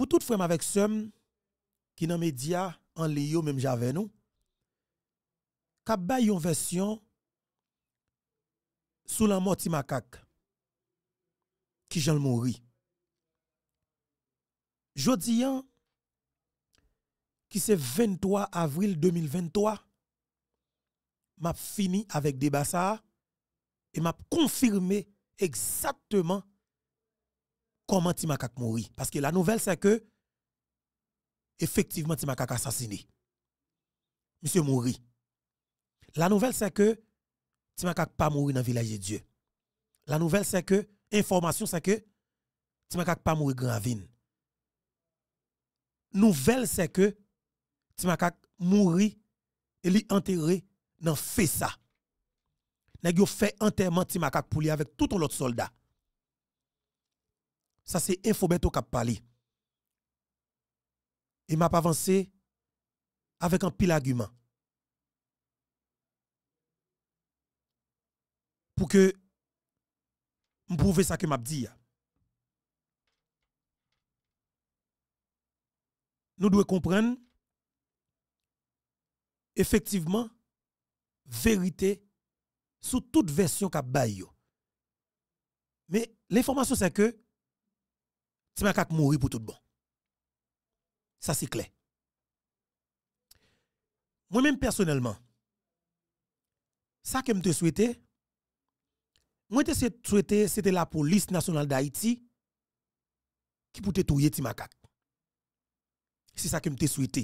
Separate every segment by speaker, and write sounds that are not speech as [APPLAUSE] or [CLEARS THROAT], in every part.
Speaker 1: Pour tout frère avec somme qui dans les en ligne, même j'avais nous, qu'à Bayon une version sous la mort macaque qui j'en mourit. Jodian qui c'est 23 avril 2023, m'a fini avec débat et m'a confirmé exactement comment Timakak mourit. Parce que la nouvelle, c'est que, effectivement, Timakak assassiné. Monsieur mourit. La nouvelle, c'est que Timakak pas mourir dans le village de Dieu. La nouvelle, c'est que, information, c'est que Timakak pas mourir grand ville. Nouvelle, c'est que Timakak mourit et lui enterré dans Fessa. Il a fait enterrement Timakak pour lui avec tout l'autre soldat. Ça, c'est Infobeto qui a parlé. Et m'a avancé avec un pile argument. Pour que je prouve ça que m'a dit. Nous devons comprendre, effectivement, vérité sous toute version qu'a Mais l'information, c'est que Timakak ma mourir pour tout bon. Ça, c'est clair. Moi-même, personnellement, ça que je te souhaite, moi, je souhaitais, c'était la police nationale d'Haïti qui pouvait tuer Timakak. C'est ça que je te souhaite.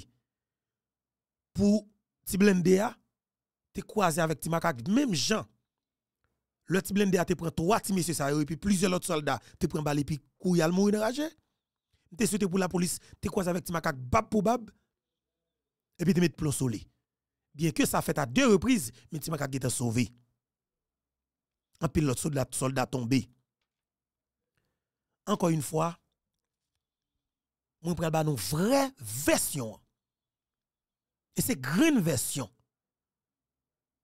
Speaker 1: Pour Tiblendea, te croiser avec Timakak, même gens le petit blindé a te prend trois petits messieurs ça et puis plusieurs autres soldats te prend balle et puis couille al mourir enragé. te souhaité pour la police, t'es croise avec Timakak bab pour bab. Et puis te mettre plomb au Bien que ça fait à deux reprises, mais Timakak était sauvé. En pile l'autre soldat, soldat tombé. Encore une fois, moi prend ba vraie version. Et c'est grande version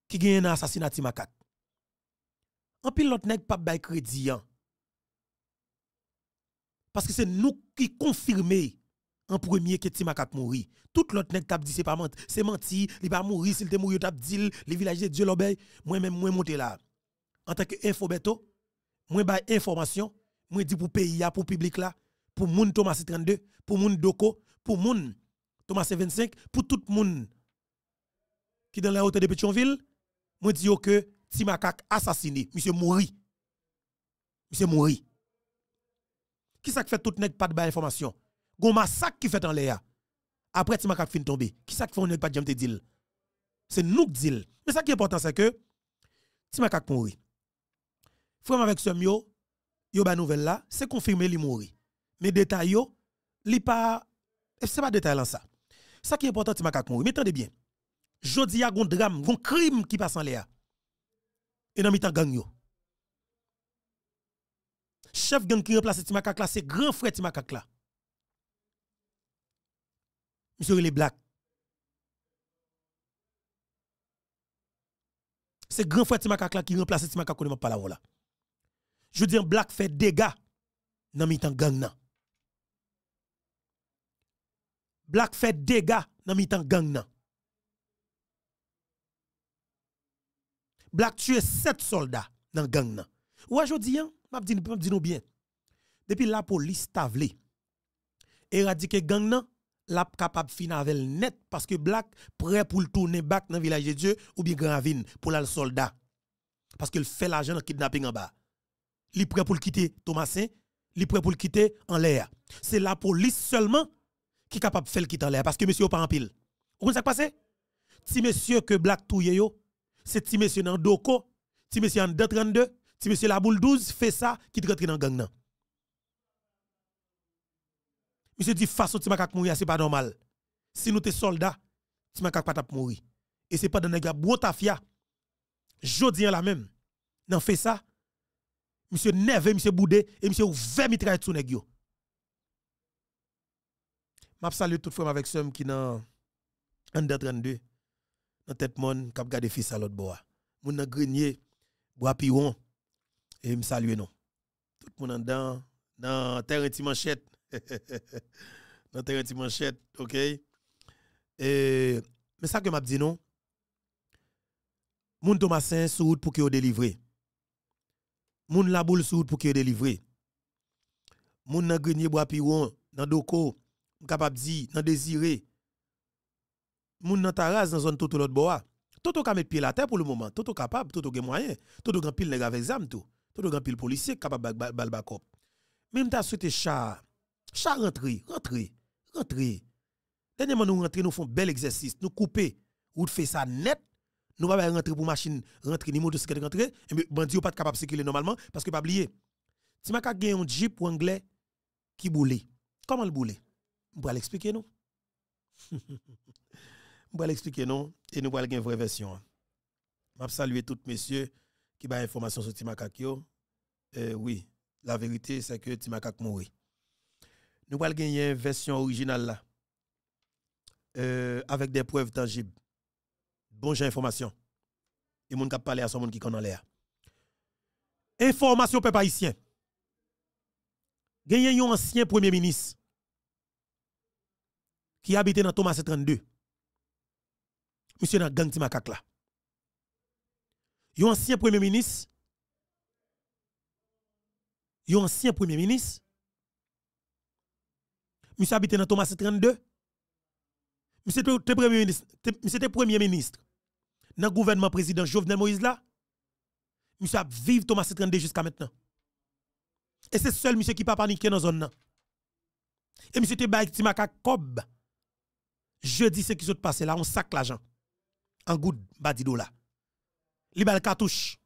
Speaker 1: qui gagne un assassinat Timakak en l'autre nèg pas bay crédit hein. Parce que c'est nous qui confirmons en premier que a mourir. Tout l'autre nèg t'a dit c'est pas menti, c'est menti, il pas mourir, s'il te mourir t'a dit les villages de Dieu l'obéit. Moi même moi monter là. En tant que beto moi bay information, moi dit pour pays pour public là, pour moun Thomas 32, pour moun Doko, pour moun Thomas 25, pour tout moun qui dans la hauteur de Pétionville, moi dis que Timakak assassiné, monsieur mouri. Monsieur mouri. Qui ça qui fait tout nèg pas de information Gon massacre qui fait en l'air. Après Timakak fin tomber. Qui ça qui fait nèg pas de te deal? C'est nous qui deal. Mais ça qui est important c'est que Timakak mourit. Frère avec ce mio, yo ba nouvelle là, c'est confirmé li mourit. Mais détail yo, li pas e c'est pas détail là ça. Ça qui est important Timakak mourit. Mais attendez bien. Jodi a un drame, un crime qui passe en l'air et dans mi temps gang yo. Chef gang qui remplace Timakak là, c'est grand frère Timakak là. Monsieur les Black. C'est grand frère Timakak là qui remplace Timakak je ne pas là. Je dis Black fait dégâts dans mi temps gang nan. Black fait dégâts dans mi temps gang Black tué 7 soldats dans gang Ou aujourd'hui, hein, m'a dit nous bien. Depuis la police tavelé éradiquer gang la capable finir avec net parce que Black prêt pour le tourner back dans village de Dieu ou bien Grand pour le soldat. Parce qu'il fait l'argent dans kidnapping en bas. Il prêt pour le quitter Thomasin, il prêt pour le quitter en l'air. C'est la police seulement qui est capable de faire le quitter en l'air parce que monsieur pas en pile. Vous comprenez ce qui passé? Si monsieur que Black touye c'est ti monsieur dans Doko, ti monsieur en 32, ti monsieur la boule 12 fait ça qui rentre dans gang nan. Monsieur dit façon ti makak mourir c'est pas normal. Si nous t'es soldats, ti makak pas tap mourir. Et c'est pas dans nèg tafia Jodi la même. Nan fait ça. Monsieur Neve, monsieur boudé et monsieur ouvert mitraille sous nèg yo. Map salue tout frère avec ceux qui dans en 32 en tête mon cap gade fils à l'autre bois mon n'a grenier bois piron et me saluer non tout le monde dedans dans terre et manchette dans terre et manchette OK et mais ça que m'a dit non mon Thomasin sur route pour que délivré mon la boule sur route pour que délivré mon nan grenier bois piron dans doko capable dit dans désiré moun nan taras dans zone tout l'autre boa. Toto ka mettre pied la terre pour le moment. Toto capable, toto gen moyen. Toto grand pile nèg avec zam tout. Toto grand pile policier capable bal bakop. Même ta souhaité char. Char rentrer, rentrer, rentrer. Dernièrement nous rentrons, nous font bel exercice, nous couper, nous faisons ça net. Nous pas rentrer pour machine, rentrer ni motocyclette rentrer, et eh bandi pas capable circuler normalement parce que pas oublier. Si ma ka un jeep anglais qui boule. Comment le boule? On va l'expliquer nous. [LAUGHS] vais l'expliquer non et nous allons une vraie version. Je hein. saluer tous messieurs qui ont information sur Timakak. Euh, oui, la vérité c'est que Timakak mourit. Nous allons avoir une version originale là. Euh, avec des preuves tangibles. Bon, j'ai information. Et mon cap parler à son monde qui connaît l'air. Information peuple haïtien. Gagné un ancien premier ministre qui habitait dans Thomas 32 monsieur dans gang Timakak là. Yon ancien premier ministre, yon ancien premier ministre, monsieur habite dans Thomas 32, monsieur était premier ministre, monsieur premier ministre dans le gouvernement président Jovenel Moïse là, monsieur a Thomas 32 jusqu'à maintenant. Et c'est seul monsieur qui pas paniqué dans zone là. Et monsieur était baïk Timakak Kob. Jeudi, ce qui s'est passé là, on sac l'argent en goud de dola. Li bal cartouche.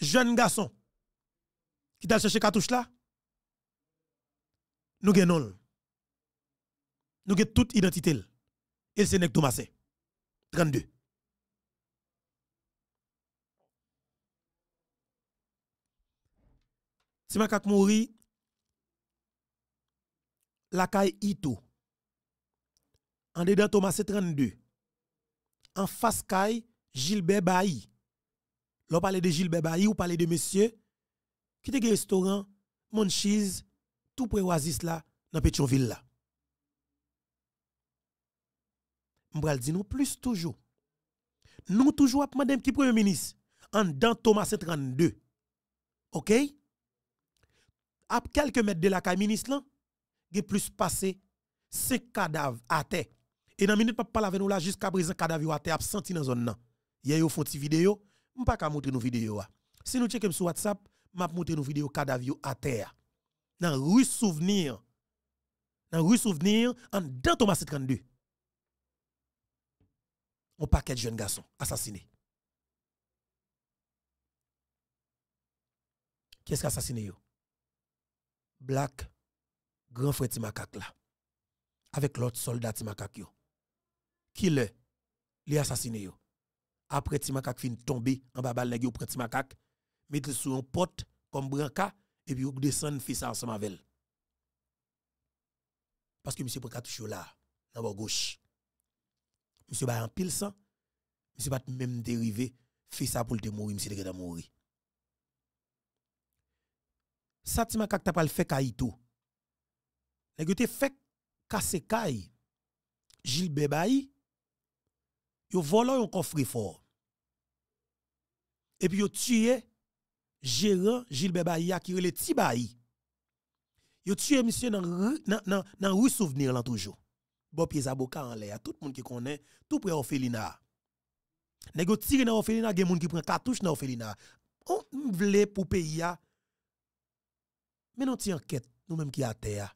Speaker 1: Jeune garçon qui t'a cherché cartouche là, nous gagnons. Nous gen toute identité. Et c'est Nek Thomasé. 32. Si ma kat mourir, la caille Ito, en dedans Thomasé, 32, en face caille Gilbert Bailly. L'on parle de Gilbert Bailly ou parle de monsieur qui était restaurant mon cheese, tout près Oasis là dans Pétionville là. M'bral dit nous plus toujours. Nous toujours à demander petit premier ministre en dans Thomas 32. OK À quelques mètres de la caille ministre là, il plus passé 5 cadavres à terre. Et dans minute pas parler avec nous là jusqu'à présent cadavre a été absent dans zone là. Hier yo font une vidéo, on pas qu'à montrer nos vidéos. Si nous checkons sur WhatsApp, m'a montrer nos vidéos cadavre à terre. Dans rue souvenir. Dans rue souvenir en dans Thomas 32. On paquet de jeunes garçons assassinés. Qui est-ce qui a assassiné yo? Black, grand frère Timakak là. Avec l'autre soldat Timakak yo qui l'a les assassiné après Timakak fin tombé en bas balle nèg prend Timakak le sur un pote comme branca et puis descend fait ça ensemble avec parce que monsieur Branca là dans bord gauche monsieur ba en pile sang monsieur pas même dérivé fait ça pour te mourir monsieur te mourir ça Timakak t'a pas le fait Kaito nèg te fait casser Gilbert Bailly ils volé un coffre-fort. Et puis ils tué gérant Gilbert Baïa qui est le Tibaï. Ils ont tué monsieur dans dans rue souvenir là toujours. Bon pieds avocat en l'air, tout le monde qui connaît, tout près Ophelina. Nèg yo tiré dans Ophelina, gen moun qui prend cartouche dans Ophelina. On vle pour pays Mais non ti enquête, nous même qui à terre,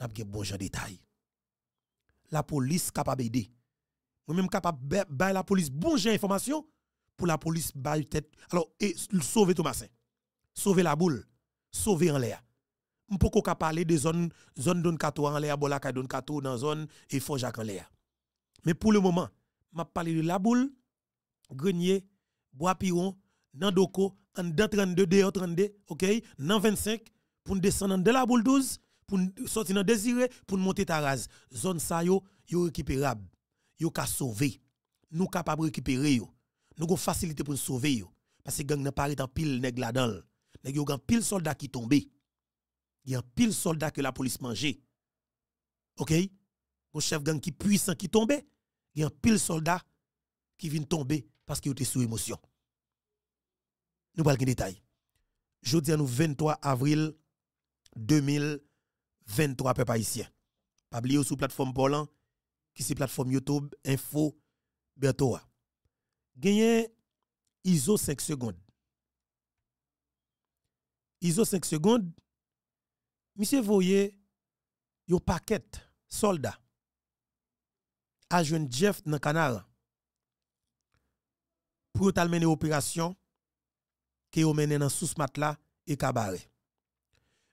Speaker 1: n'a pas bon gens détail. La police capable d'aider. Moi même capable bailler la police bon j'ai information pour la police bailler tête. Alors et sauver Thomasin. Sauver la boule, sauver en l'air. ne peux pas parler des zones zone de Kato en l'air, Bolaka Don Kato dans zone et Fonjac en l'air. Mais pour le moment, m'a parlé de la boule, grenier, bois piron, Nandoko, en 32 de 32, OK, dans 25 pour descendre de la boule 12 pour sortir dans désiré pour monter Taraz. Zone ça yo, yo récupérable yo ka sauver nous capable récupérer yo nous gon facilité pour sauver yo parce que gang n'a pas en pile nèg la dedans nèg yo gang pile soldat qui tombé il y a pile soldat que la police mangeait OK mon chef gang qui puissant qui tombé il y a pile soldat qui vient tomber parce qu'il était sous émotion nous parlons de détail jeudi à nous 23 avril 2023 peuple haïtien pas oublier sous plateforme Poland qui est plateforme YouTube, Info, Bertoa. Hein. Gagné ISO 5 secondes. ISO 5 secondes, monsieur voyez un paquet soldat à Jeff dans canal pour mener opération qui yon mené dans sous matelas et cabaret.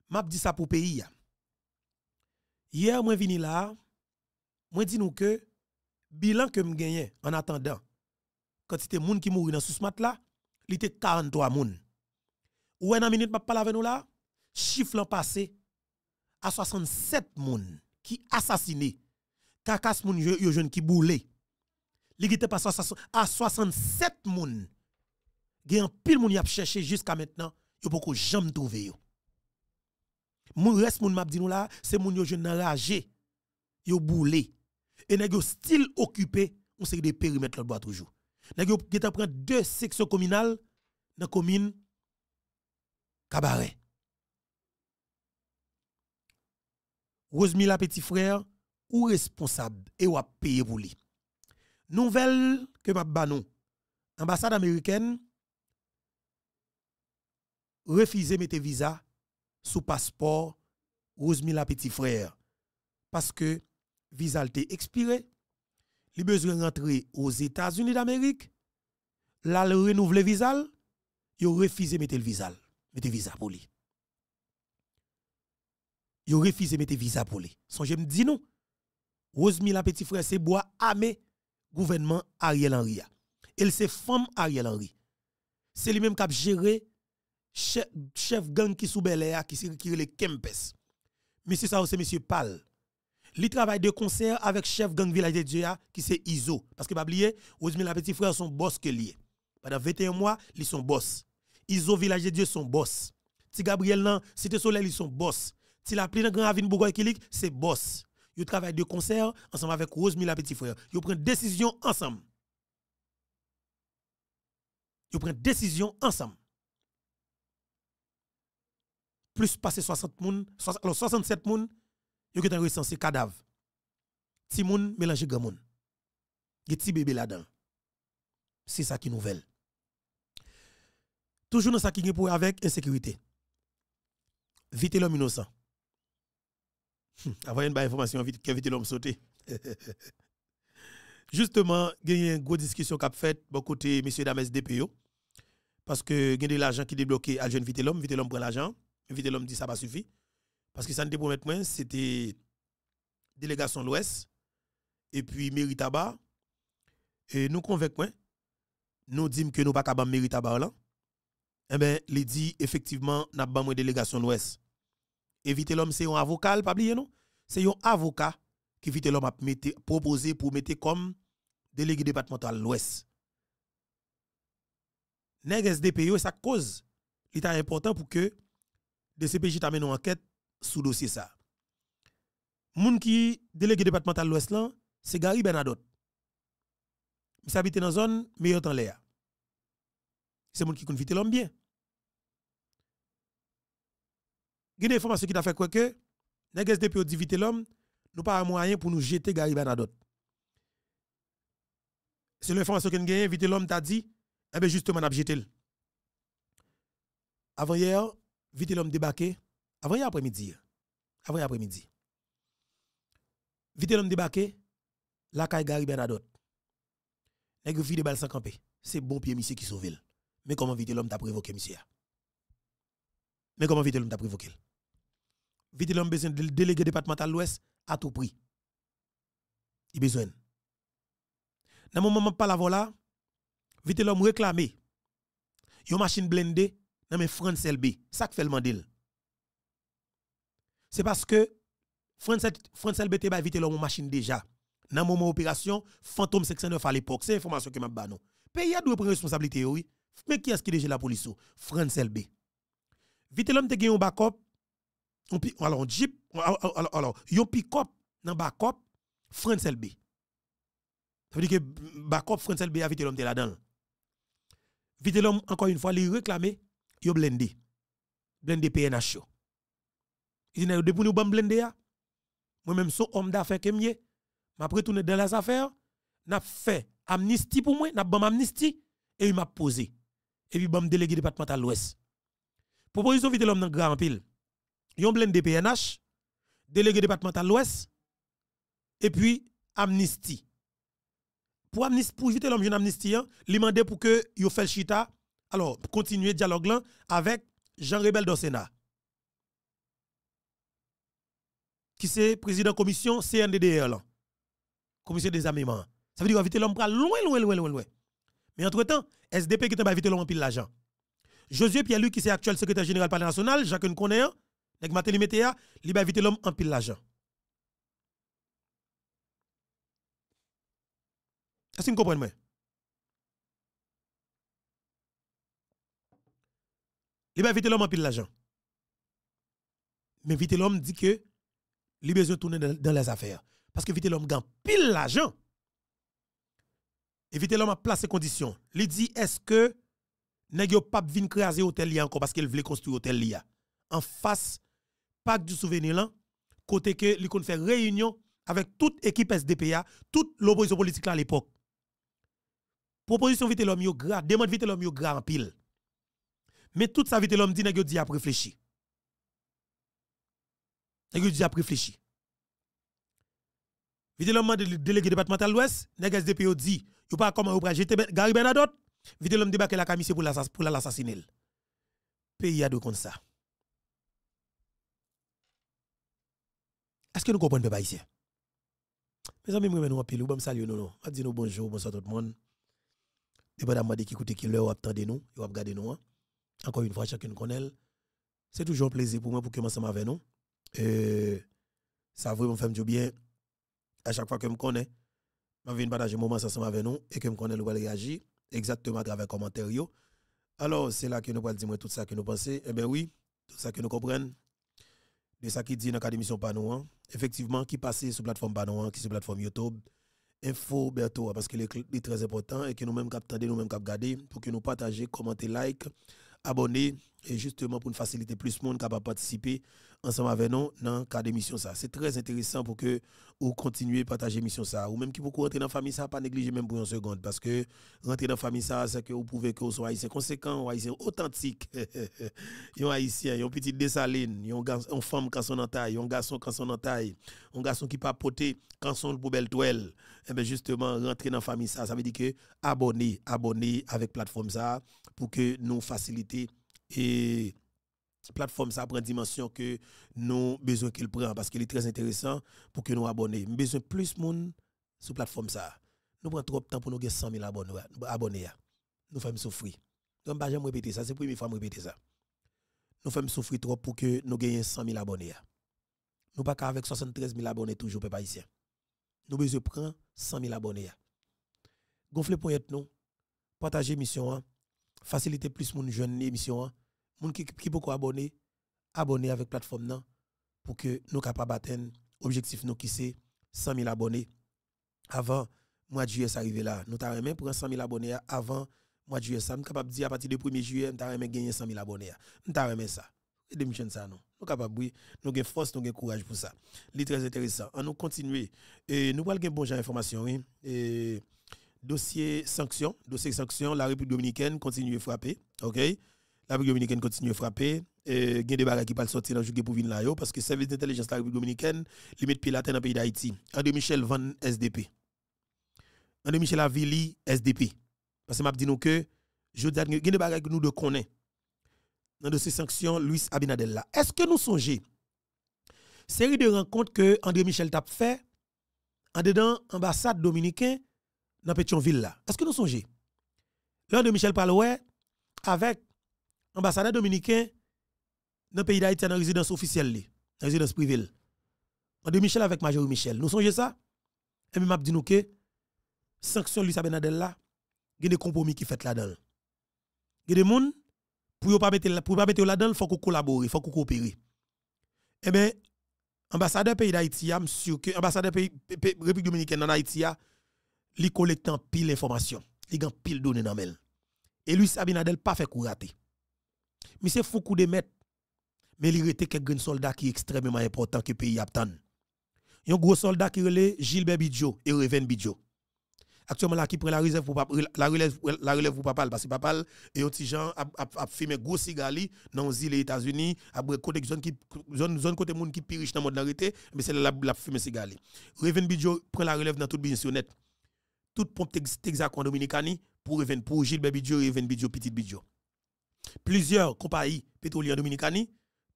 Speaker 1: vous dit ça pour pays. Hein. Hier, moi venu là, moi dis nous que bilan que me gagné en attendant quand c'était moun qui mouri dans sous mat là, il était 43 moun. Ou en minute m'a parler avec nous là, chiffre l'an passé à 67 moun qui assassiné. Kakas moun yo jeune qui boulé. Li était pas à 67 moun. Gen pile moun y a cherché jusqu'à maintenant, yo beaucoup jamais trouvé yo. Moun reste moun m'a dit nous là, c'est moun yo jeune enragé. Yo boulé. Et nèg style occupé, on sait des périmètres l'autre bois toujours. Nèg yo qui deux sections communales dans commune Cabaret. Rosemila petit frère ou responsable et ou a payé pour lui. Nouvelle que m'a banon. Ambassade américaine refuser mettre visa sous passeport Rosemila petit frère parce que visa expiré, il besoin rentrer aux États-Unis d'Amérique, là le renouveler visa, il refusé mettre le visa, mettre visa pour lui. Il refusé mettre visa pour lui. Son j'aime dit non. Rosemila petit frère c'est bois amé gouvernement Ariel Henry. Elle c'est femme Ariel Henry. C'est lui-même qui a géré chef, gang qui sous qui qui qui le Kempes. Monsieur ça c'est monsieur Pal. Ils travaille de concert avec chef gang village de Dieu qui c'est Iso parce que pas oublier la petit frère son boss que lié. Pendant 21 mois, ils sont boss. Iso village de Dieu son boss. Si Gabriel nan Cité Soleil ils sont boss. Ti la dans Grand Kilik, c'est boss. Ils travaillent de concert ensemble avec Rosemary la petit frère. Ils prennent décision ensemble. Ils prennent décision ensemble plus passer 60 moun, 67 moun Yo qui ont recensé cadavre. Ti moun mélange grand moun. a ti bébé là-dedans. C'est ça qui nouvelle. Toujours dans ça qui est pour avec insécurité. Vite l'homme innocent. avant hum, une bonne information, vite, vite l'homme sauté. [LAUGHS] Justement, il y a une grosse discussion qui a fait bon côté M. Dames DPO. Parce que il y a de l'argent qui débloqué à jeune vite l'homme, vite l'homme prend l'argent, vite l'homme dit ça va suffire. Parce que ça ne promet moins, c'était délégation de l'Ouest et puis Méritaba. et nous convaincons, Nous disons que nous pas capable pas là. Eh ben, il dit effectivement nous pas une délégation de l'Ouest. Éviter l'homme c'est un avocat, pas oublier non. C'est un avocat qui vite l'homme a proposé pour mettre comme délégué départemental l'Ouest. Nèg SDPO, ça cause, il est important pour que CPJ t'amène une enquête sous dossier ça. Moun qui délégué départemental l'Ouest là, c'est Gary Bernadotte. Il habite dans la zone meilleur en l'air. C'est moun qui confite l'homme bien. Il y a des informations qui t'a fait quoi que nèg pas ou divité l'homme, nous pas moyen pour nous jeter Gary Bernadotte. C'est l'information que nous avons invité l'homme t'a dit, eh bien justement, n'a a jeté. Avant hier, vite l'homme débarqué avant après-midi. Avant après-midi. Vite l'homme débarqué, la caille Gary Bernadotte. Nèg fi sans camper. C'est bon pied monsieur qui sauve Mais comment vite l'homme t'a prévoqué monsieur Mais comment vite l'homme t'a prévoqué Vite l'homme besoin de délégué départemental l'ouest à tout prix. Il besoin. Dans mon moment pas la voilà, vite l'homme réclamé. Une machine blindée dans mes France LB, ça que fait le mandil c'est parce que France, LB était va éviter l'homme machine déjà. Dans mon moment opération, Fantôme 69 à l'époque, c'est information que m'a Il Pays a dû prendre responsabilité, oui. Mais qui est-ce qui déjà la police? Oh? France B. Vite l'homme te un backup, alors un jeep, alors un pick-up dans backup France B. Ça veut dire que backup France B a vite l'homme de là-dedans. Vite l'homme encore une fois, il réclamé, il blende. Blende PNH. Oh. Depuis nous sommes blindés, hein. moi-même, son homme d'affaires que je m'a retourné dans les affaires, n'a fait amnistie pour moi, n'a fait amnistie, et il m'a posé. Et puis, m'a délégué à l'Ouest. Proposition éviter l'homme dans grand pile. Yon blende PNH, délégué départemental l'Ouest, et puis amnistie. Pour amnistie, pour éviter l'homme jeune amnistie, hein. il demandé pour que yon fait le chita, alors, continuer dialogue là avec Jean Rebel dans qui c'est président commission CNDDR, là. commission des armements. Ça veut dire inviter l'homme loin, loin, loin, loin, loin. Mais entre-temps, SDP qui t'a invité l'homme en pile l'argent. Josué pierre luc qui est actuel secrétaire général parlementaire, national, Jacques Nkonéen, avec Matéli Météa, il va éviter l'homme en pile l'argent. Est-ce que vous comprenez? Il va inviter l'homme en pile l'argent. Mais éviter l'homme dit que il besoin de tourner dans les affaires. Parce que vite l'homme gagne pile l'argent. vite l'homme à placé conditions. Il dit est-ce que nèg pas vinn craser hôtel encore parce qu'il voulait construire hôtel en face pas du souvenir là côté que il fait réunion avec toute équipe SDPA, toute l'opposition politique à l'époque. Proposition vite l'homme yo demande vite l'homme yo gras en pile. Mais tout ça vite l'homme dit nèg dit à réfléchir. Nèg dit a réfléchi. Vite l'homme de délégué départemental l'Ouest, nèg SDP dit, yo pas comment yo jeter ben- Gary Bernadotte. Vite l'homme débarquer la camise pour l'assassiner. Pays a de comme ça. Est-ce que nous comprenons pas ici Mes amis, nous nous appelle, ou bon salut non non. Dit nous bonjour, bonsoir tout le monde. Dépendamment de qui écoute qui l'heure de nous, Vous regardez nous. Hein. Encore une fois chacun connaît. C'est toujours un plaisir pour moi pour commencer avec nous. Et ça vraiment fait du bien. À chaque fois que je me connais, je viens partager un moment ensemble avec nous et que je connais, réagir exactement à travers les commentaires. Alors, c'est là que nous allons dire tout ça que nous pensons. et eh bien oui, tout ça que nous comprenons. De ça qui dit dans mission Panouan. Hein. Effectivement, qui passe sur la plateforme Panouan, hein, qui est sur la plateforme YouTube. Info, bientôt, hein, parce que c'est très important et que nous-mêmes, nous nous-mêmes, nous pour que nous partagions, commenter, like abonner, et justement pour faciliter plus monde capable participer ensemble avec nous dans le cas d'émission ça. C'est très intéressant pour que ou continuer à partager mission ça ou même qui vous rentrer dans la famille ça pas négliger même pour une seconde parce que rentrer dans la famille ça c'est que vous pouvez que vous soyez haïtien conséquent ou haïtien authentique un [LAUGHS] haïtien yon petit dessaline un femme quand son taille un garçon quand son taille un garçon qui pas poté quand son poubelle toile et eh bien justement rentrer dans la famille ça ça veut dire que abonner abonner avec plateforme ça pour que nous faciliter et plateforme ça prend dimension que nous besoin qu'il prend parce qu'il est très intéressant pour que nous avons besoin plus monde sur plateforme ça nous prenons trop de temps pour nous gagner 100 000 abonnés nous faisons souffrir donc bah j'aime répéter ça c'est première fois me répéter ça nous faisons souffrir trop pour que nous gagnions 100 000 abonnés nous pas avec 73 000 abonnés toujours peuple haïtien nous besoin prendre 100 000 abonnés gonflez pour être nous partager mission hein. faciliter plus monde jeune émission hein qui qui beaucoup abonné, abonné avec plateforme pour que nous capables atteindre objectif nous qui c'est 100 000 abonnés avant mois de juillet ça là. Nous t'a même pour 100 000 abonnés avant mois de juillet ça, nous capable dire à partir du 1er juillet, nous t'a même gagner 100 000 abonnés. Nous t'a même ça. Et des ça non. Nous capable oui, nous gain force, nous gain courage pour ça. C'est très intéressant. On nous continuer et nous parlons bon genre information e dossier sanction, dossier sanction la République dominicaine continue de frapper, OK la République dominicaine continue à frapper. Il y a des bagages qui parlent sortir dans le pour venir là parce que le service d'intelligence de la République dominicaine limite pied dans le pays d'Haïti. André Michel Van SDP. André Michel Avili SDP. Parce que je dit nous que je dis il y a des bagages que nous de Dans ces sanctions Luis Abinadella. Est-ce que nous songez série de rencontres que André Michel a fait en dedans ambassade dominicaine dans Pétionville là. Est-ce que nous songeons André Michel Palouet avec ambassadeur dominicain dans le pays d'Haïti dans résidence officielle, dans résidence privée. En de Michel avec Major Michel. Nous songez ça? Et même dit nous que sanction Luis Abinadel là, il y a des compromis qui fait là-dedans. Il y a des gens, pour ne peuvent pas mettre là-dedans, il faut qu'on collabore, il faut qu'on coopère. Eh bien, ambassadeur pays d'Haïti, je suis que ambassadeur pays République dominicaine en Haïti, il collecte pile d'informations, il a pile de données dans Et Luis Abinadel pas fait courir. Mais c'est fou coup de mettre. Mais il était quelques soldats qui est extrêmement important que le pays a un gros soldat qui relève Gilbert Bidjo et Reven Bidjo. Actuellement, là, qui prend la réserve pour la relève, la relève pour papal, parce que papal et petit gens a, a, fumé gros cigali dans les États-Unis, a côté zone qui, zone, zone côté monde qui plus riche dans le monde mais c'est là, la fumé cigali. Reven Bidjo prend la relève dans toute business honnête. Toute pompe Texaco en Dominicani pour Reven, pour Gilbert Bidjo et Reven Bidjo, petit Bidjo plusieurs compagnies pétrolières dominicaines,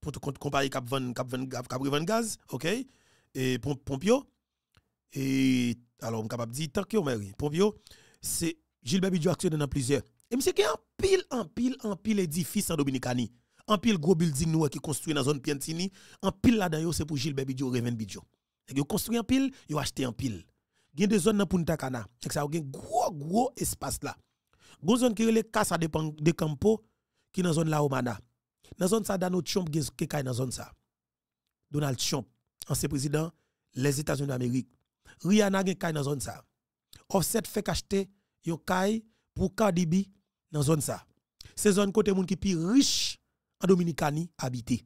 Speaker 1: pour compagnies qui vendre gaz, OK, et Pompio, et alors, on capable de dire, tant que mairie, Pompio, c'est Gilbert Bidjo actionné dans plusieurs. Et monsieur qui en pile, en pile, en pile édifice en Dominicanie. en pile gros building nous qui construit dans la zone Piantini, en pile là-dedans, c'est pour Gilbert Bidjo, Reven Bidjo. Ils construit en pile, ils acheté en pile. Il y a des zones dans Punta Cana. Donc ça, a un gros, gros espace là. gros zone qui relait le Casa de, de Campo, qui dans zone là la Mana, Dans zone ça Donald Trump qui dans zone ça. Donald Trump, ancien président les États-Unis d'Amérique. Rihanna est dans zone ça. Offset fait acheter yo kay pour Cardi B dans zone ça. C'est zone côté moun qui pi riche en Dominicani habité.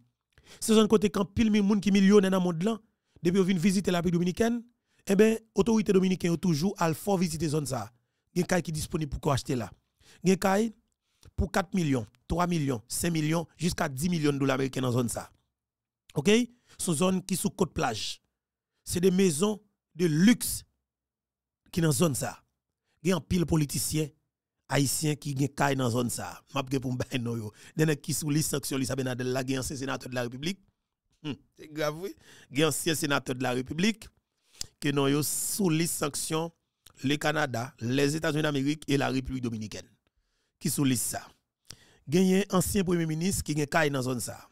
Speaker 1: C'est zone côté quand pile moun qui millionnaire dans monde là depuis une visite visiter la République dominicaine, eh ben autorité dominicaine toujours al fort visiter zone ça. Gen kay qui disponible pour acheter là. Gen kay pour 4 millions. 3 millions, 5 millions, jusqu'à 10 millions de dollars américains dans zone ça. OK? des zone qui sous côte plage. C'est des maisons de luxe qui sont dans zone ça. Il y a un pile politicien haïtien qui sont dans la zone ça. M'a sais sais si non yo. Dene qui sous liste sanction il y a un ancien sénateur de la République. Hmm, c'est grave oui. un ancien sénateur de la République qui est sous liste sanction le Canada, les États-Unis d'Amérique et la République dominicaine. Qui sous liste ça un ancien premier ministre qui est caille dans zone ça.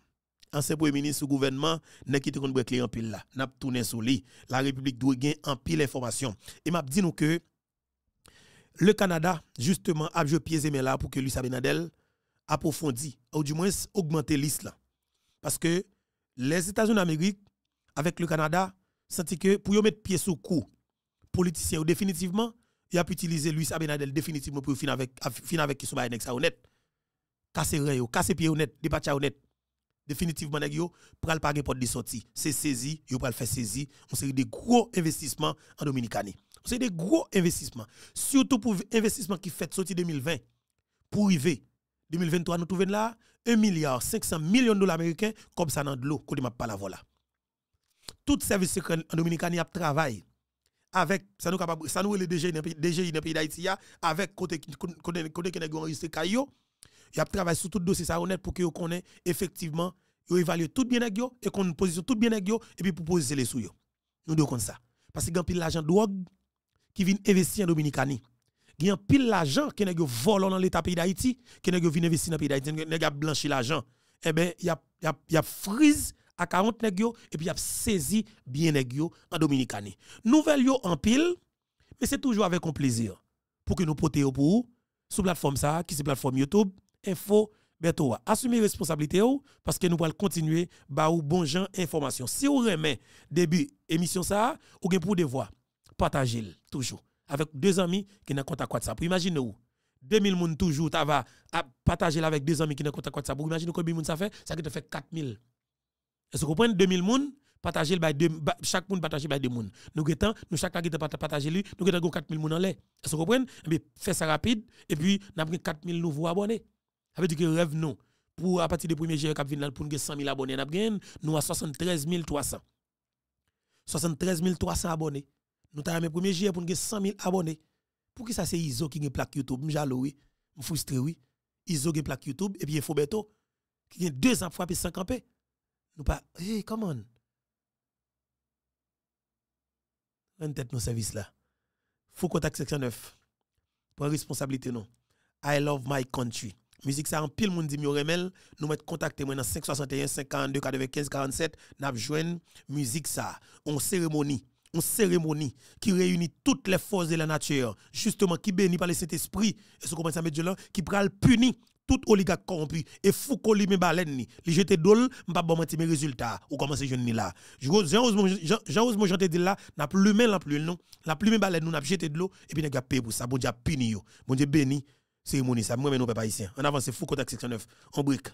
Speaker 1: Ancien premier ministre du gouvernement n'a quitté été brek en pile là. N'a tourné sur lui. La République doit gagner en pile information. Et m'a dit nous que le Canada justement a joué pieds et là pour que Luis Abinadel approfondisse ou du moins augmenter l'Islam. Parce que les États-Unis d'Amérique avec le Canada senti que pour yon mettre pied sous cou politicien ou définitivement il a pu utiliser Luis Abinadel définitivement pour finir avec finir avec qui sont honnête casser rayon, casser pied honnête, dépatcha honnête. Définitivement, nèg yo, pral pas porte de sortie. C'est saisi, yo pral faire saisi. On série des gros investissements en Dominicanie. On des gros investissements. Surtout pour investissements qui fait sorti 2020 pour arriver 2023 nous trouvons là 1 milliard 500 millions de dollars américains comme ça dans de l'eau côté m'a pas la voilà. Tout service secret en Dominicanie a travaillé avec ça nous capable ça nous le DG dans pays d'Haïti avec côté côté côté qui enregistré caillot il a travaillé sur tout dossier ça honnête pour que vous connaissez effectivement, vous évaluez tout bien avec vous et qu'on positionne tout bien avec vous et puis pour poser les sous. Nous devons comme ça. Parce que y pile l'argent drogue qui vient investir en Dominicani. Il y a pile l'argent qui voler dans l'État pays d'Haïti, qui vient investir dans le pays d'Haïti, qui vient blanchi l'argent. Eh bien, il y a, y a, y a frise à 40 nègres et puis il y a saisi bien nègres en Dominicani. Nous yo en pile, mais c'est toujours avec un plaisir pour que nous portions pour vous sur plateforme ça, qui c'est plateforme YouTube, info betoa. assumez responsabilité parce que nous allons continuer à ou bon gens information si vous remet début émission ça ou gen pour devoir partager toujours avec deux amis qui n'ont contact Puis imaginez vous 2000 personnes toujours ta va partager avec deux amis qui n'ont contact Vous imaginez combien moun ça fait ça qui te fait 4000 est-ce que vous comprenez 2000 personnes partager par deux chaque monde partager par deux monde nous nous chaque qui partager lui nous avons 4000 personnes en l'air est-ce que vous comprenez mais eh fait ça rapide et puis n'a 4000 nouveaux abonnés ça veut dire que rêve nous, pour à partir du 1er juillet, pour nous 100 000 abonnés, nous avons 73 300. 73 300 abonnés. Nous avons le premier er pour nous 100 000 abonnés. Pour qui ça c'est ISO qui a une plaque YouTube Je jaloux, oui. Je frustré, oui. ISO qui a une plaque YouTube et puis Fobeto qui a deux ans frappé 50 campés. Nous pas, hey, come on. En tête nos services là. Faut contact section 9. Pour responsabilité non. I love my country. Musique ça en pile monde dit yo remel, nous mettre contacter moi dans 561 542 95 47 n'a joine musique ça. On cérémonie une cérémonie qui réunit toutes les forces de la nature, justement qui bénit par le Saint-Esprit, et ce qu'on à mettre là, qui pral puni, tout oligarque corrompu et Foucault lui même baleine ni li jeté dol pas bon mes résultats ou comment c'est jeune ni là J'ose, j'en dit là n'a plus main la plume non la plume baleine nous n'a jeté de l'eau et puis n'a payé pour ça bon Dieu puni yo bon Dieu béni c'est cérémonie ça moi mais nous pas ici on avance fou contact section 9 en brique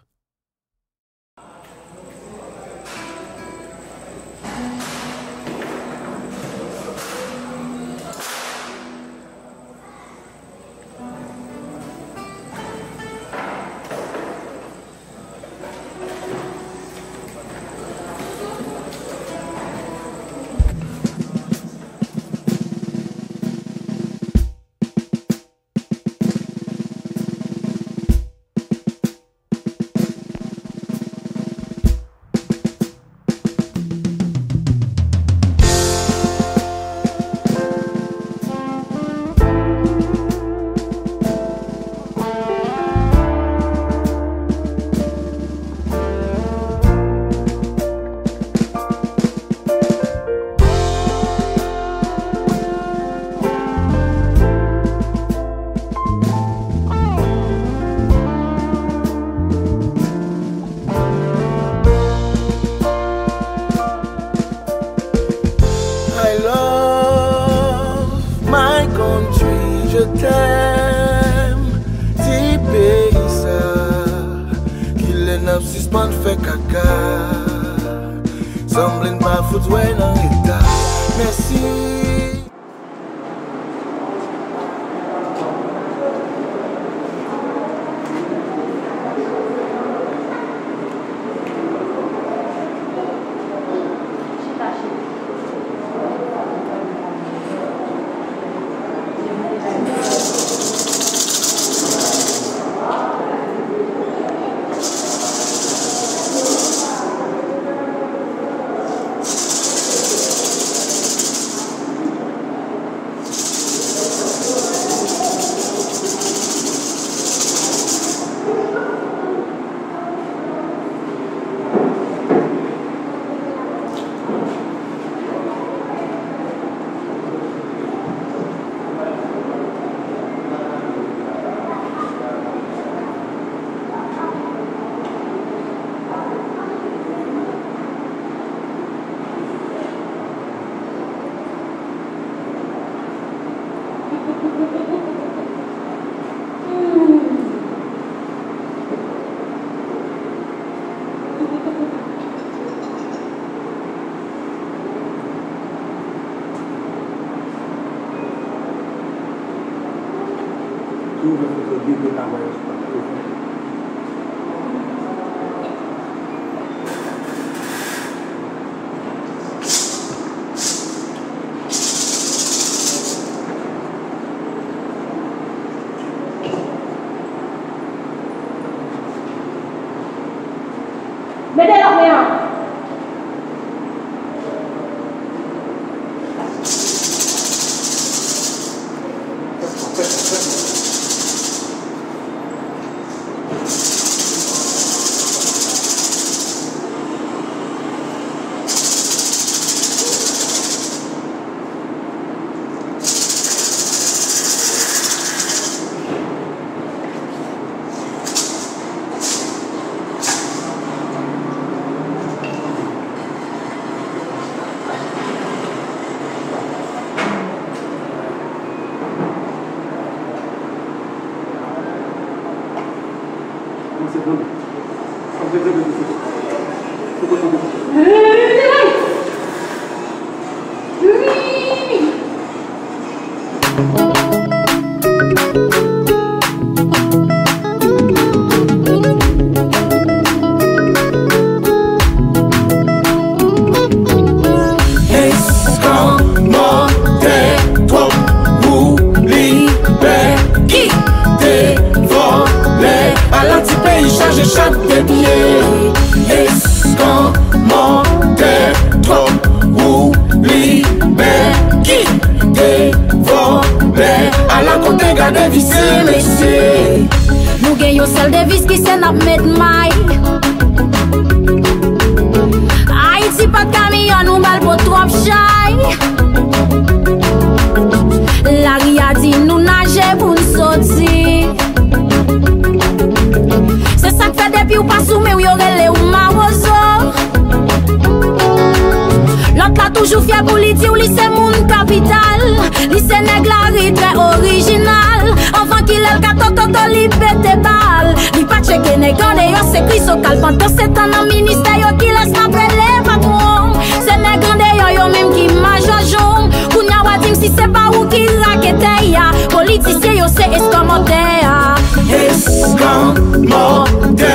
Speaker 2: Si se yo se eskomote a Eskomote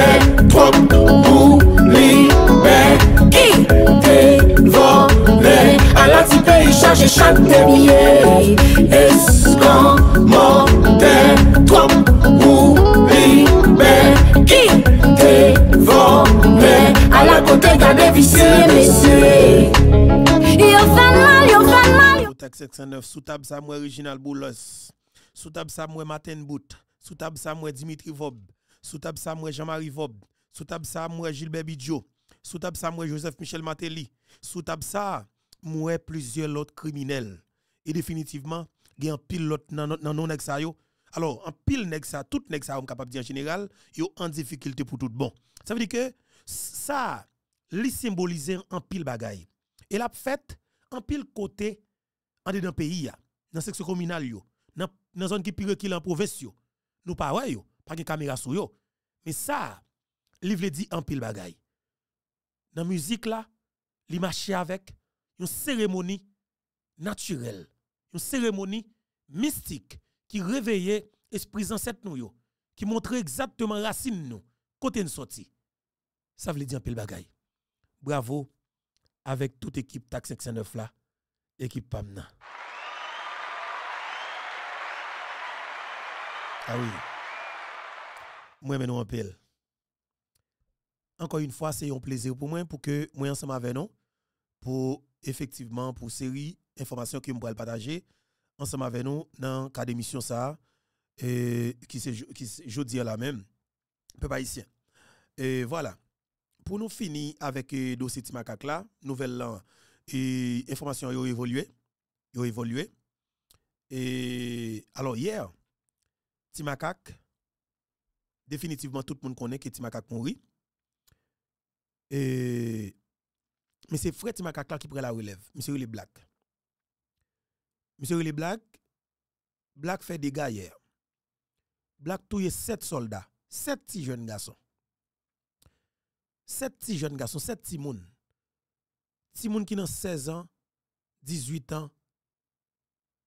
Speaker 2: Twop Boulime Ki te vode A la ti pe yi chaje chante miye Eskomote Twop Boulime Ki te vode A la kote gane visi Visi Yo fen mal, yo fen mal
Speaker 1: sous table ça moi Martin Bout, sous Dimitri Vob, sous table sa Jean-Marie Vob, sous table Gilbert Bidjo, sous table Joseph Michel Matéli, sous table sa plusieurs autres criminels. Et définitivement, il y a un pilote dans non nexayo Alors, en pile nèg ça, tout nèg ça on capable dire en général, yo en difficulté pour tout bon. Ça veut dire que ça li symbolise en pile bagaille. Et la fête en pile côté en dedans pays dans section communal yo dans zone qui pire qu'il en province yo. Nous pas ouais yo, pas de caméra sur yo. Mais ça, li vle dit en pile bagaille. Dans musique là, li avec une cérémonie naturelle, une cérémonie mystique qui réveillait l'esprit ancêtre nous qui montrait exactement racine nous, côté nous sorti. Ça veut dire en pile bagaille. Bravo avec toute équipe TAC 509 là, équipe PAMNA. Ah oui. Moi, mais nous en Encore une fois, c'est un plaisir pour moi pour que moi ensemble avec nous pour effectivement pour série information que je partager ensemble avec nous dans le cas d'émission ça et, qui c'est qui dis la même peuple haïtien. Et voilà. Pour nous finir avec le euh, dossier Timakak là, nouvelle là, et information a évolué, a évolué. Et alors hier, Timakak, définitivement tout le monde connaît que Timakak mourit. Mais c'est Fred Timakak qui prend la relève, monsieur les Black. Monsieur les Black, Black fait des gars hier. Black touille sept soldats, sept petits jeunes garçons. Sept petits jeunes garçons, sept petits moun. qui ont 16 ans, 18 ans.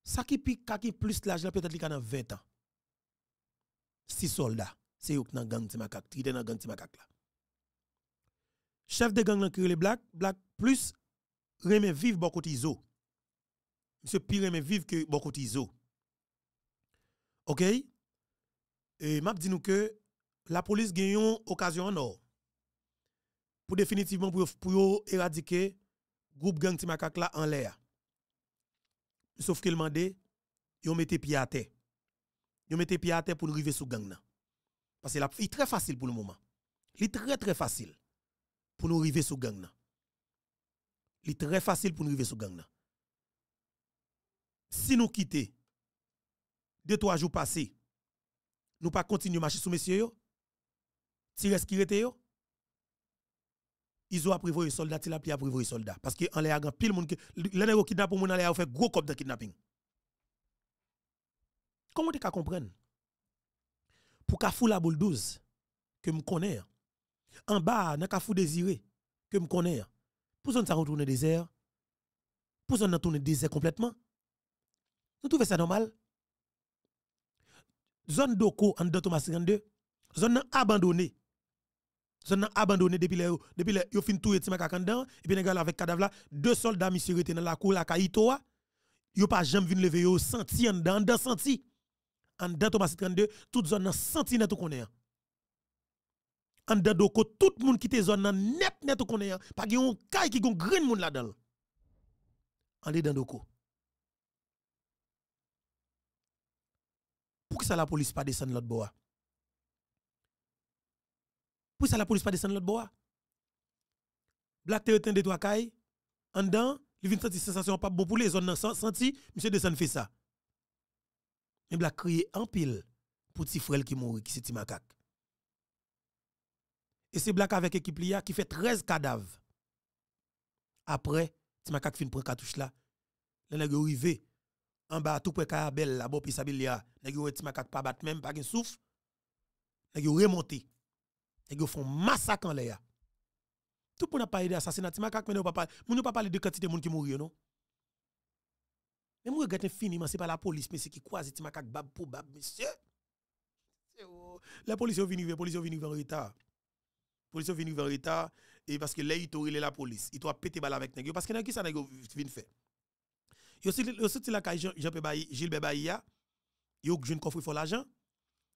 Speaker 1: Ça qui pique, qui plus l'âge, peut-être qui a 20 ans six soldats. C'est eux qui dans gang Timakak, gang Timakak là. Chef de gang là les Black, Black plus remet vivre Bokotizo Monsieur pire remet vivre que OK Et m'a dit nous que la police gagne une occasion en or pour définitivement pour pour éradiquer groupe gang Timakak là en l'air. Sauf qu'il mandé, ils ont mis pieds à terre. Ils les pied à terre pour nous arriver sous gang. Parce que c'est très facile pour le moment. Il très très facile pour nous arriver sous gang. Il est très facile pour nous arriver sous gang. Si nous quittons, deux trois jours passés, nous pas continuer à marcher sous messieurs Si nous reste qui était Ils ont prévu les soldats, ils ont soldats. Parce que en fait pile monde qui. gros coup de kidnapping. Comment tu comprendre Pour fout la boule 12, que me connais, en bas, dans fout désiré, que me connais, pour ça retourner désert, pour ça retourner désert complètement. Nous trouvons ça normal. Zone d'Oko en Thomas 52, zone abandonnée. Zon abandonné depuis le depuis le yo fin touye ti et puis gars avec cadavre là deux soldats monsieur dans la cour la Kaitoa yo pas jamais vinn lever yo senti en dans dans senti en dedans Thomas 32, toute zone nan senti net connaissance. connaît. Hein. En dedans doko tout monde qui est zone nan net net ou hein. qu'il pas gen un kay qui gon green monde là-dedans. En dedans doko. Pour que ça la police pas descendre l'autre bois. Hein. Pour ça la police pas descendre l'autre bois. Black te de trois kay en dedans, il vient sentir sensation pas bon pour les zones nan senti, monsieur descend fait ça. Il a crié en pile pour petit frère qui mourit, qui c'est Timakak. Et c'est Black avec l'équipe LIA qui fait 13 cadavres. Après, Timakak finit fin prend cartouche là. les nèg arrivé en bas tout près belle, là, bon puis ça LIA, nèg yo à Timakak, pas battre même pas de souffle. Nèg yo remonté. Nèg font massacre en l'air. Tout pour n'a pas aider assassinat assassiner Timakak. mais on ne parler, pas parler de quantité de monde qui mourir non. Mais moi, regrette infiniment, ce n'est pas la police, mais c'est qui croise, c'est macaque bab pour bab, monsieur. Oh. La police est venue, la police est venue en retard. La police est venue en retard, et parce que là, il la police. Il doit pété balle avec nègre. Parce que nègre, ça nègre vient faire. Yo sorti la caille Gilles Baïa, yo jeune coffre pour l'argent,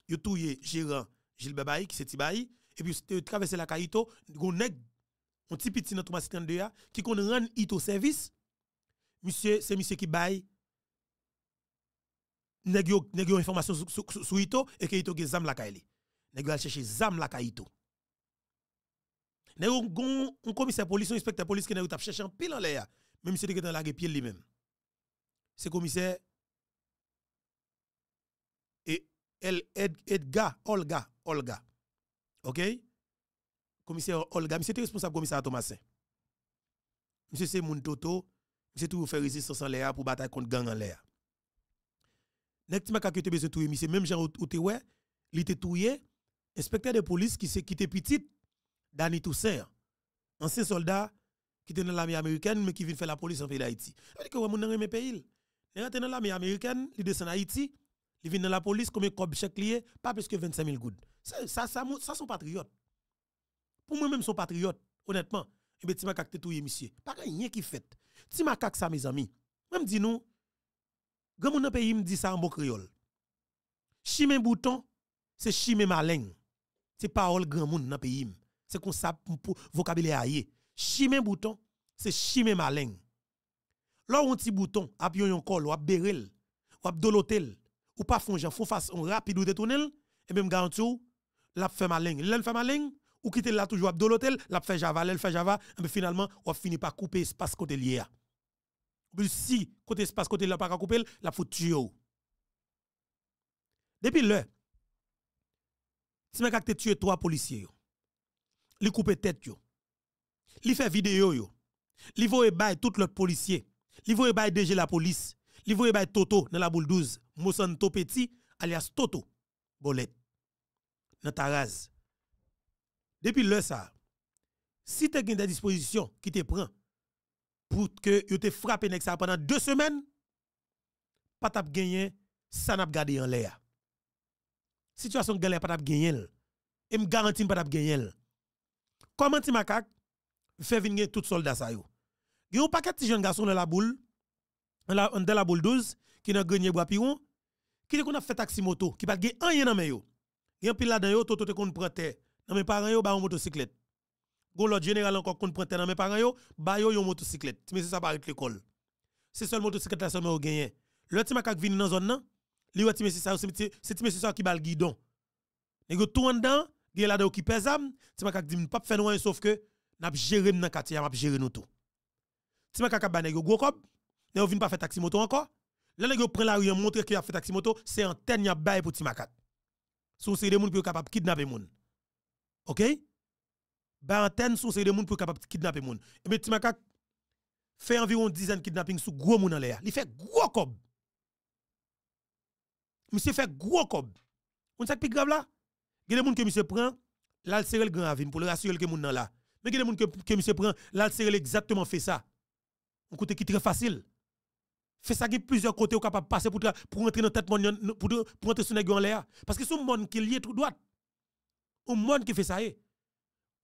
Speaker 1: yo touye gérant Gilles Baïa qui s'est baï et puis yo traversé la caille to, gon nèg un petit petit dans Thomas 32 qui qu'on rend ito service. Monsieur, c'est monsieur qui baille nèg yo information sur Ito et que Ito gen zam la kaili. Nèg al chercher zam la kaito. Nèg on un commissaire police, un inspecteur police qui nèg t'a chercher en pile en l'air, même si te dans la pied lui-même. C'est commissaire et El Edga Olga Olga. OK Commissaire Olga, monsieur est responsable commissaire Thomasin. Monsieur c'est mon toto, monsieur tout fait résistance en l'air pour bataille contre gang en l'air. Nèg ti maka ki te besoin même genre ou te ouais, il était inspecteur de police qui se qui était petite Danny Toussaint, ancien soldat qui était dans l'armée américaine mais qui vient faire la police en pays d'Haïti. Ça veut dire que mon dans mes pays. Il est dans l'armée américaine, il descend en Haïti, il vient dans la police comme cob chèque lié, pas plus que 25 000 gouttes. Ça ça ça, ça sont patriotes. Pour moi même son patriote, honnêtement. Et eh bien, Timakak te touye, monsieur. Pas rien qui fait. Timakak ça, mes amis. Même dis nous, Grand monde pays dit ça en bon créole. Chimé bouton, c'est chimé malin. C'est parole grand monde dans pays. C'est comme ça pour vocabulaire Chimé bouton, c'est chimé malin. Là on petit bouton, ap yon ou ap berel, ou ap dolotel, ou pas fon jan, fon un rapide ou détournel, et même garantou, la fait malin. L'en fait malin, ou quitte là toujours ap dolotel, l'a fait java, l'a fait java, e mais finalement, ou fini par couper espace côté lié si, côté espace, côté la pas couper, la foutu tuer. Depuis là, si mec a tué trois policiers, li coupe tête yo. Li fait vidéo yo. Li voye baye tout l'autre policier. Li voye baye DG la police. Li voye baye Toto dans la boule 12, Mosanto Petit alias Toto Bolet dans Taraz. Depuis là ça, si tu as une disposition qui te prend pour que vous te frappé ça pendant deux semaines, pas tap gagné, ça n'a pas gardé en l'air. Situation galère pas tap gagné. Et me garantis pas tap gagné. Comment ti macaque fait venir tout soldat ça yo. Gen un paquet de jeunes garçons dans la boule, dans la boule 12 qui n'a gagné bois piron, qui qu'on a fait taxi moto, qui pas gagné rien dans main yo. Gen pile là dedans yo, toto te qu'on prend terre. Dans mes parents yo ba en motocyclette. Gon l'autre général encore qu'on prend dans mes parents yo, ba yo yon motocyclette. Mais c'est ça paraît l'école. C'est seul motocyclette là seulement au gagné. Le petit macaque vient dans zone là, li wati monsieur ça, c'est monsieur ça qui bal guidon. guidon. Nèg tout en dedans, il là qui pèse am, petit macaque dit pas faire noir sauf que n'a géré dans quartier, n'a géré nous tout. Petit macaque ba nèg gros cop, ne vient pas faire taxi moto encore. Là nèg prend la rue montre qu'il a fait taxi moto, c'est antenne y a bail pour petit macaque. Sous c'est des monde qui capable kidnapper moun. OK? ba ben, antenne sous des de monde pour capable kidnapper monde. Et mais Timakak fait environ 10 ans kidnapping sous gros monde en l'air. Il fait gros cob. Monsieur fait gros cob. On sait plus grave là. Il y a des gens que monsieur prend, là serre le grand avine pour le rassurer que monde dans là. Mais il y a des gens que, que monsieur prend, là serre exactement fait ça. On côté qui très facile. Fait ça qui plusieurs côtés capable passer pour pour entrer dans tête monde pour pour entrer sur en l'air parce que son monde qui lié tout droit. Un monde qui fait ça et. Eh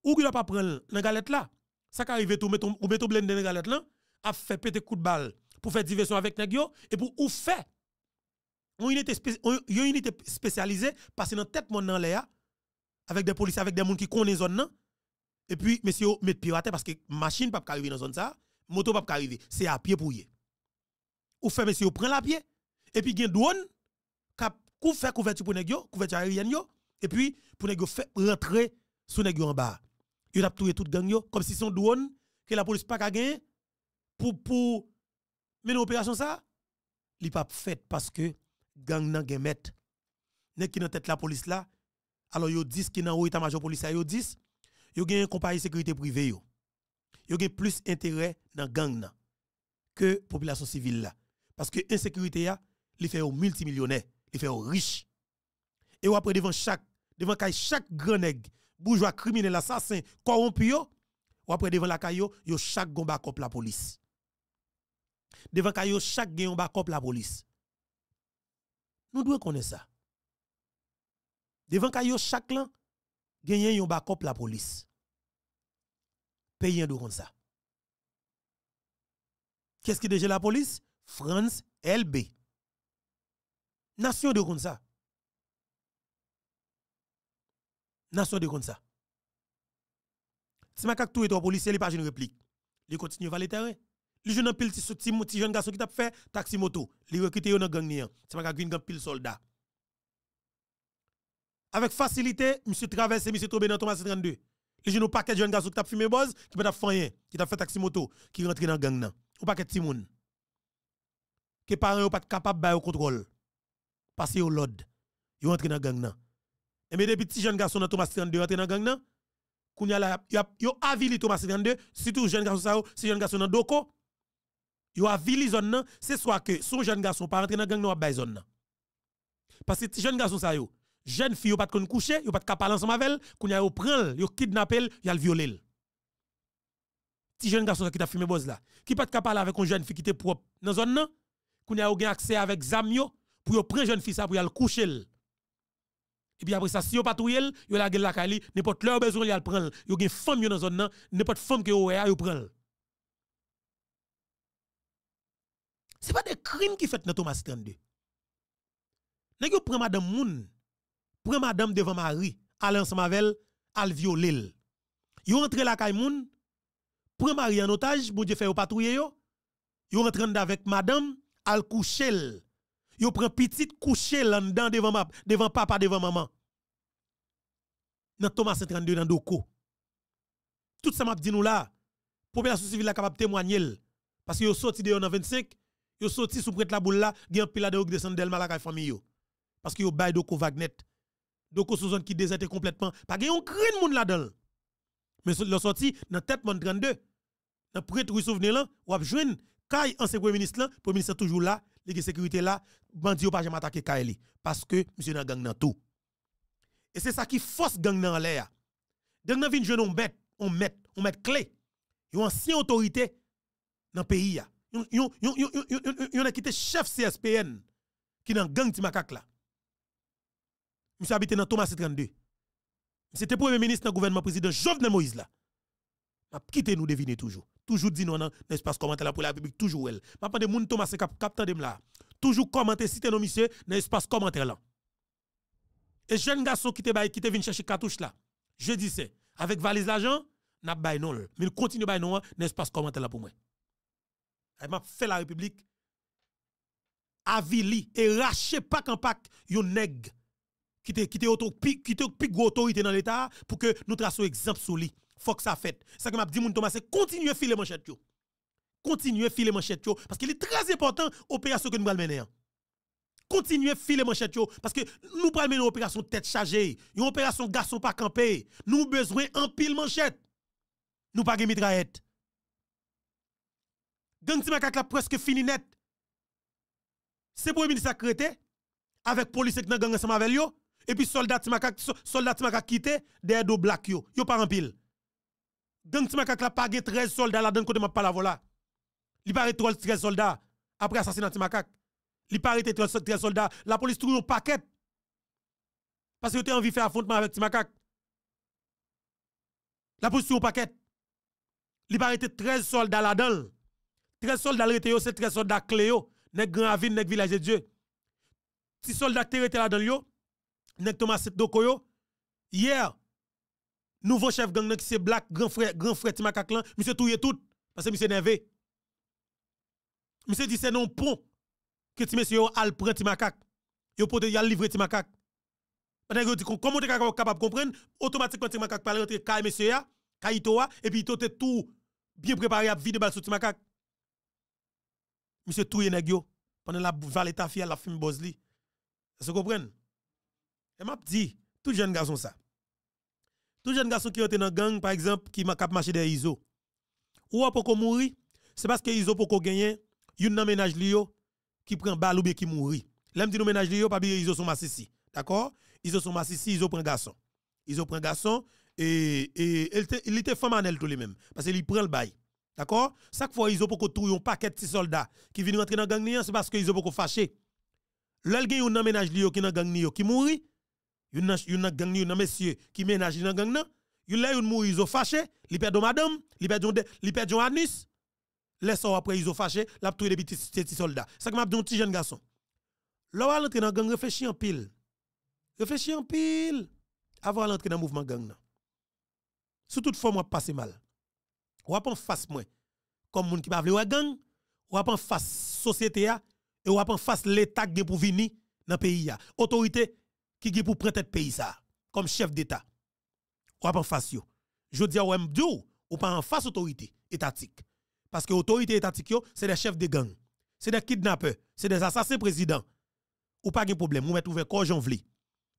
Speaker 1: ou qu'il n'a pas pris la galette là ça qui arrive tout mettre ou blende dans galette là a fait péter coup de balle pour faire diversion avec gens, et pour ou fait on une unité spécialisée passer dans tête mon dans l'air avec des policiers avec des gens qui connaissent zone là et puis monsieur met pirate parce que machine pas arriver dans zone ça moto pas arriver c'est à pied pour y ou fait monsieur prend la pied et puis gen drone qui fait couverture pour Negio, couverture aérienne yo et puis pour Negio, faire fait rentrer sous Negio en bas ils ont et toute gang, comme si son drone que la police pas qu'à gagner pour pour mener opération ça li pas fait parce que gang nan gen met nek qui dans tête la police là alors yo 10 qui nan haut état major police yo 10 yo gen compagnie sécurité privée yo yo gen plus intérêt dans gang nan que population civile là parce que insécurité a li fait au multimillionnaire li fait au riche et après devant chaque devant chaque grand nèg bourgeois criminel, assassin, corrompu, ou après devant la caillou, yo chaque gomba backup la police. Devant caillou, chaque gon backup la police. Nous devons connaître ça. Devant caillou, chaque lan, gagne yon bakop la police. pays de comme ça. Qu'est-ce qui déjà la police? France LB. Nation de comme ça. Nation de comme ça. Si ma carte tout et toi policier, il pas une réplique. Il continue à le terrain. Il joue un pile petit jeune garçon qui t'a fait taxi moto. Il recrute dans gang ni. C'est ma carte une pile soldat. Avec facilité, monsieur traverse, monsieur tombe dans Thomas 32. Il jeune un paquet jeune garçon qui t'a fumé boss, qui t'a fait rien, qui t'a fait taxi moto, qui rentre dans gang nan. Un paquet petit monde. Que parents pas capable de contrôle. Passer au Lord, il rentré dans gang nan. Et eh, mais depuis petit jeune garçon dans Thomas 32 rentré dans gang nan, kounya la yo avili Thomas 32, surtout jeune garçon ça, si jeune garçon dans Doko, yo avili zone là, c'est soit que son jeune garçon pas rentré dans gang nan zone là. Parce que jeune garçon ça yo, jeune fille yo pas de coucher, yo pas de parler ensemble avec elle, kounya yo prend, yo kidnappel, yo le violer. Petit jeune garçon qui t'a fumé boss là, qui pas de parler avec une jeune fille qui était propre dans zone là, kounya yo gen accès avec zamio pour yo prendre jeune fille ça pour le coucher et puis après ça, si vous patrouille il vous la gueule la cali, n'importe l'heure besoin de prendre. Vous avez une femme dans la zone, n'importe femme que vous avez, vous prendre. Ce n'est pas des crimes qui fait dans Thomas 32. Nèg prend madame moun, prend madame devant Marie, aller ensemble avec elle, al violer. Yo rentre la caille moun, prend Marie en otage, bon Dieu fait au patrouiller yo. Yo rentre avec madame, elle coucher Yo prend petite coucher là dedans devant papa devant maman. Dans Thomas 32 dans Doko. Tout ça m'a dit nous là. Population civile est capable témoigner parce que yo sorti de en 25, yo sorti sous prête la boule là, gen pile de descend de la famille yo. Parce que yo bail Doko Vagnette. Doko sous zone qui déserte complètement, pas gen un crée monde là-dedans. Mais le sorti dans tête mon 32. Dans prêtre souvenir là, ou a joindre Kay ancien premier ministre là, premier ministre toujours là, les sécurité là, bandit pas jamais attaquer Kaeli parce que monsieur dans gang dans tout. Et c'est ça qui force gang dans l'air. Gang dans vinn jeune on bête, on met, on met clé. Une ancien autorité dans le pays là. Yon yon quitté chef CSPN qui dans gang Timakak là. Monsieur habite dans Thomas 32. C'était premier ministre dans gouvernement président Jovenel Moïse là. quitté nous deviner toujours toujours dit non pas l'espace commentaire pour la République, toujours elle. Je pense Moun Thomas cap capteur de là. Toujours commenter, citer nos messieurs dans l'espace commentaire là. Et jeune garçon qui te qui te vient chercher cartouche là. Je dis c'est avec valise l'argent, n'a pas non. Mais il continue à non dans l'espace commentaire là pour moi. Elle m'a fait la République avili et raché pack en pack yon nègre qui te qui te qui autorité dans l'état pour que nous traçons exemple sur lui faut que ça fait. Ce que m'a dit mon Thomas, c'est continuer filer manchette yo. Continuer filer manchette yo parce qu'il est très important opération que nous allons mener. Continuez filer manchette yo parce que nous allons mener une opération tête chargée, une opération garçon pas campé. Nous besoin en pile manchette. Nous pas de mitraillette. Gang Timakak la presque fini net. C'est pour ministre secrétaire avec police qui gang ensemble avec yo et puis soldat Timakak soldat Timakak quitté derrière do black yo, yo pas en pile gang Timakak la pas 13 soldats là dans côté m'a pas la voilà. Il pas 13 soldats après assassinat Timakak. Il pas 13 soldats, la police trouve un paquet. Parce que tu envie de faire affrontement avec Timakak. La police trouve un paquet. Il pas 13 soldats là-dedans. 13 soldats c'est 13 soldats clés nèg grand ville nèg village de Dieu. Si soldats étaient là-dedans yo, nèg Thomas Dokoyo, hier, nouveau chef gang qui c'est Black, grand frère, grand frère Timakaklan, monsieur touye tout, parce que monsieur nervé. Monsieur dit c'est non pont que ti monsieur al prend Timakak. Yo pote y a livrer Timakak. Pendant que dit comment tu capable de comprendre, automatiquement Timakak parle rentrer Kai monsieur ya, Kaitoa et puis tout tout bien préparé à vider bal sur Timakak. Monsieur touye nèg yo pendant la valeta fiel la film Bozli. Vous comprenez? Et m'a dit tout jeune garçon ça. Tout jeune garçon qui est dans gang, par exemple, qui m'a marché des ISO. Ou pour mourir, c'est parce que ISO pour gagner, yon nan ménage liyo qui prend balle ou bien qui mourit. l'homme dit nous ménage liyo, pas bien ISO sont massici D'accord ISO sont ils ISO prend garçon. ISO prend garçon et, et, il était femme en elle tout les mêmes. Parce qu'il prend le bail. D'accord Chaque fois, ISO pour un paquet de soldats qui viennent rentrer dans gang, c'est parce que ISO pour fâché. qui yon nan ménage liyo qui nan gang qui mourit il y a gang messieurs qui ménage dans gang nan. Yon là yon mouri ils fâché, li de madame, li de li perdon anus. Laisse après ils ont fâché, l'a tué des petits soldats. Ça que m'a dit un petit jeune garçon. Lò entre dans gang réfléchis en pile. Réfléchis en pile avant l'entrée dans mouvement gang nan. Sous toute forme on passer mal. Ou en face moi comme moun qui pas vle gang, ou en face société et ou en face l'état de pour venir dans pays a. Autorité qui est pour prendre le pays ça comme chef d'état ou en face je dis à vous ou pas en face autorité étatique parce que l'autorité étatique c'est des chefs de gang c'est des kidnappeurs c'est des assassins présidents ou pas de problème ou mettre trouver corps vli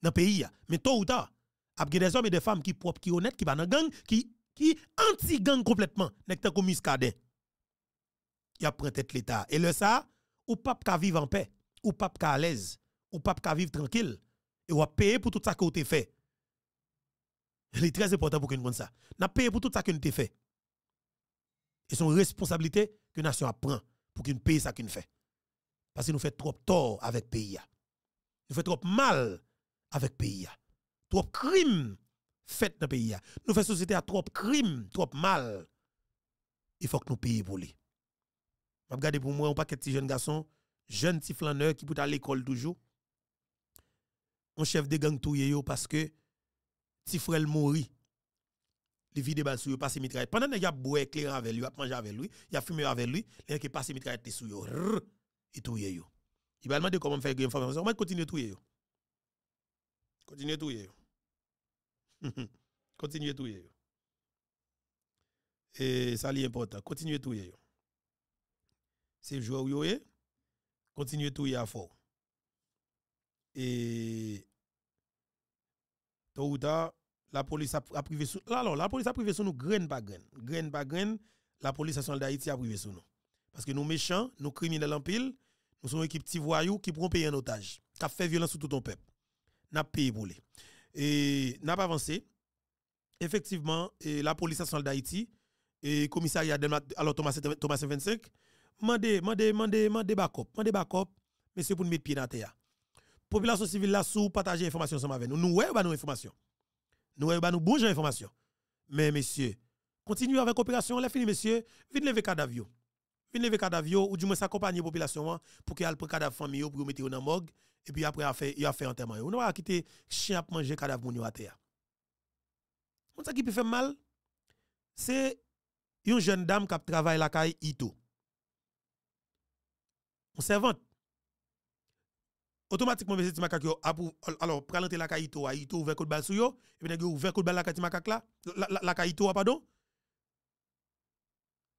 Speaker 1: dans pays mais tôt ou tard a des hommes et des femmes qui propres qui honnêtes qui sont dans gang qui qui anti gang complètement Ils tan comme a tête l'état et le ça ou pas qu'à vivre en paix ou pas ka à l'aise ou pas qu'à vivre tranquille et on va pour tout ça que vous avez fait. Il est très important pour que nous ça. ça. Nous payé pour tout ça que nous fait. Et son responsabilité que la nation apprend pour qu'une paye ça qu'on fait. Parce que nous faisons trop tort avec le pays. Nous faisons trop mal avec le pays. Trop crime fait dans le pays. Nous fait société à trop crime, trop mal. Il faut que nous payions pour lui. Je pour moi un paquet de jeunes garçons, jeunes petits flâneurs qui peut à l'école toujours mon chef de gang touye yo parce que si frère mourit les vides sou sur passe mitraille pendant les a boire éclair avec lui a manger avec lui il a fumé avec lui les qui passe mitraille te sou yo et touye yo il va demander comment faire une information comment continuer touye yo continuer touye yo [LAUGHS] continuer touye yo et ça c'est important continuer touye yo c'est joueur yo continuer touye à fort et tôt ou tard, la police a, privé sous là, la police a privé sous nous graine par graine graine par graine la police nationale d'Haïti a privé sous nous parce que nous méchants nous criminels en pile nous sommes une équipe de voyous qui prend payer en otage qui fait violence sur tout ton peuple n'a payé pour les et n'a pas avancé effectivement et la police nationale d'Haïti et commissariat de alors Thomas Thomas 25 mandé mandé mandé mandé backup mandé backup c'est pour nous mettre pied dans terre population civile là sous partager information ensemble avec nous. Nous ouais, bah, nous information. Nous ouais, bah, nous bonjour information. Mais messieurs, continuez avec opération, la fini messieurs, venez lever cadavre. Venez lever cadavre ou du moins s'accompagner population hein, pour qu'elle prenne cadavre famille pour mettre dans morgue et puis après il a fait enterrement. On va quitter chien à manger cadavre mon à terre. On ça qui peut faire mal c'est une jeune dame qui travaille la caille Ito. Une servante automatiquement monsieur Timakak yo ah, alors rentrer la kaito ah, ito ouvert de balle sur yo et puis ouvert de balle la Timakak là la kaito ah, pardon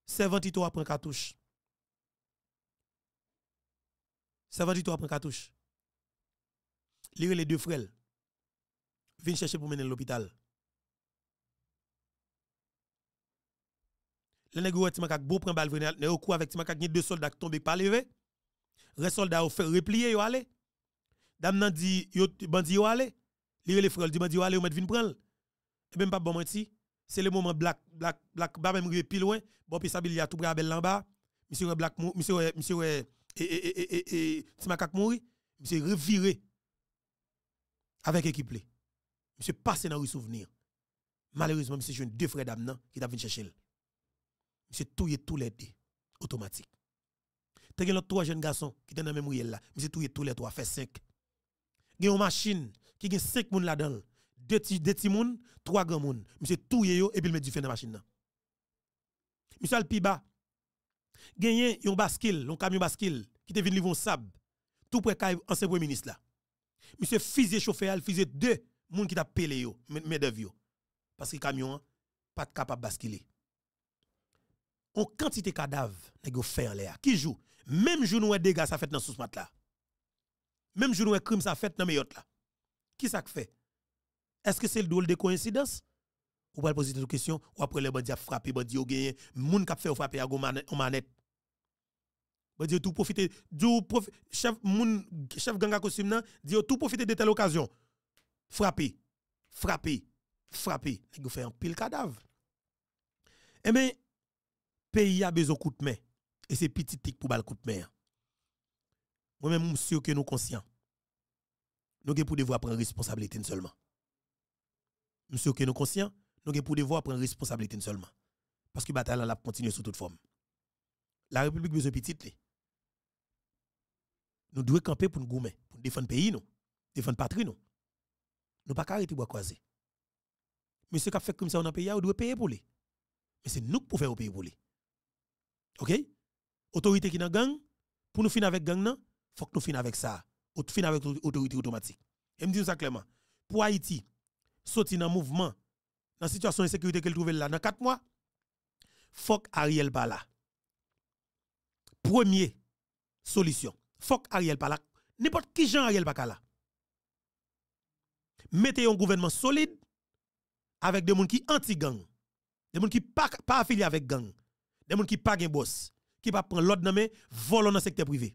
Speaker 1: servant ito prend cartouche servant ito prend cartouche lire les deux frères vient chercher pour mener l'hôpital le nègre Timakak bon prend balle venir au cou avec Timakak deux soldats qui tombent pas levé les soldats ont fait replier yo aller Dame nan dit yo bandi yo ale Lire les frères, dit bandi yo ale yo met vin prendre. Eh et même pas bon menti. C'est le moment black black black ba même plus loin. Bon puis sabil y tout bra bel en bas. Monsieur black monsieur eh, monsieur et et et et kak mouri, monsieur reviré avec équipe là. Monsieur passé dans le souvenir. Malheureusement monsieur jeune deux frères dame qui t'a venu chercher. Monsieur touye tous les deux automatique. T'as l'autre trois jeunes garçons qui étaient dans même là. Monsieur touye tous les trois fait cinq gen une machine qui gen 5 moun là-dedans. 2 petits moun, 3 grands moun. Monsieur touye yo et puis il met du feu dans la machine. Monsieur Alpiba, genyen yon baskil, yon camion baskil, qui te vin livon sab, tout près kay ancien premier ministre là. Monsieur fizier chauffeur, il fizé deux moun qui t'a pelé yo, medev yo. Parce que camion hein, pas capable basculer. On quantité cadavre nèg fait en l'air. Qui joue? Même jour nous dégâts ça fait dans ce mat là. Même jour où un crime ça fait dans mes là. Qui ça fait Est-ce que c'est le drôle de coïncidence Ou pas poser cette questions ou après les bandits a frappé, bandits ont gagné, moun qui a fait frapper à en manette. Bandits tout profiter, du prof, chef moun chef gang à costume dit tout profiter de telle occasion. Frapper, frapper, frapper, nèg fait un pile cadavre. Eh bien, pays a besoin de coup de main et c'est petit tic pour bal coup de main. Hein. Moi-même, je que nous conscients. Nous devoir prendre responsabilité seulement. Monsieur que nous conscients. Nous devons pour devoir prendre responsabilité seulement. Parce que la bataille la continue sous toute forme. La République besoin petite. Nous devons camper pour nous gommer, pour défendre le pays, nous, défendre la patrie. Nous ne pouvons pas arrêter de croiser. Monsieur qui a fait comme ça dans le pays, on doit payer pour lui. Mais c'est nous qui pouvons faire payer pour lui. OK? Autorité qui est dans gang, pour nous finir avec gang, faut que nous finissions avec ça. Ou fin avec l'autorité automatique. Et me dis ça clairement. Pour Haïti, sauter dans le mouvement, dans la situation de sécurité qu'elle trouve là, dans 4 mois, faut Ariel pas là. Première solution, faut Ariel pas là. N'importe qui Jean Ariel pas là. Mettez un gouvernement solide avec des gens qui anti-gang, des gens qui pas pas affiliés avec gang, des gens qui pas gen boss, qui pas prendre l'ordre dans main, volant dans le secteur privé.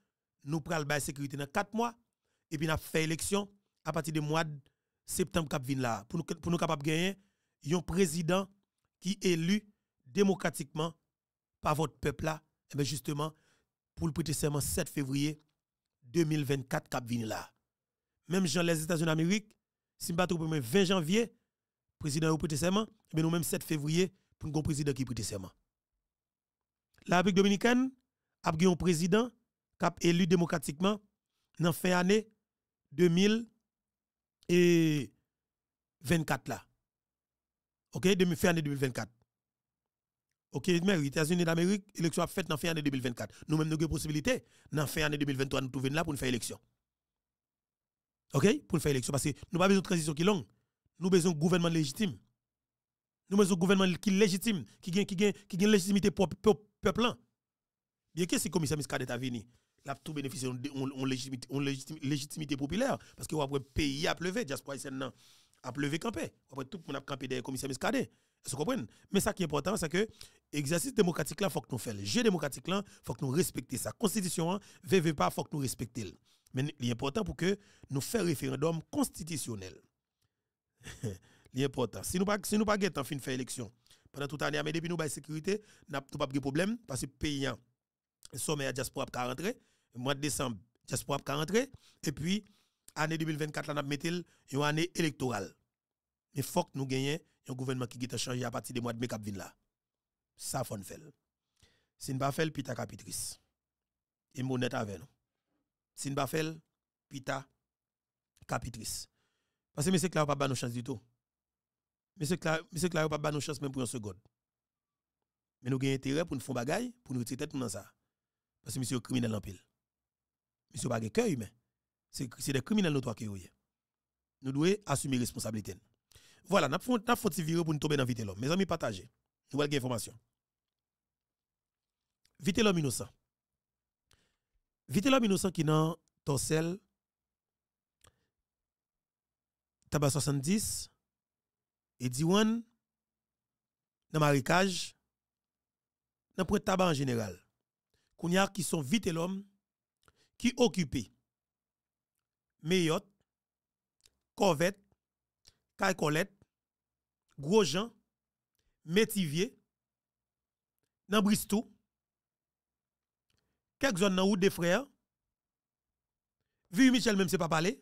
Speaker 1: nous prenons la sécurité dans 4 mois et puis nous fait élection à partir du mois de septembre qui pour nous pour nous capable gagner un président qui est élu démocratiquement par votre peuple là et eh ben justement pour le prêter serment 7 février 2024 qui là même Jean les États-Unis d'Amérique si pas le 20 janvier président prêter serment et eh ben nous même 7 février pour un président qui prête serment la République dominicaine a un président cap élu démocratiquement dans fin année 2024 là. OK, demi fin année 2024. OK, mais les États-Unis d'Amérique, l'élection a faite dans fin année 2024. Nous même nous avons possibilité dans fin année 2023 nous trouver là pour faire élection. OK, pour faire élection parce que nous pas besoin de transition qui longue. Nous besoin de gouvernement légitime. Nous besoin de gouvernement qui légitime, qui gagne qui qui légitimité pour peuple Bien que le commissaire Miscadet a venu, la tout bénéficié on légitimité, légitimité, populaire parce que après pays a pleuvé diaspora non a pleuvé campé après tout le monde a campé derrière commissaires vous comprenez mais ça qui est important c'est que exercice démocratique là faut que nous fassions le jeu démocratique là faut que nous respections La constitution hein. veut pas faut que nous respections mais l'important pour que nous fassions référendum constitutionnel [LAUGHS] important. si nous pas si nous pas en fin faire élection pendant toute l'année mais depuis nous de bah, sécurité n'a pas de problème parce que payant hein, sommet à diaspora pour rentrer mois de décembre, diaspora va rentrer. Et puis, année 2024, là, nous mis une année électorale. Mais il faut que nous gagnions un gouvernement qui a changé à partir du mois de mai Ça, là. Ça, faut faire. Si nous ne pas, pita capitrice. Et monnaie avec nous. Si nous ne pita capitrice. Parce que M. Claire n'a pas nos chance du tout. M. Claire n'a pas nos chance même pour une seconde. Mais nous avons intérêt pour nous faire des pour nous retirer tête dans ça. Parce que M. criminel en pile. Monsieur pas cœur humain. C'est des criminels notoires qui Nous devons assumer responsabilité. Voilà, nous avons fait un virus pour nous tomber dans vite l'homme. Mes amis, partagez. Nous avons information. Vite l'homme innocent. Vite l'homme innocent qui dans Torsel, Tabac 70, et Diwan, dans Maricage, dans Point Tabac en général. Kounia qui sont vite l'homme qui occupait Mayotte, Corvette, Caïcolette, Grosjean, Métivier, Nabristou, Bristou, quelques zones dans route des frères, Vu Michel même c'est pas parlé,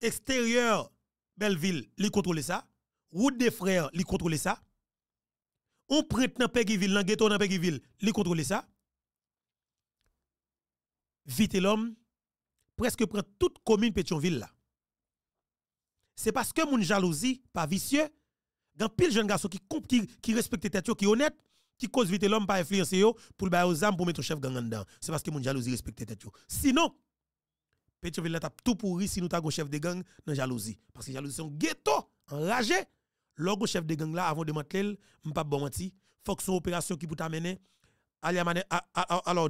Speaker 1: extérieur Belleville, il contrôle ça, route des frères, il contrôle ça, on prête dans Péguiville, dans ghetto dans Péguiville, il contrôle ça, vite l'homme, presque prend toute commune Pétionville là. C'est parce que mon jalousie, pas vicieux, dans pile jeune garçon qui qui, qui respecte tête qui honnête, qui cause vite l'homme pas influencer pour le aux âmes pour mettre chef gang dedans. C'est parce que mon jalousie respecte tête Sinon, Pétionville là tout pourri si nous avons chef de gang dans jalousie parce que jalousie c'est un ghetto enragé. Logo chef de gang là avant de manteler, pas bon menti, faut que son opération qui peut t'amener à la manière, alors,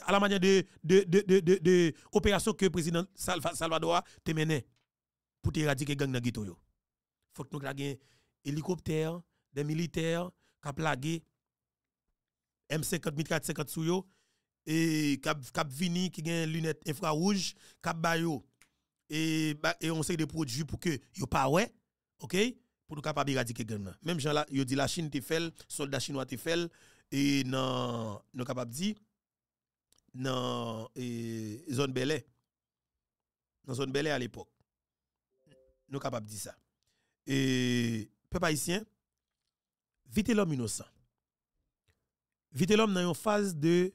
Speaker 1: à la manière de, de, de, de, que le président Salvador a mené pour éradiquer gang dans Il faut que nous ayons hélicoptères, des militaires qui plagué M50, des sous et qui cap vini qui lunettes infrarouges, cap bayo et et on sait des produits pour que yo pas ouais, OK? Pour nous capable éradiquer gang. Même gens là, yo dit la Chine te fait, soldats chinois te et non, nous capable dire dans e, zone Belay dans zone Belay à l'époque nous capable dire ça et peuple haïtien vite l'homme innocent vite l'homme dans une phase de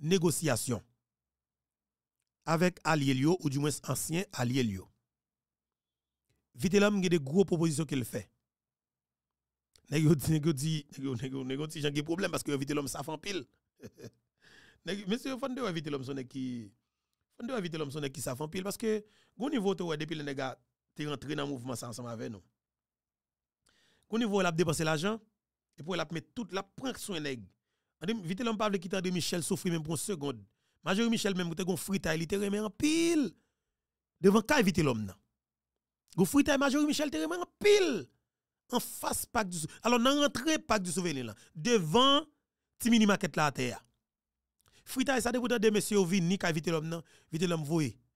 Speaker 1: négociation avec Alielio, ou du moins ancien Alielio. Vite l'homme a des gros propositions qu'il fait Nego dit, nego dit, nego, j'ai un problème parce que éviter l'homme, ça fait en pile. [LAUGHS] Monsieur, fond de éviter l'homme, son qui. Fond éviter l'homme, son qui ça fait en pile parce que, au niveau, de depuis le nègre, t'es rentré dans le mouvement ça ensemble avec nous. Au niveau, il a dépensé l'argent, et pour il a mettre toute la prendre soin Vite l'homme parle quitter de Michel souffrir même pour une seconde. Major Michel même il un frita il te remet en pile devant ka éviter l'homme nan. Gon frita e, Major Michel te remet en pile en face pack du Alors, dans rentré pack du souvenir là, devant Timini Market là terre. Frita et ça dépend de monsieur Vini qui a vite l'homme non vite l'homme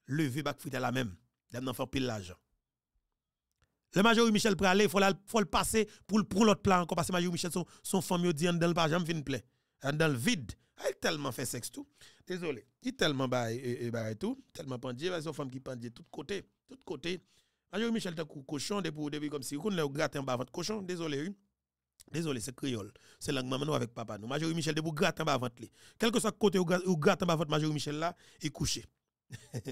Speaker 1: Le levé bac frita la même. Dame fait pile l'argent. Le major Michel Pralé, il faut, faut le passer pour, pour l'autre plan encore parce que major Michel son, son famille dit Andel, dans le pas jamais vinn plein. Dans vide. Il tellement fait sexe tout. Désolé. Il tellement bail et, et, tout, tellement pendier, son femme qui pendait tout côté, tout côté. Major Michel t'as cochon depuis depuis comme si on le gratte en bas ventre cochon désolé une Désolé, c'est créole. C'est langue maman avec papa. Nous, Major Michel, pour gratte en bas ventre. Quel que soit côté ou gratte en bas Major Michel là, il couché. [LAUGHS]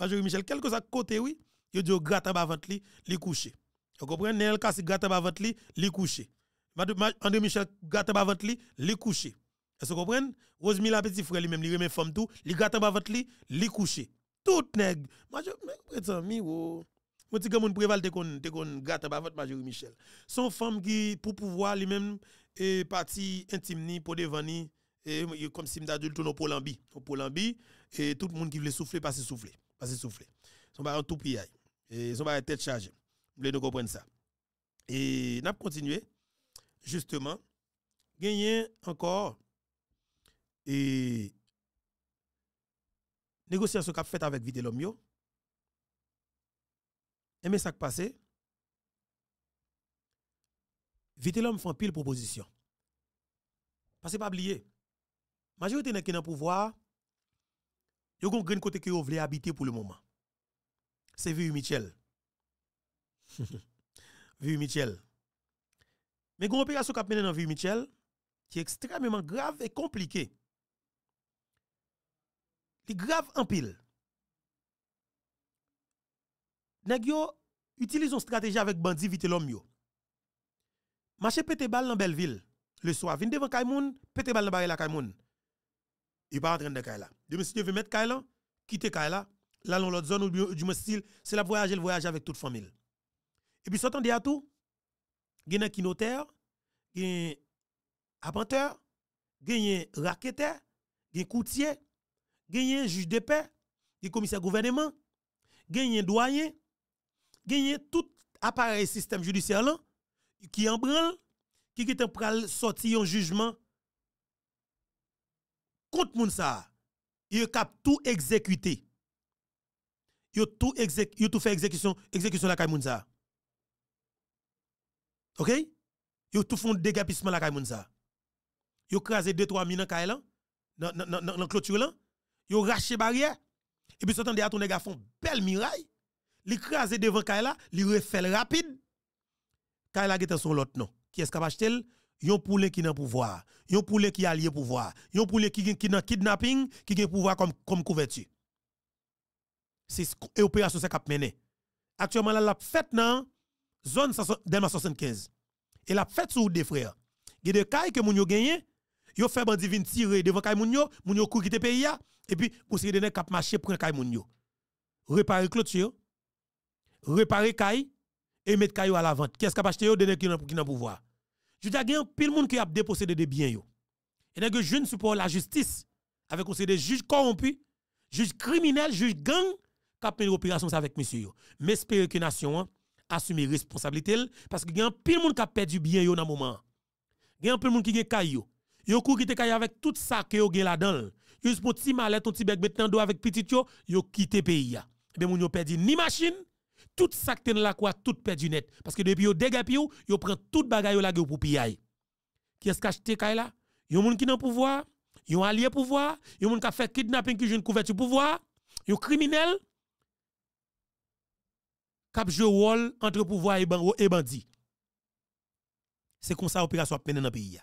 Speaker 1: Major Michel, quel que soit côté, oui, il dit gratte en bas ventre, li couché. Vous comprenez? Nel si gratte en bas ventre, il couché. André Michel gratte en bas ventre, il couché. Est-ce que vous comprenez? Rosemilla, petit frère, lui-même, li remet femme tout, il gratte en bas ventre, il couché. Tout nègre. Major, mais, moi, tu te kon te kon votre Michel. Son femme qui pour pouvoir lui-même et parti intime pour et comme si d'adulte au polambi, au polambi et tout le monde qui voulait souffler pas souffler, souffler. Son ba tout et son tête chargée. Vous voulez comprendre ça. Et n'a continué justement gagner encore et négociation qu'a fait avec Vite et mais ça qui passe, vite l'homme fait pile proposition. Parce que pas oublier, majorité qui est dans le pouvoir, ils ont un grand côté qui vous habiter pour le moment. C'est VU Michel. [LAUGHS] VU Michel. Mais une opération qui a mené dans VU Michel, qui est extrêmement grave et compliquée. C'est grave en pile nèg utilise une stratégie avec Bandi vite l'homme yo. Marché pété balle dans Belleville le soir, vin devant Kaimoun, pété balle dans barre la Kaimoun. Il pas en train de Kaila. Demain si tu mettre Kaila, quitter Kaila, là dans l'autre zone ou du même c'est la le voyage avec toute famille. Et puis s'entendez à tout, gagne qui notaire, gagne apporteur, gagne raquetteur, gagne courtier, gagne juge de paix, gagne commissaire gouvernement, gagne doyen gagné tout appareil système judiciaire là, qui en branle, qui est en pral sorti un jugement contre Mounsa. Il a tout exécuté. Il tout exé, tout fait exécution, exécution la Kaimounsa. OK? Il tout fait dégapissement la Mounsa. Il a Il crasé deux 3 000 dans la dans dans clôture. clôture là, il raché barrière et puis il à ton gars font belle miraille l'écraser devant Kaila, il refait rapide. Kaila était son lot non. Qui est-ce qui a acheté Yon poulet qui n'a pouvoir, yon poulet qui a lié pouvoir, yon poulet qui qui n'a kidnapping, qui a pouvoir comme comme couverture. C'est opération ça a mené. Actuellement la, la fête dans zone 75. Et la fête sur des frères. Il y a des cailles que moun yo gagné, yo fait bandit vin tirer devant Kaila moun yo, moun yo court quitter pays et puis de des cap marché pour caille moun yo. Réparer clôture réparer kay et mettre caillou à la vente. Qu'est-ce qu'a acheté yo des qui n'a pouvoir. Je dis plein pile monde qui a dépossédé des biens yo. Et je ne supporte la justice avec des juges corrompus, juges criminels, juges gang qui a fait opération avec monsieur yo. Mais espérer que nation hein, assume responsabilité parce que plein de monde qui a perdu bien yo dans moment. il y a plein de monde qui a des Yo kou qui te avec tout ça que yo là-dedans. Juste pour petit malet, ton petit bec maintenant avec petit yo, yo quitte pays ya. Ben moun yo perdu ni machine tout ça que la quoi, tout perdu net. Parce que depuis au dégât piou, yo prend tout bagaille la pour piller. Qui est-ce qu'acheté kay là? Yon moun qui nan pouvoir, yon allié pouvoir, yon moun qui fait kidnapping qui joue une couverture pouvoir, yo criminel cap je rôle entre pouvoir et, les et C'est comme ça opération mené dans pays.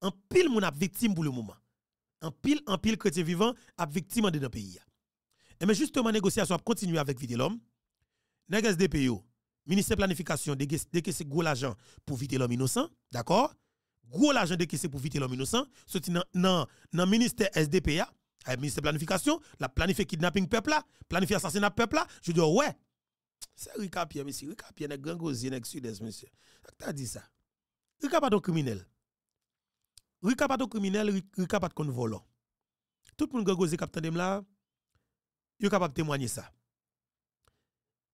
Speaker 1: En pile moun a victime pour le moment. En pile en pile chrétien vivant a victime dans le pays. Et mais justement négociation a continuer avec l'homme nèg SDP ministère planification de que c'est gros l'agent pour viter l'homme innocent, d'accord Gros l'agent de que c'est pour viter l'homme innocent, ce so, dans le ministère SDPA, le eh, ministère planification, la planifié kidnapping peuple là, planifié assassinat peuple là, je dis ouais. C'est Rika Pierre monsieur, Rika Pierre nèg grand gosier nèg sud-est monsieur. T'as dit ça. Rika pas criminel. Rika pas criminel, Rika pas kon volant. Tout le monde grand gosier capitaine là, il capable témoigner ça.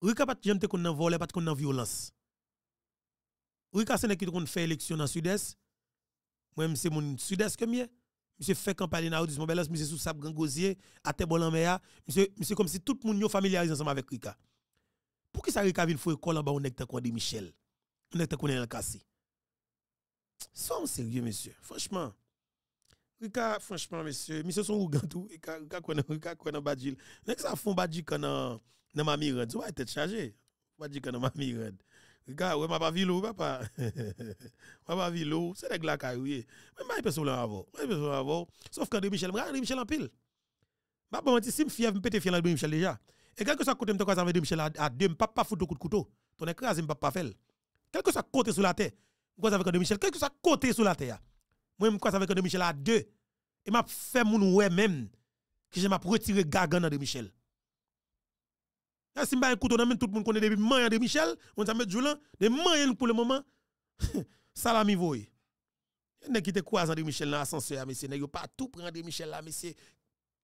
Speaker 1: Rika pas jamais nan pas violence. Rika c'est qui a fait l'élection dans sud-est. Moi c'est sud-est que Monsieur fait campagne dans Sud-Est, je monsieur sous sable gangosier, à ah. comme si tout le monde yo familiarisé ensemble avec Rika. Pourquoi ça Rika vient faut qu'on en bas Michel. On est tant qu'on est sérieux monsieur, franchement. Rika, franchement, monsieur, monsieur son tout. Rika, Rika, Rika, Rika, Badjil. Rika, sa fon Badjil Rika, Nan ma mirade, red, tête chargée. Pas dit que nan ma mirade. Regarde, ouais, ma pas vilou, papa. ma pas vilou, c'est des la carouille. Mais ma personne là avant. Ma personne là avant. Sauf que de Michel, regarde Michel en pile. Ma bon, si me fièvre, me pété fièvre de e Michel déjà. Et quelque soit côté me croise avec Michel à deux, me pas foutre coup de couteau. Ton écrasé me pas faire. Quelque soit côté sur la terre. ça avec de Michel, quelque soit côté sur la terre. Moi me ça avec de Michel à deux. Et m'a fait mon ouais même que je m'a retiré gagan de Michel si je écoute, on tout le monde connaît depuis mains de Michel, on s'amène Julien, des mains, hein, pour le moment. Salami voye. Ne qui te croise André Michel dans l'ascenseur, monsieur, ne pas tout prendre André Michel là, monsieur.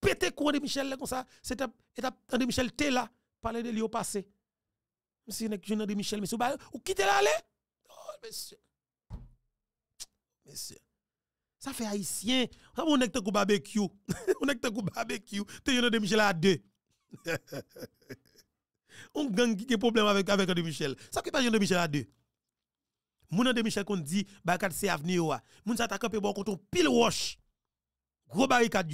Speaker 1: Pété quoi André Michel là comme ça, c'est André Michel t'es là, parler de lui au passé. Monsieur, ne jeune André Michel, monsieur, bah, ou quitte là aller Oh, monsieur. Monsieur. Ça fait haïtien. Ah, on est au barbecue. [LAUGHS] On est au barbecue. Tu es de Michel à deux. [LAUGHS] On gang qui a problème avec avec André Michel. Ça qui pas André Michel à deux. Mon André Michel qu'on dit barricade c'est avenir ouah. Moun ça t'a bon contre pile roche. Gros barricade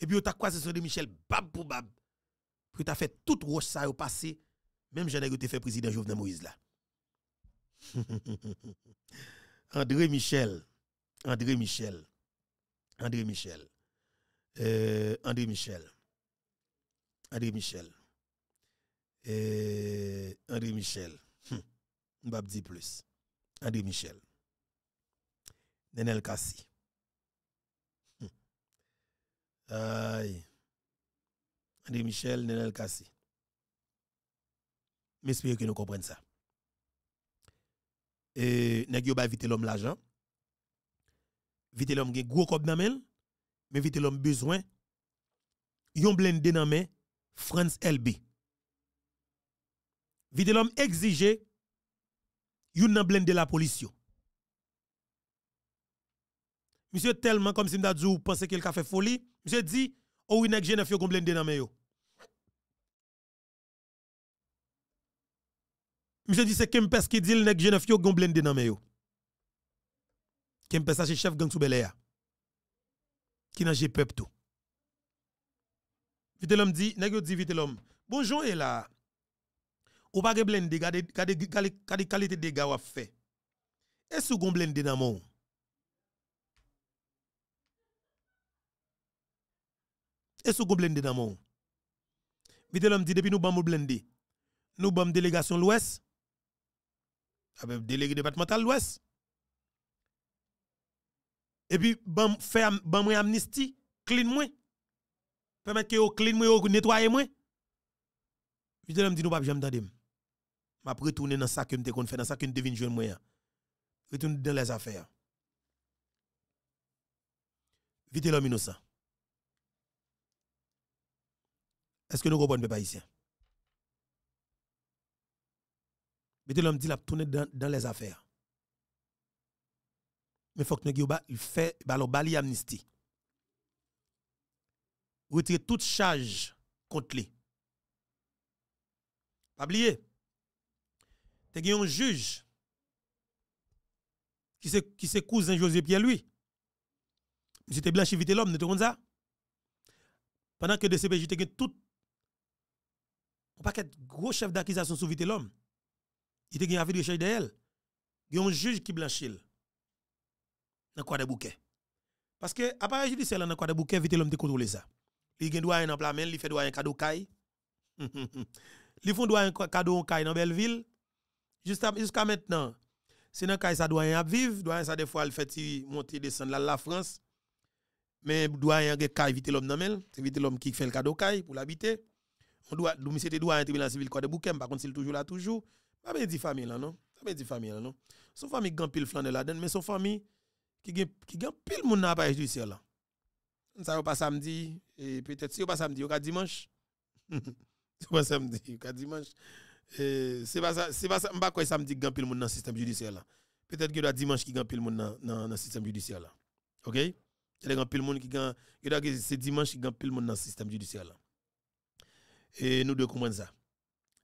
Speaker 1: Et puis on t'a croisé sur André Michel bab pour bab. Puis t'a fait toute roche ça au passé. Même j'en ai fait président Jovenel Moïse là. [LAUGHS] André Michel. André Michel. André Michel. Euh, André Michel. André Michel et eh, André Michel. Hum, je plus. André Michel. Nenel Kassi. Aïe. Hum. André Michel, Nenel Kassi. J'espère que nous comprenons ça. Et nous pas vite l'homme l'argent. Vite l'homme qui gros comme dans mais vite l'homme besoin. Yon blende dans main France LB. Vite l'homme exige, yon nan blende la police Monsieur tellement comme si m'dadjou pense ou qu'il a fait folie, monsieur dit oh oui nek Genève yo blende nan me. yo. Monsieur dit c'est Kempes qui dit nek Genève yo blende nan me. yo. Kempes c'est chef gang sou Qui n'a j'ai peuple tout. Vite l'homme dit, n'a yo dit vite l'homme. Bonjour est Ou pa ge blende gade kalite dega wap fe. E sou kon blende nan moun? E sou kon blende nan moun? Vite lom di depi nou ban moun blende. Nou ban delegasyon lwes. A bev delege debatmantal lwes. E pi ban mwen amnisti, klin mwen. Permet ke yo klin mwen, yo netwaye mwen. Vite lom di nou pap jam dadem. m'a retourné dans ça que me fait dans ça que devine moyen retourne dans les affaires vite l'homme innocent est-ce que nous comprenons pas ici vite l'homme dit la tourner dans, dans les affaires mais faut que nous il fait bah, balo amnistie retirer toute charge contre lui pas oublier c'est gen yon juj ki se, qui se cousin José Pierre lui. c'était te blanchi vite l'homme, ne te comme ça. Pendant que DCPJ te gen tout un paquet gros chef d'accusation sur vite l'homme. Il était gen avis de recherche d'elle. Il y a un juge qui blanchit dans quoi de bouquet. Parce que appareil judiciaire dans quoi de bouquet vite l'homme te contrôler ça. Il y a un plan, il fait un cadeau caille. [LAUGHS] Il font un cadeau en caille dans Belleville. Jusqu'à jusqu maintenant, c'est dans le cas ça doit vivre, doyen ça des fois le fait monter descendre la, la France. Mais doyen a éviter l'homme dans c'est éviter l'homme qui fait le cadeau caille pour l'habiter. On doit nous c'était doyen tribunal civil quoi de bouquem par contre c'est toujours là toujours. Pas bien dit famille là non. Pas bien dit famille là non. Son famille grand pile flan de la donne mais son famille qui qui grand pile monde n'a pas judiciaire là. Ça pas samedi et peut-être si pas samedi, a dimanche. C'est [LAUGHS] pas samedi, a dimanche. Eh, c'est pas ça c'est pas ça pas quoi samedi grand pile monde dans le système judiciaire peut-être que le dimanche qui grand pile monde dans dans le système judiciaire là OK il y a grand pile monde qui grand c'est dimanche qui grand pile monde dans le système judiciaire et nous devons comprendre ça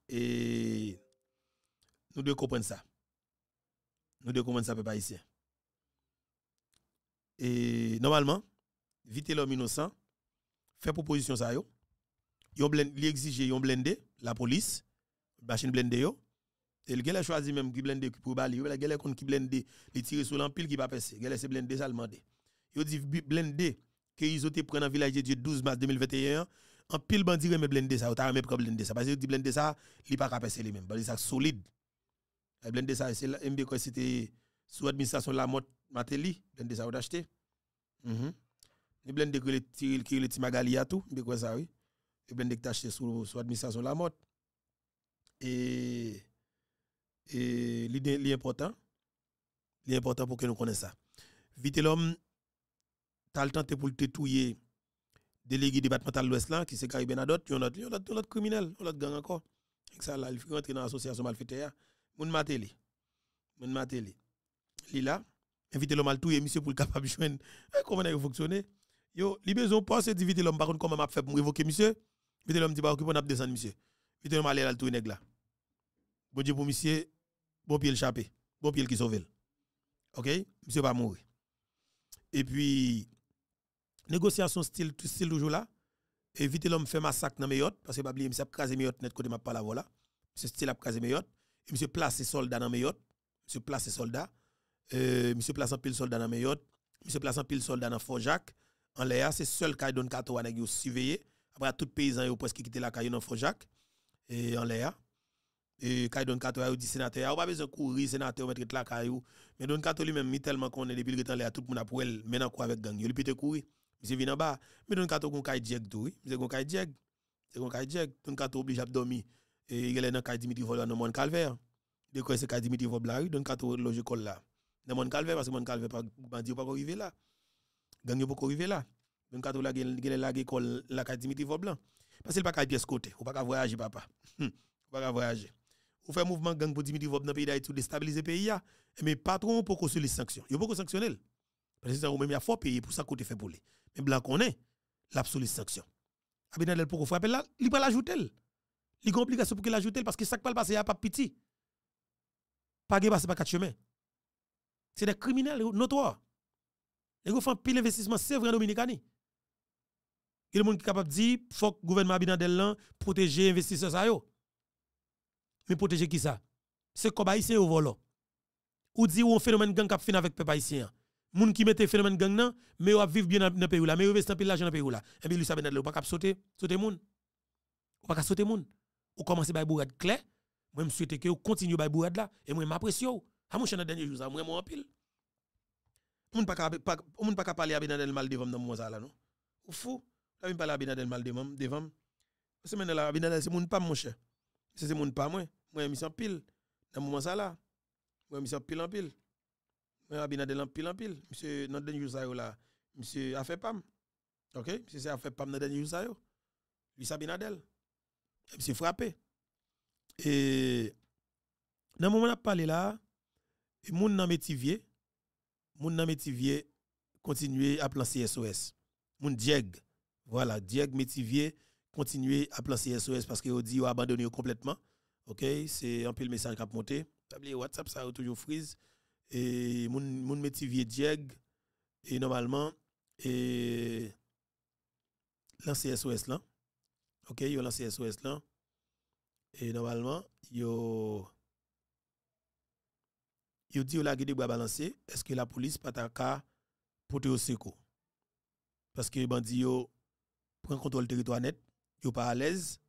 Speaker 1: et nous devons comprendre ça nous devons comprendre ça peuple haïtien et normalement vite l'homme innocent fait proposition ça yo ils blendé la police machine blende yo. Et le a choisi même qui blende pour Bali. Le gars a qui blende, il tire sur l'empile qui va passer. Le gars c'est blende ça demande. Yo dit blende que ils ont été pris dans le village de Dieu 12 mars 2021. En pile bandi remet blende ça, ou ta remet blende ça. Parce que dit blende ça, il pas passer lui-même. Parce ça solide. Blende ça, c'est MB quoi c'était sous administration la mort Mateli, blende ça, ou acheté. Mm Il blende que le tir, le tir, le tir, Magali à tout. Mais quoi ça, oui. Il blende que t'as acheté sous administration la mort et, et l'idée important, l'important pour que nous connaissons ça. Vite l'homme, t'as le temps pour le touiller délégué départemental de l'Ouest là, qui c'est Gary nadot yon autre, yon autre, criminel, yon autre gang encore. Et ça là, il faut rentrer dans l'association malfaiteria. Moun mateli. Moun mateli. Li là, invite l'homme à touiller, monsieur, pour le capable de joindre. Eh, comment il fonctionner? Yo, li besoin pas c'est d'inviter l'homme par contre comment m'a fait pour évoquer, monsieur. Vite l'homme dit pas bah, occupé on a descendre monsieur. Vite l'homme aller là le nèg là bon Dieu pour monsieur, bon pied le bon pied qui sauve. OK Monsieur va mourir. Et puis négociation style tout style toujours là. Éviter l'homme fait massacre dans Mayotte parce que pas bah, oublier monsieur craser Mayotte net côté m'a pas la voilà. Monsieur style a craser Mayotte et monsieur place soldats dans Mayotte, monsieur place soldats euh, monsieur place en pile soldat dans Mayotte, monsieur place en pile soldat dans Forjac. En l'air, c'est seul qui donne 4 ans qui surveillé. Après, tout paysan a presque quitter la caillou dans Forjac. Et en l'air, et Kaidon Don Kato a dit sénateur, on pas besoin de courir sénateur mettre la caillou, mais Don Kato lui-même mi tellement qu'on est depuis le temps là tout le monde a pour elle, maintenant quoi avec gang, il peut te courir. Monsieur vient en bas, mais Don Kato gon caille Jack tout, monsieur gon caille Jack. C'est gon caille Jack, Don Kato obligé à dormir et il est dans caille Dimitri Vol dans mon calvaire. De quoi c'est caille Dimitri Vol là, Don Kato loge col là. Dans mon calvaire parce que mon calvaire pas bandit pas arriver là. Gang ne pas arriver là. Don Kato là il est là col la caille Dimitri Vol blanc. Parce qu'il pas caille pièce côté, ou pas voyager papa. Hum. Ou pas voyager ou un mouvement gang pour diminuer dans le pays d'Haïti déstabiliser le pays. Mais patron pour causer les sanctions. Il faut que sanctionner. Parce que vous même il fort pays pour ça côté fait pour lui. Mais blanc on est l'absolue sanction. Abinadel pour frapper là, il pas l'ajouter. Il a une complication pour qu'il l'ajoute parce que ça peut pas passer a pas petit. Pas de passer pas quatre chemins. C'est des criminels notoires. Ils font pile investissement c'est vrai Dominicani. dominicain. Il y a des gens qui sont capables de dire faut que le gouvernement Abinadel protéger les investisseurs mais protéger qui ça C'est comme haïtien au volant. Ou dit ou un phénomène gang qui fin avec peuple haïtien. Moun qui mette phénomène gang nan, mais ou vivent bien dans le pays là, mais ou veste un pile l'argent dans le pays là. Et eh bien ça ou pas sauter, sauter moun. Ou pas cap sauter moun. Ou commencer bay bourade clair. Moi me que continue bay bourade là et moi m'apprécie ou. A ne pas parler à mal là non. Ou fou, parler à mal devant c'est ce pas pas moi Moi yon misyon pile. pile moment ça là moi yon en pile pile pile pile. yon abinadel an en pile en pile. Monsieur den jou a fait pam. Ok, monsieur a fait pam dans den jou sa yo. Lui sa abinadel. E frappé frappé. Et nan mouman moment la, e moun nan métivier, moun nan métivier, continuer à plan CSOS. Moun Dieg, voilà, Dieg métivier, continuer à placer SOS parce que vous dit abandonné complètement. OK, c'est un peu le message qui a monté. Tablier WhatsApp ça a toujours freeze et mon mon métier vieux dieg et normalement et lancer SOS là. OK, yo lancer SOS là. Et normalement, yo yo dit qu'ils qui bras balancer, est-ce que la police n'a pas ta pour porter au secours Parce que bandi yo prend contrôle territoire net yo pas à l'aise,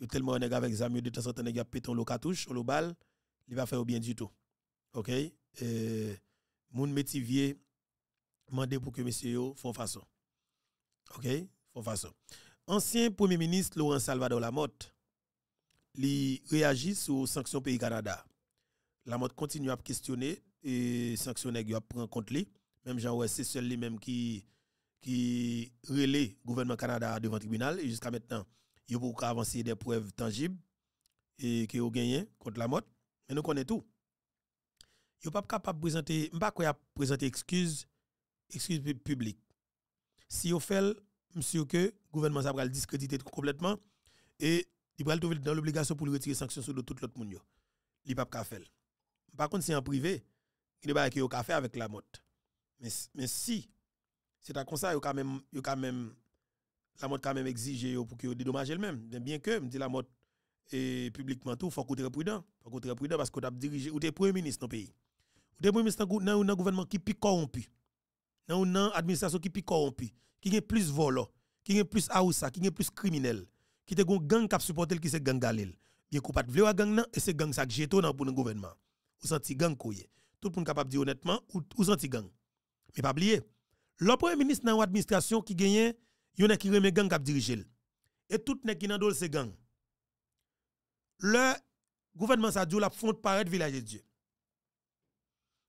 Speaker 1: yo tellement nèg avec zam yo de temps en temps nèg a péton le cartouche, le balle, il va faire bien du tout. OK euh mon métivier mandé pour que monsieur yo font façon. OK Font façon. Ancien premier ministre Laurent Salvador Lamotte li réagit sur sanctions pays Canada. Lamotte continue à questionner et sanctionner a prend compte lui, même Jean ouest c'est seul lui même qui qui relaie le gouvernement Canada devant le tribunal. Et jusqu'à maintenant, il n'y a avancer des preuves tangibles et qui ont gagné contre la mort. Mais nous connaissons tout. Il n'y pas capable de présenter, pas présenter excuse, excuse publique. Si vous fait, monsieur que le gouvernement va le discréditer complètement et il va trouver dans l'obligation pour retirer sanctions sur tout l'autre monde. Il n'y a pas faire. Par contre, c'est en privé, il n'y a pas de faire avec la mort. Mais, mais si c'est comme ça, quand même, quand même, la mode quand même pour que dédommage elle-même. Bien que, dit la mode, et publiquement tout, faut être soit prudent. Faut être soit prudent parce que t'as dirigé, ou tu es premier ministre dans le pays. Ou premier ministre dans un gouvernement qui est corrompu. Dans une administration qui est corrompu qui est plus volant, qui est plus aoussa, qui est plus criminel, qui est un gang qui a qui c'est gang galil. Bien qu'on pas de à gang, et c'est gang ça que j'ai dans le gouvernement. Ou senti gang Tout le monde capable de dire honnêtement, ou, ou senti gang. Mais pas oublier. Le premier ministre dans l'administration qui gagne, il y a qui remet gang qui dirige. Et tout monde qui dans le gang. Le gouvernement Sadio la par paraître village de Dieu.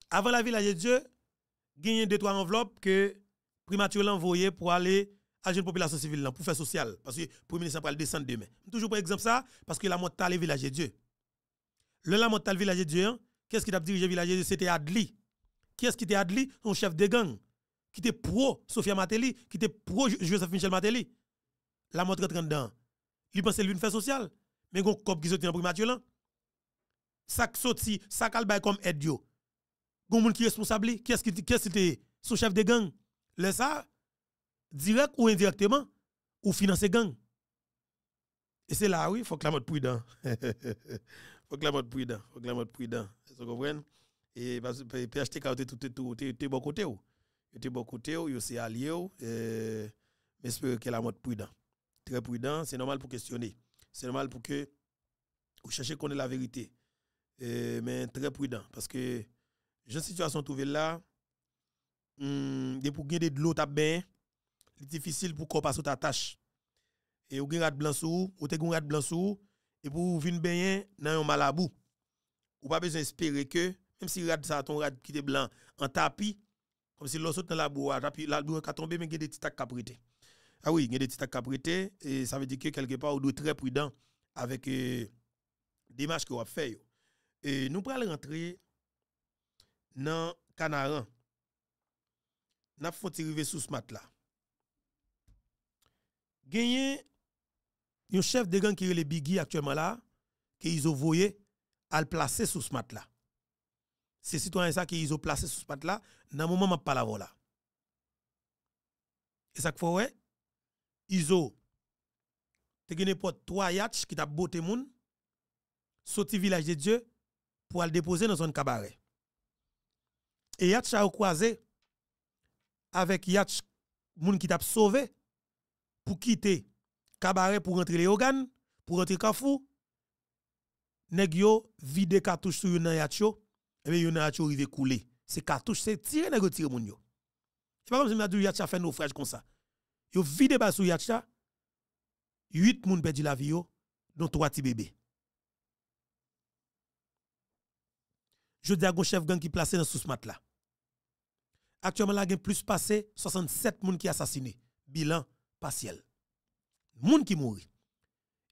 Speaker 1: Avant la village de Dieu, il y a deux trois enveloppes que primature envoyé pour aller à la population civile pour faire social parce que le premier ministre va descendre demain. Toujours par exemple ça parce que la monté le village de Dieu. Le la le village de Dieu, hein. qu'est-ce qui a dirigé village de Dieu c'était Adli. Qui ce qui était Adli? Son chef de gang qui était pro Sofia Matéli, qui était pro Joseph Michel Matéli. La montre 30 dedans. Il pensait lui une fête sociale. Mais un cop qui sorti dans primature là. Ça sorti, ça calbaille comme Edio. a un monde qui responsable, qui est-ce qui est-ce était son chef de gang. Le ça direct ou indirectement ou financer gang. Et c'est là oui, faut que la mode prudent. [LAUGHS] faut que la mode prudent, faut que la mode prudent. Vous comprenez Et bah, PHTK était tout tout bon côté beaucoup bon côté, yo c'est allié, euh, j'espère que la mode prudent. Très prudent, c'est normal pour questionner. C'est normal pour que vous cherchez qu'on ait la vérité. Eh, mais très prudent, parce que j'ai une situation trouvée là, hmm, de pour gagner de l'eau, ta bien, c'est difficile pour qu'on passe ta tâche. Et vous avez un blanc sous, ou te de blanc sous, et pour venir bien dans un malabou. Ou pas besoin d'espérer que, même si rad ça ton rad qui est blanc en tapis, comme si l'on saute dans la boue, ah, la boua a tombé, mais il y a des petits tacs qui Ah oui, il y a des petits tacs Et ça veut dire que quelque part, on doit très prudent avec les euh, démarches qu'on a fait. Et nous allons rentrer dans Canaran. Nous avons arriver sous ce matelas. Gagné, un chef de gang qui est le Biggie actuellement là, qu'ils ils ont voyé à le placer sous ce matelas. C'est citoyen ça qui ils ont placé sous ce matelas dans le moment où je parle avant là. Et ça que vous Iso, tu as pour trois yachts qui t'ont botté moun, sorti village de Dieu pour le déposer dans un cabaret. Et yachts a croisé avec yachts moun qui t'ont sauvé pour quitter cabaret pour rentrer les organes, pour rentrer le cafou. Nèg vide cartouche sur yon yacht et bien yon yacht yo rive eh c'est cartouche, c'est tirer nèg tirer mon yo. C'est pas comme si Madou Yatcha fait naufrage comme ça. Yo vide bas sur Yatcha, 8 moun perdu la vie yo, dont 3 petits bébés. Je dis à un chef gang qui placé dans sous mat Actuellement la il y a plus passé 67 personnes qui assassiné Bilan partiel. Moun qui mouri.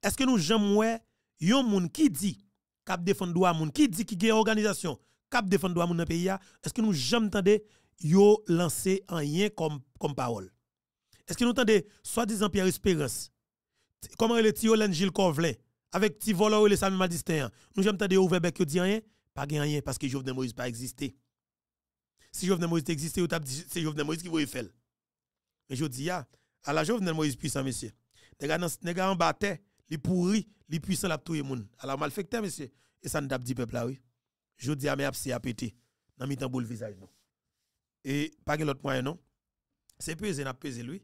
Speaker 1: Est-ce que nous jamais yon moun qui dit cap défendre droit moun qui dit qui organisation cap défendre droit dans pays est-ce que nous jamais entendu yo lancer un rien comme comme parole est-ce que nous tendez soi-disant Pierre Espérance comment le tio Gilles Corvelin avec ti et et Samuel Madistin nous jamais entendu ouvert bec yo dit rien pas rien parce que Jovenel Moïse pas existé si Jovenel Moïse existait c'est Jovenel Moïse qui voulait faire mais je dis à la Jovenel Moïse puissant monsieur les gars en bataille, les pourris les puissants la tout le monde alors malfecteur monsieur et ça ne dit peuple là oui Jodi a me apse apete, nan mi tanbou l vizaj nou. E page lot mwaye nou, se peze nap peze loui.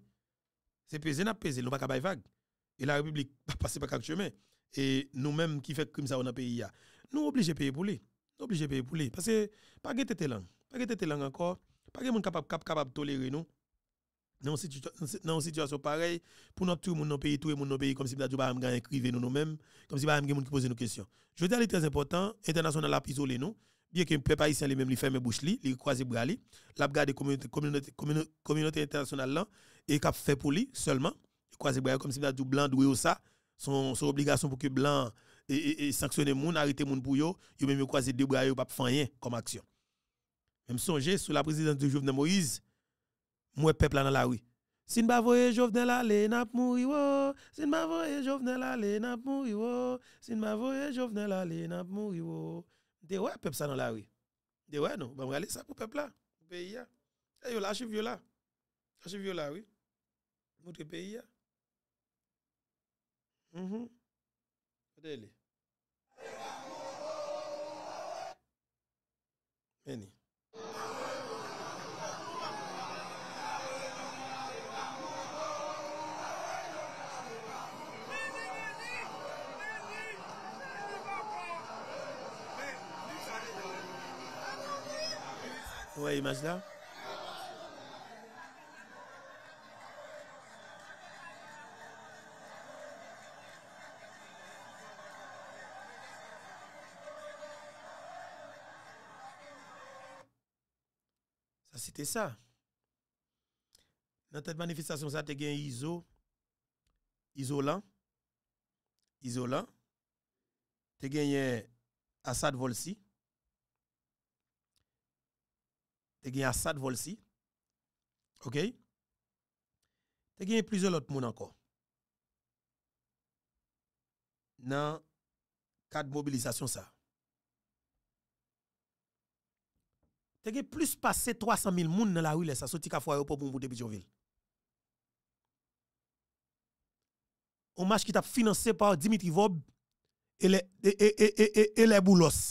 Speaker 1: Se peze nap peze, nou baka bay vag. E la republik [LAUGHS] pa pase pa kak chemen. E nou menm ki fek krim sa ou nan peyi ya. Nou oblije peye pou li. Oblije peye pou li. Pase page tete lang. Page tete lang ankor. Page moun kapap kapap toleri nou. dans une situation pareille, pour nous, tout le monde dans le pays, tout le monde dans le pays, comme si nous n'avions écrivé nous-mêmes, comme si nous n'avions qui poser nos questions. Je veux dire, c'est très important, international a isolé nous, bien que les peuple haïtien les mêmes les ferme bouche, lui croise les bras, il a gardé la communauté internationale là, et qu'a fait pour lui seulement, croise les bras comme si nous avions blanc, doué ça, son, son obligation pour que blanc et, et, et sanctionner moun, arrêter moun pour il yo même croiser deux bras, yo pas rien comme action. Même songer sous la présidence de Jovenel Moïse, Mwen pepla nan lawi. Sin bavoye jovne lale nap mou yi wo. Sin bavoye jovne lale nap mou yi wo. Sin bavoye jovne lale nap mou yi wo. Dewe pepla nan lawi. Dewe nou. Mwen gale sa pou pepla. Beyi ya. Eh, Achev yo la. Achev yo lawi. Mwen pepeyi ya. Mwen mhm. mwen. Atele. Mweni. Mweni. Ouais, Ça, c'était ça. Dans cette manifestation, ça, te gagne ISO, isolant, isolant. Tu as Assad Volsi. te gen yon asad vol si, te gen yon plize lot moun anko, nan kat mobilizasyon sa. Te gen plus pase 300.000 moun nan la wile sa, sa sotika fwa yo pou mboute bi Jovil. Omaj ki tap finanse pa ou Dimitri Vob, e le e, e, e, bou los.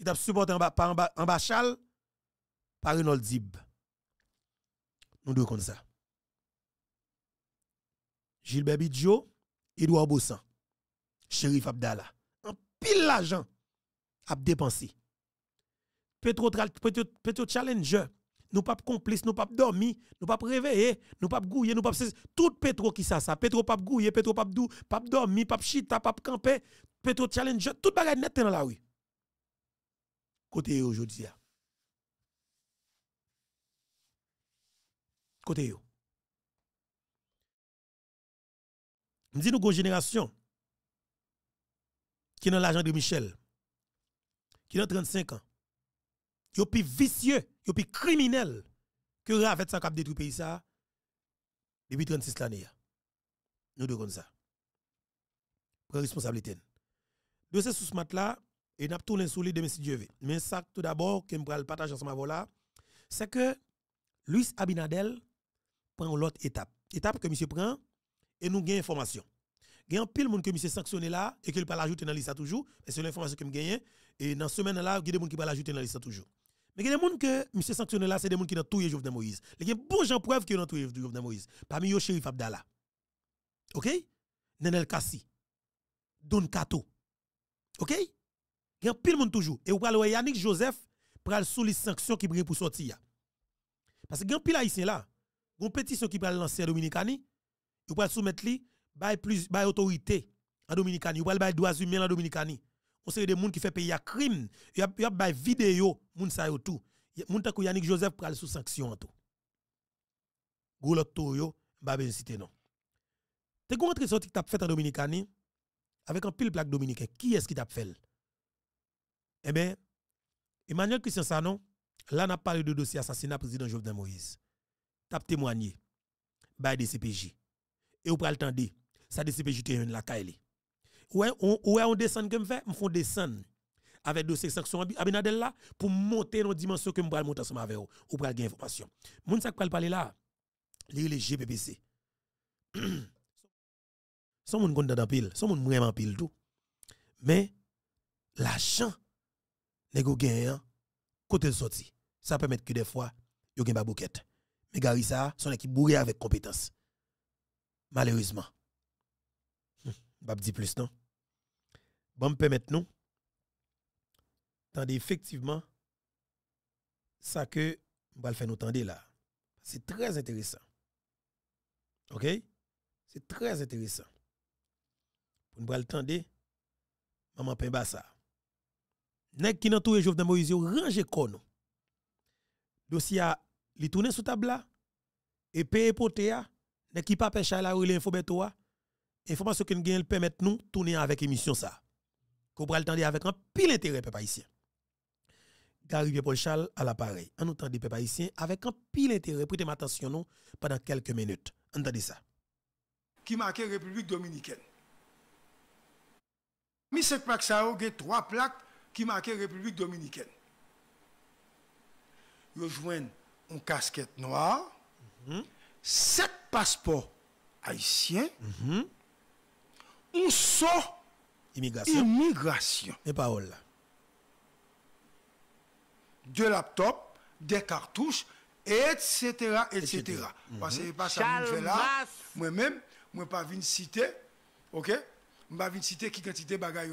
Speaker 1: qui t'a supporté par Chal par Renold Dib. Nous deux comme ça. Gilbert Bidjo, Edouard Bossan, Cherif Abdallah. Un pile l'argent à dépenser. Petro, petro, petro Challenger, nous pas complices, nous pas dormi, nous pas réveiller, nous pas gouiller, nous pas tout pétro qui ça ça, pétro pas gouiller, pétro pas dou, pas dormir, pas chita, pas camper, Petro challenger, tout bagay net dans la rue côté aujourd'hui. Côté yo. Dis ah. nous une génération qui est dans l'argent de Michel, qui est 35 ans, qui est plus vicieux, qui plus criminel que Ravette ça cap détruit pays ça depuis 36 l'année. Nous devons ça. Pour responsabilité. De ce sous-mat là, et n'a tout souliers de M. Dieu Mais ça, tout d'abord, que je vais partager ensemble là, c'est que Luis Abinadel prend l'autre étape. Étape que M. prend, et nous gagne information. Il y a un pile de monde que monsieur sanctionné là, et qu'il peut l'ajouter dans la liste toujours, et c'est l'information que je gagne, et dans la semaine là, il y a des gens qui peuvent l'ajouter dans la liste toujours. Mais il y a des gens que monsieur sanctionné là, c'est des gens qui ont tout de Moïse. Il y a des gens preuve qui ont tout de Moïse. Parmi eux, Chérif Abdallah. OK? Nenel Kassi. Don Kato. OK? Il y a pile monde toujours. Et vous Yannick Joseph pral sous les sanctions qui brillent pour sortir. Parce que il a pile haïtien là. une pétition qui pral lancer Dominicani, vous pral soumettre li bay plus bay autorité en Dominicani, vous pral bay droits humains en Dominicani. On des monde qui fait payer crime, y a y a bay vidéo yo tout. Moun Yannick Joseph pral sous sanction en tout. Goulot Toyo, ben cité non. T'es que t'as fait en Dominicani avec un pile plaque dominicain. Qui est-ce qui t'a fait? Eh bien, Emmanuel Christian Sanon, là, n'a parlé de dossier assassinat président Jovenel Moïse. T'as témoigné, by des CPJ. Et vous pral le ça des CPJ te la kaile. Ouais, ouais, on descend comme fait, on font descendre avec dossier sanction Abinadel là, pour monter nos dimensions que m'pral monter ensemble avec Vous ou pral gagner information. Moun sa pral parler là, li le GPPC. son moun dans pile, son moun vraiment pile tout. Mais, l'argent, les gens côté sortie. Ça permet que des fois, ils gagnent pas bouquette. Mais Garissa, son équipe bourrée avec compétence. Malheureusement. Je hum, ne dire plus, non? Bon, permettre nous. Tendez effectivement ça que je vais faire nous tendre là. C'est très intéressant. OK? C'est très intéressant. Pour nous le tendre, maman faire ça nèg qui entouré Jovenel Moïse ranger Le Dossier li tourner sous table e et payer pote a nèg qui pas pêcher la relé info beto a. Information que nous permettre de tourner avec émission ça. Qu'on pral tendre avec un pile intérêt peuple haïtien. Gary Paul à l'appareil. En entendant peuple haïtien avec un pile intérêt prêtez attention nous pendant quelques minutes. Entendez ça. Qui marquait République dominicaine.
Speaker 3: Il cette plaque ça a trois plaques qui marquait République dominicaine. Ils joindre une casquette noire, mhm. sept passeports haïtiens, mhm. un sort immigration. Et Deux laptops, des cartouches, etc. etc. Et mm pas ça là. Moi-même, moi pas venir citer, ok? Je ne pas citer qui quantité de bagages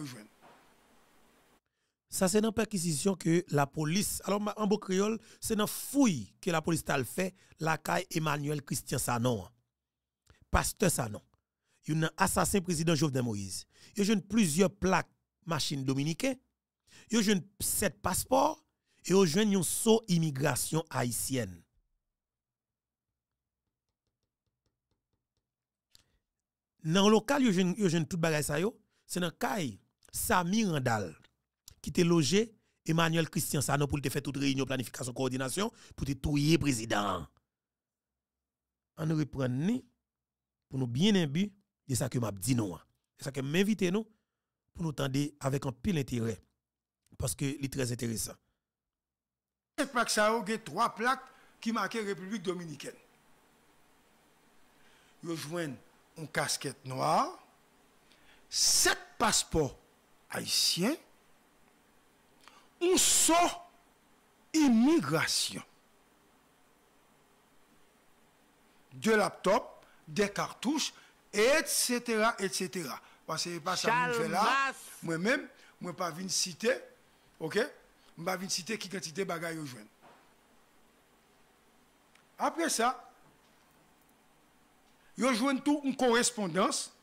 Speaker 1: ça, c'est dans perquisition que la police, alors en beau créole, c'est dans fouille que la police a fait, la caille Emmanuel Christian Sanon, pasteur Sanon. Il y a un assassin président Jovenel Moïse. Il y a plusieurs plaques machines dominicaines. Il y a sept passeports. Et il y a un saut immigration haïtienne. Dans le local, il y a tout le ça C'est dans caille Sami Randall qui était logé Emmanuel Christian Sano pour te faire toute réunion planification coordination pour te touiller président. On nous reprend pour nous bien imbu de ça que m'a dit nous. C'est hein. ça que m'invite nous pour nous tendre avec un pile intérêt parce que c'est très intéressant. Cette plaque ça trois plaques qui marquent République
Speaker 3: dominicaine. Vous jouez une casquette noire, sept passeports haïtiens on sort immigration. De laptop, des cartouches, etc. etc. Parce que pas ça que fait là. Moi-même, moi pas venir citer, ok? Je pas venir citer qui quantité bagaille aux Après ça, je joignent tout une correspondance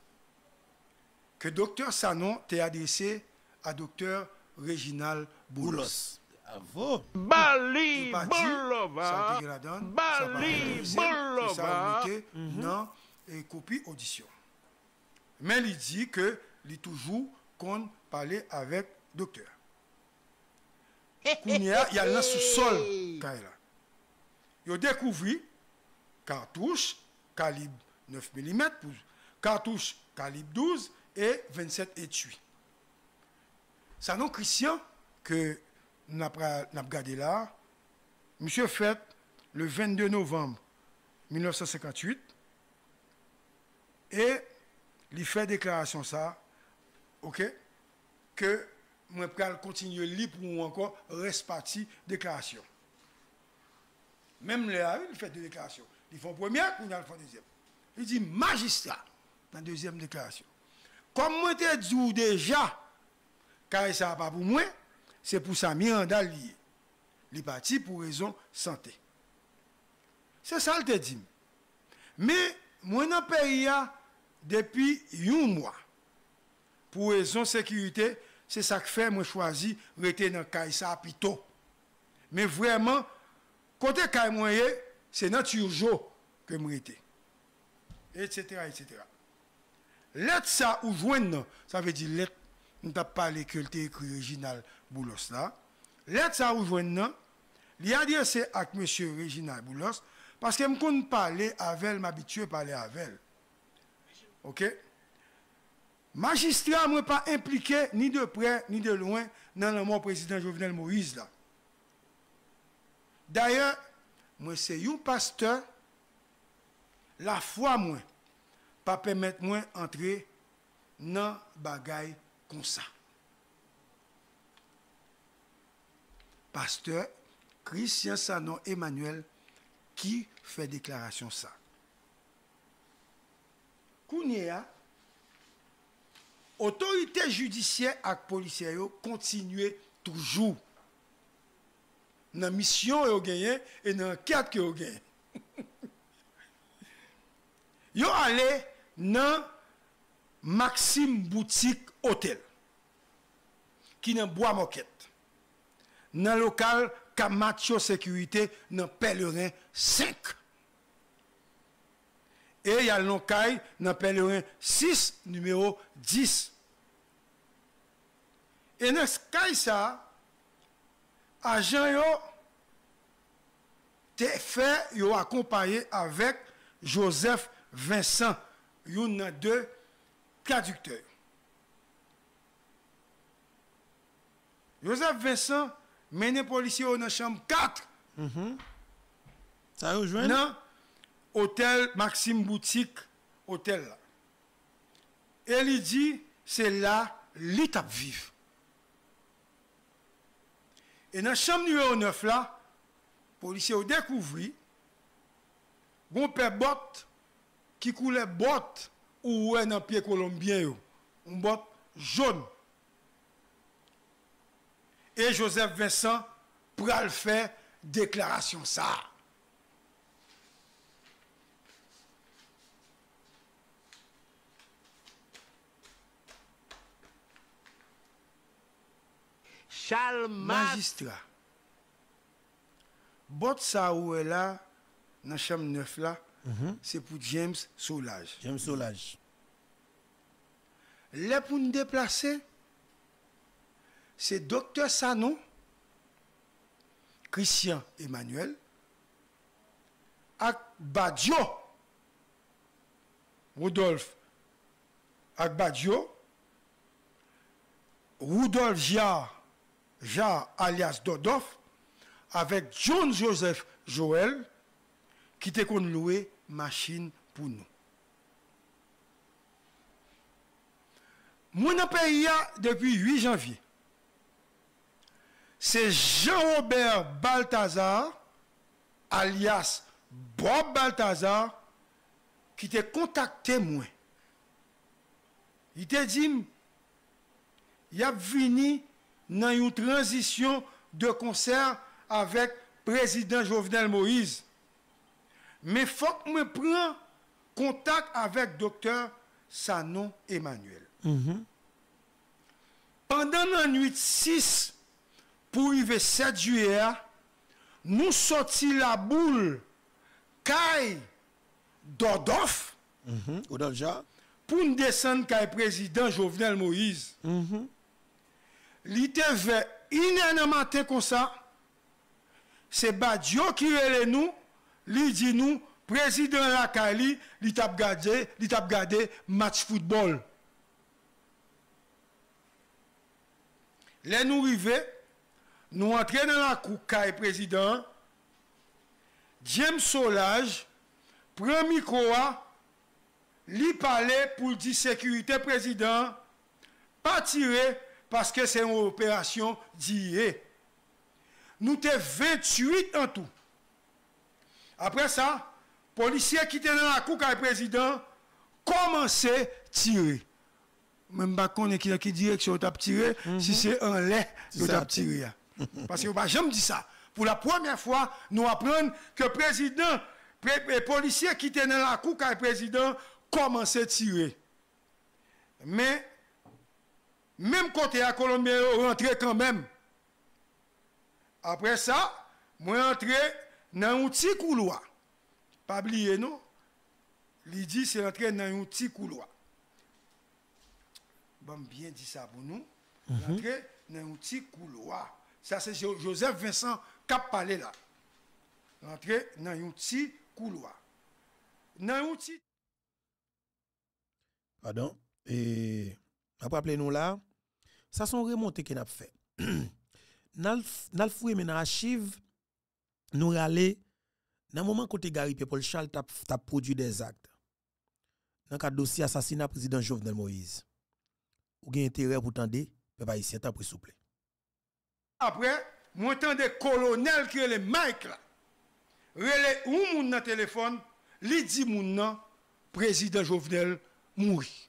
Speaker 3: que docteur Sanon t'a adressé à docteur Réginal Boulos. Bravo. Bali Boulova. Bali Bolova. Non, et copie audition. Mais il dit que il toujours qu'on parlait avec docteur. [LAUGHS] il y a un sous-sol, Kaila. Il une cartouche calibre 9 mm, cartouche calibre 12 et 27 étui. Ça non Christian, que nous avons gardé là, monsieur fait le 22 novembre 1958 et il fait déclaration ça, ok, que nous vais continuer libre ou encore reste partie déclaration. Même là, il fait deux déclarations. il font première, il fait deuxième. Il dit magistrat dans deuxième déclaration. Comme moi t'ai dit déjà, Kaisa apapou mwen, se pou sa miranda liye. Li bati pou rezon sante. Se sal te dim. Me mwen an periya depi yon mwa. Pou rezon sekirite, se sak fe mwen chwazi rete nan kaisa apito. Me vweman, kote kai mwen ye, se nati yon jo ke mwen rete. Etc. Let sa oujwen nan, sa ve di let. nou tap pale ke lte ekri Reginald Boulos la. Let sa ouvwen nan, li adye se ak Monsie Reginald Boulos, paske m kon pale avel, m abitye pale avel. Ok? Magistra mwen pa implike, ni de pre, ni de loin, nan nan mwen prezident Jovenel Moïse la. Daye, mwen se yon pasteur, la fwa mwen, pa pemet mwen entre nan bagay mwen. ça. Pasteur Christian Sanon Emmanuel qui fait déclaration ça. Kounia, autorité judiciaire et policière continue toujours dans la mission au et dans l'enquête que vous gain. [LAUGHS] yo allé dans Maxime Boutique Hôtel. ki nan bo a moket. Nan lokal, kamat yo sekurite, nan pelionen 5. E yal non kay, nan pelionen 6, numero 10. E nan kay sa, a jan yo, te fe yo akompaye avek Joseph Vincent, yo nan de kadykteyo. Yosef Vincent menen polisye mhm. bon ou nan chanm 4 Sa yo jwen? Nan hotel Maxim Boutique Hotel la El li di se la Litap viv E nan chanm 9 ou 9 la Polisye ou dekouvri Gon pe bot Ki koule bot Ou ouen nan pie kolombien yo Un bot joun et Joseph Vincent le faire déclaration ça. Charles Magistrat. Bot ça là, dans la chambre 9 là, mhm. c'est pour James Soulage. James Solage. Là pour nous déplacer, c'est docteur Sanon, Christian Emmanuel, Akbadio, Rudolf Rodolphe Rudolf Jarre, alias Dodoff, avec John Joseph Joël, qui te connu loué machine pour nous. Mon pays depuis 8 janvier. se Jean-Robert Balthazar alias Bob Balthazar ki te kontakte mwen. I te di m, ya vini nan yon transisyon de konser avek prezident Jovenel Moïse. Me fok mwen pren kontakte avek doktor sa non Emmanuel. Pendan nan 8-6 pou rive 7 juyè, nou soti la boul kay Dodof, mm-hmm. pou n desan kay prezident Jovenel Moïse. Mm-hmm. Li te ve inè nan matè kon sa, se ba diyo ki re lè nou, li di nou prezident la kay li, li tap gade, li tap gade match football. Lè nou rive, Nous entrons dans la coucaille président. James Solage prend micro lui parler pour dire sécurité président pas tirer parce que c'est une opération d'hier. Nous t'es 28 en tout. Après ça, les policiers qui étaient dans la cour président commençaient à tirer. Même pas qu'on a qui direction la tiré, mhm. si c'est un lait, tu as tiré. Parce que vous va jamais dire ça. Pour la première fois, nous apprenons que le président, les policiers qui étaient dans la cour, quand président commençait à tirer. Mais, même côté à Colombien, rentré quand même. Après ça, moi entré dans un petit couloir. Pas oublier, non? Il dit, c'est rentré dans un petit couloir. Bon, bien dit ça pour nous. Mm dans un petit couloir. Ça, c'est Joseph Vincent qui a parlé là. Entrez dans un petit couloir. Dans un petit...
Speaker 1: Pardon. Et après, nous là, ça sont remonté qu'on a fait. Dans le fouet, mais dans l'archive, nous allons dans le moment côté Gary Paul Charles a produit des actes. Dans le dossier assassinat président Jovenel Moïse. Ou avez intérêt pour tendre, peuple haïtien, t'as pris s'il vous plaît.
Speaker 3: Après, moi des colonel qui est le Mike là. Relais ou mon téléphone, Il dit mon président Jovenel mourit.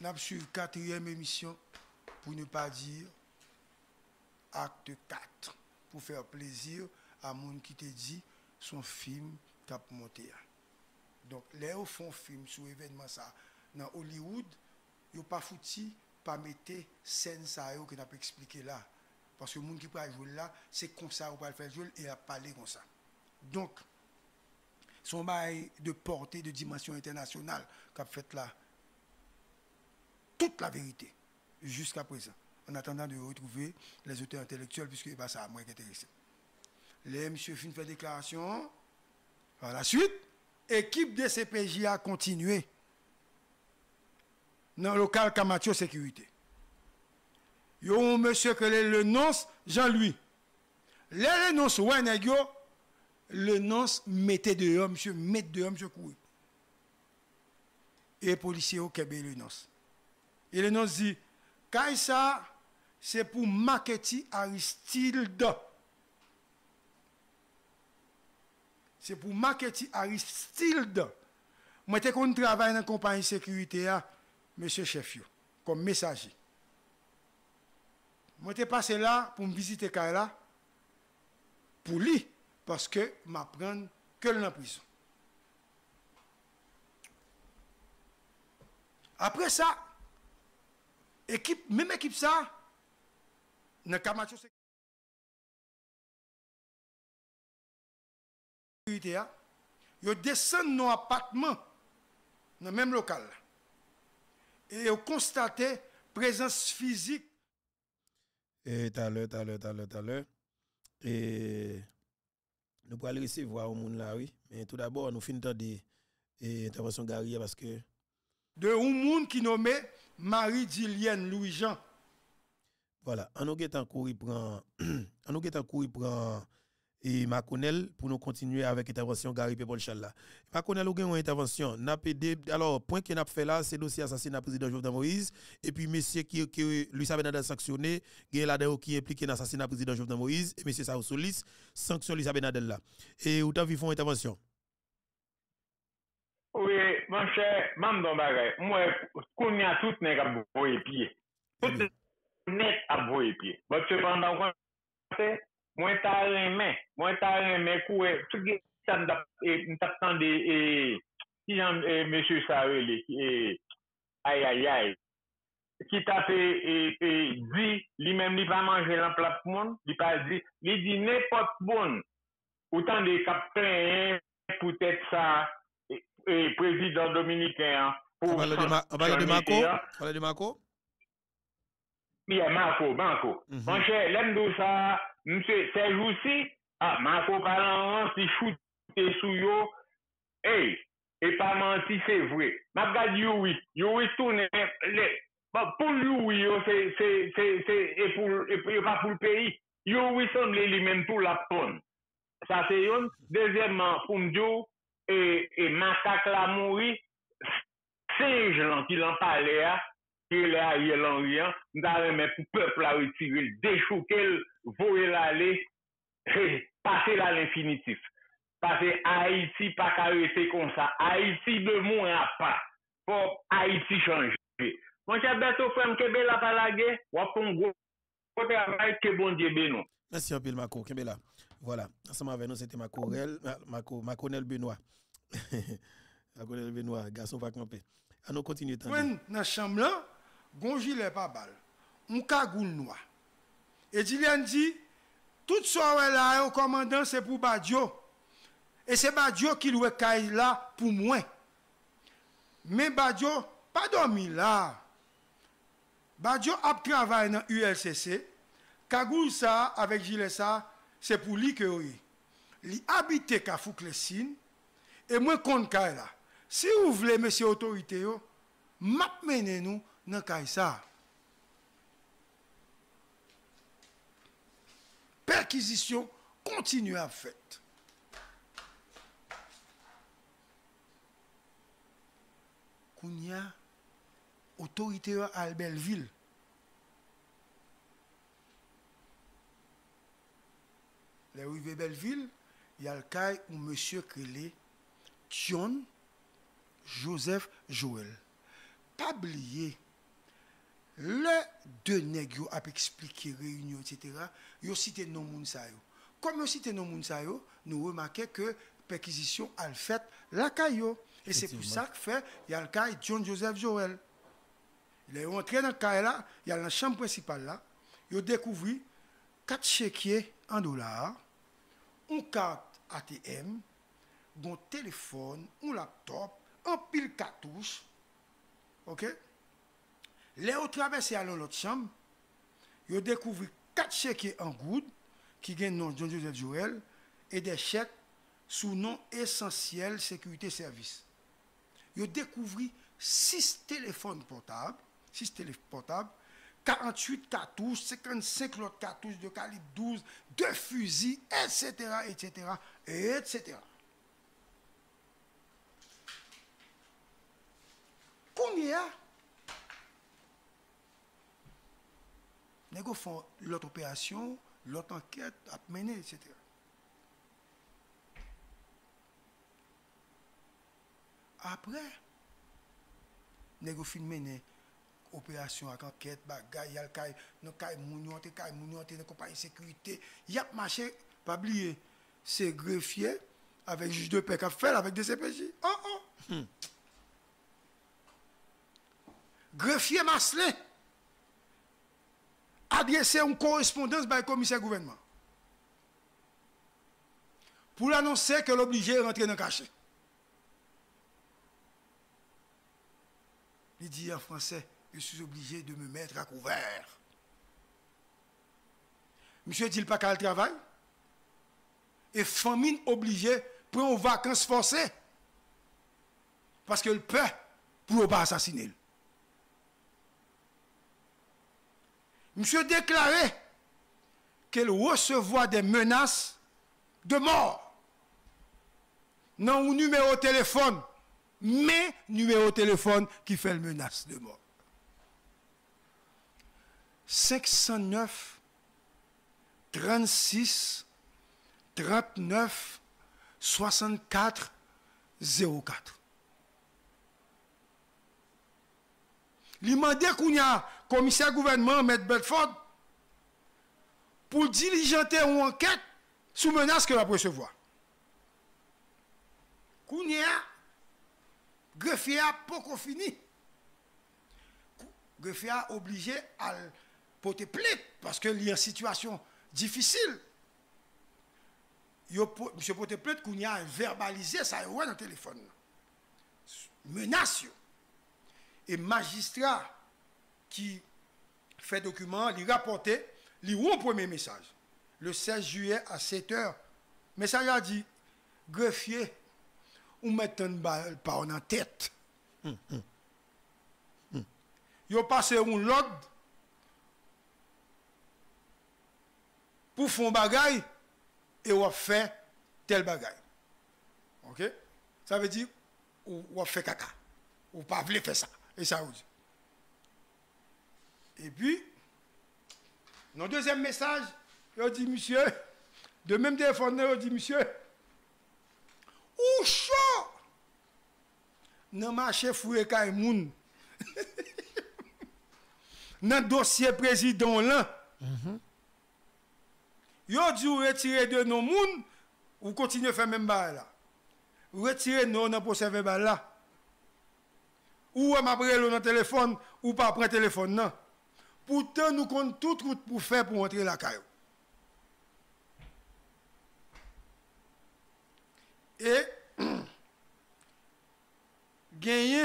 Speaker 3: Nous la quatrième émission pour ne pas dire acte 4 pour faire plaisir à mon qui te dit son film cap monté. Donc, là, fait fond, film sur événement ça dans Hollywood, ils n'ont pas foutu pas mettre scène ça que n'a pas expliqué là. Parce que le monde qui peut jouer là, c'est comme ça qu'on peut le faire jouer et à parler comme ça. Donc, son bail de portée, de dimension internationale qu'a fait là, toute la vérité, jusqu'à présent, en attendant de retrouver les auteurs intellectuels, puisque eh ben, ça a moins intéressé. Les M. Fin fait déclaration. Par la suite, équipe de CPJ a continué dans le local Mathieu Sécurité. Il y a un monsieur qui le nonce Jean-Louis. Le nonce le nonce mettez dehors, monsieur, mettez dehors, monsieur Et les au Québec le nonce. Et le nonce dit, Kaïsa, c'est pour marketing Aristide. C'est pour marketing Aristide. Moi, je travaille dans compagnie de sécurité. Hein. Monsieur Chef comme messager. Je suis passé là pour me visiter Kaila, pour lui, parce que m'apprendre que suis en prison.
Speaker 4: Après ça, équipe, même équipe ça, dans Camacho sécurité,
Speaker 3: ils descendent dans l'appartement, dans le même local et on constatait présence physique.
Speaker 1: Et tout à l'heure, tout à l'heure, tout à l'heure, tout à l'heure. Et nous pourrons recevoir au monde là, oui. Mais tout d'abord, nous finissons de l'intervention Garia parce que. De un monde qui nommé Marie Julienne Louis-Jean. Voilà, en nous guettant courir prend. [CLEARS THROAT] En nous guettant courir prend. E Makonel, pou nou kontinue avèk intervensyon gari pe bolchal la. Makonel ou gen ou intervensyon? Alors, point ki nap fè la, se dosi asasin apresidant Jovdan Moïse, e pi mesye ki lisa benadel sanksyonè, gen lade ou ki implikè n'asasin apresidant Jovdan Moïse, e mesye sa ou solis, sanksyon lisa benadel la. E ou ta vi fon intervensyon?
Speaker 4: Ou e, manche, mam don bagay, mwen konye a tout nèk ap boye piye. Tout mm-hmm. nèk ap boye piye. Bote se pandan kon, mwen kon, Mwen ta reme. Mwen ta reme kouwe. Touge, e, mwen ta prende e... Si jan, e, M. Sareli, e... Ay, ay, ay. Ki ta pe, e, e, di, li menm li pa manje la plat moun, li pa di, li di nepot moun. O tan de ka prende, e, pou tèt sa... e, e prezidor dominikè an. Abalo de Mako? Abalo de Mako? Ya mako, banko, manche, lendo sa, mse, sej ou si, a, mako palan an, si choute sou yo, ey, e pa manti, sej vwe. Mab gade yowi, yowi sou ne, bon, pou yowi yo, se, se, se, se, e pou, e pa pou l'peyi, yowi son l'elementou la pon. Sa se yon, dezemman, pou mdiou, e, e, msak la moui, sej lan, ki lan pale a, Il lè a yè hein. pou peuple, la aller passer à l'infinitif. Haïti pas pa karete comme ça. Haïti de pas Haïti, change Haiti changer. Mwen chè beto la palage, pour ke bon Dieu nou.
Speaker 1: Merci Mako, Voilà, Ensemble avec nous c'était Mako Rel, euh, Mako, Mako Nel Benoît. [LAUGHS] Mako va camper.
Speaker 3: Gon jilè pa bal, mou kagoul noua. Et jilè an di, tout sowe la yo e komandan se pou Badiou. Et se Badiou ki lwe kaj la pou mwen. Men Badiou pa domi la. Badiou ap travay nan ULCC, kagoul sa avèk jilè sa, se pou li kè ou yi. Li abite ka fuk le sin, e mwen kon kaj la. Se ou vle mè se otorite yo, map mènen nou, Non, Perquisition continue à faire. Kounia, autorité à Belleville. Les de Belleville, il y a le cas où monsieur Krélé, John Joseph Joël. Pas oublier le deux nèg ont expliqué la réunion etc. Yo cité non moun Comme yo. Comme yo cité non moun nous remarquons que perquisition a fait la caillou et c'est pour ça que fait y a le John Joseph Joel. Il est entré dans le cas là, il y a la chambre principale là, il a découvert quatre chéquiers en dollars, une carte ATM, un téléphone, un laptop, un pile cartouche. OK Léo traversé à l'autre chambre, ils ont découvert quatre chèques en goutte qui gagnent nom de John Joseph Joel et des chèques sous nom essentiel sécurité service. Ils ont découvert six téléphones portables, six téléphones portables, 48 cartouches, 55 autres cartouches de calibre 12, deux fusils, etc., etc., etc. Combien Nè go fon lòt opèasyon, lòt ankyèt ap mène, etc. Apre, nè go fin mène opèasyon ak ankyèt, ba gaya l kaj mouniwante, kaj mouniwante nan kompanyi sekwite, yap mache pabliye se grefye avèk juj de pek ap fèl avèk de sepeji. An oh, an, oh. hmm. grefye mas lè. adressé une correspondance par le commissaire gouvernement pour l'annoncer que l'obligé est rentré dans le cachet. Il dit en français, je suis obligé de me mettre à couvert. Monsieur dit pas qu'à travail. Et famine obligée prend aux vacances forcées. Parce qu'elle peut pour ne pas assassiner. Monsieur déclarait qu'elle recevait des menaces de mort. Non, un numéro de téléphone, mais numéro de téléphone qui fait menace de mort. 509 36 39 64 04. L'imandé qu'on commissaire gouvernement, M. Bedford, pour diligenter une enquête sous menace que va recevoir. Kounia, greffier pas fini. Greffier obligé à porter plainte parce que a une situation difficile. Yo, monsieur porter plainte Kounia a verbalisé ça dans le téléphone. Menace. Et magistrat qui fait document, lui rapporter, lui un premier message. Le 16 juillet à 7 h message a dit, greffier, ou mettre un balle par en tête.
Speaker 1: Il mm, hum, hum.
Speaker 3: hum. passé un lot pour faire un et on fait tel bagay. Ok? Ça veut dire, on fait caca. On ne pas faire ça. Et ça vous dit, E pi, nan [LAUGHS] dezem mhm. mesaj, yo di misye, de menm telefonnen yo di misye, ou chan nan manche fwe ka e moun, nan dosye prezidon lan, yo di ou retire de nou moun, ou kontine fwe menm ba la. Retire nou nan pou seve ba la. Ou wèm apre lou nan telefon, ou pa apre telefon nan. Nan. Pouten nou kont tout kout pou fè pou wotre la kayo. E, genye,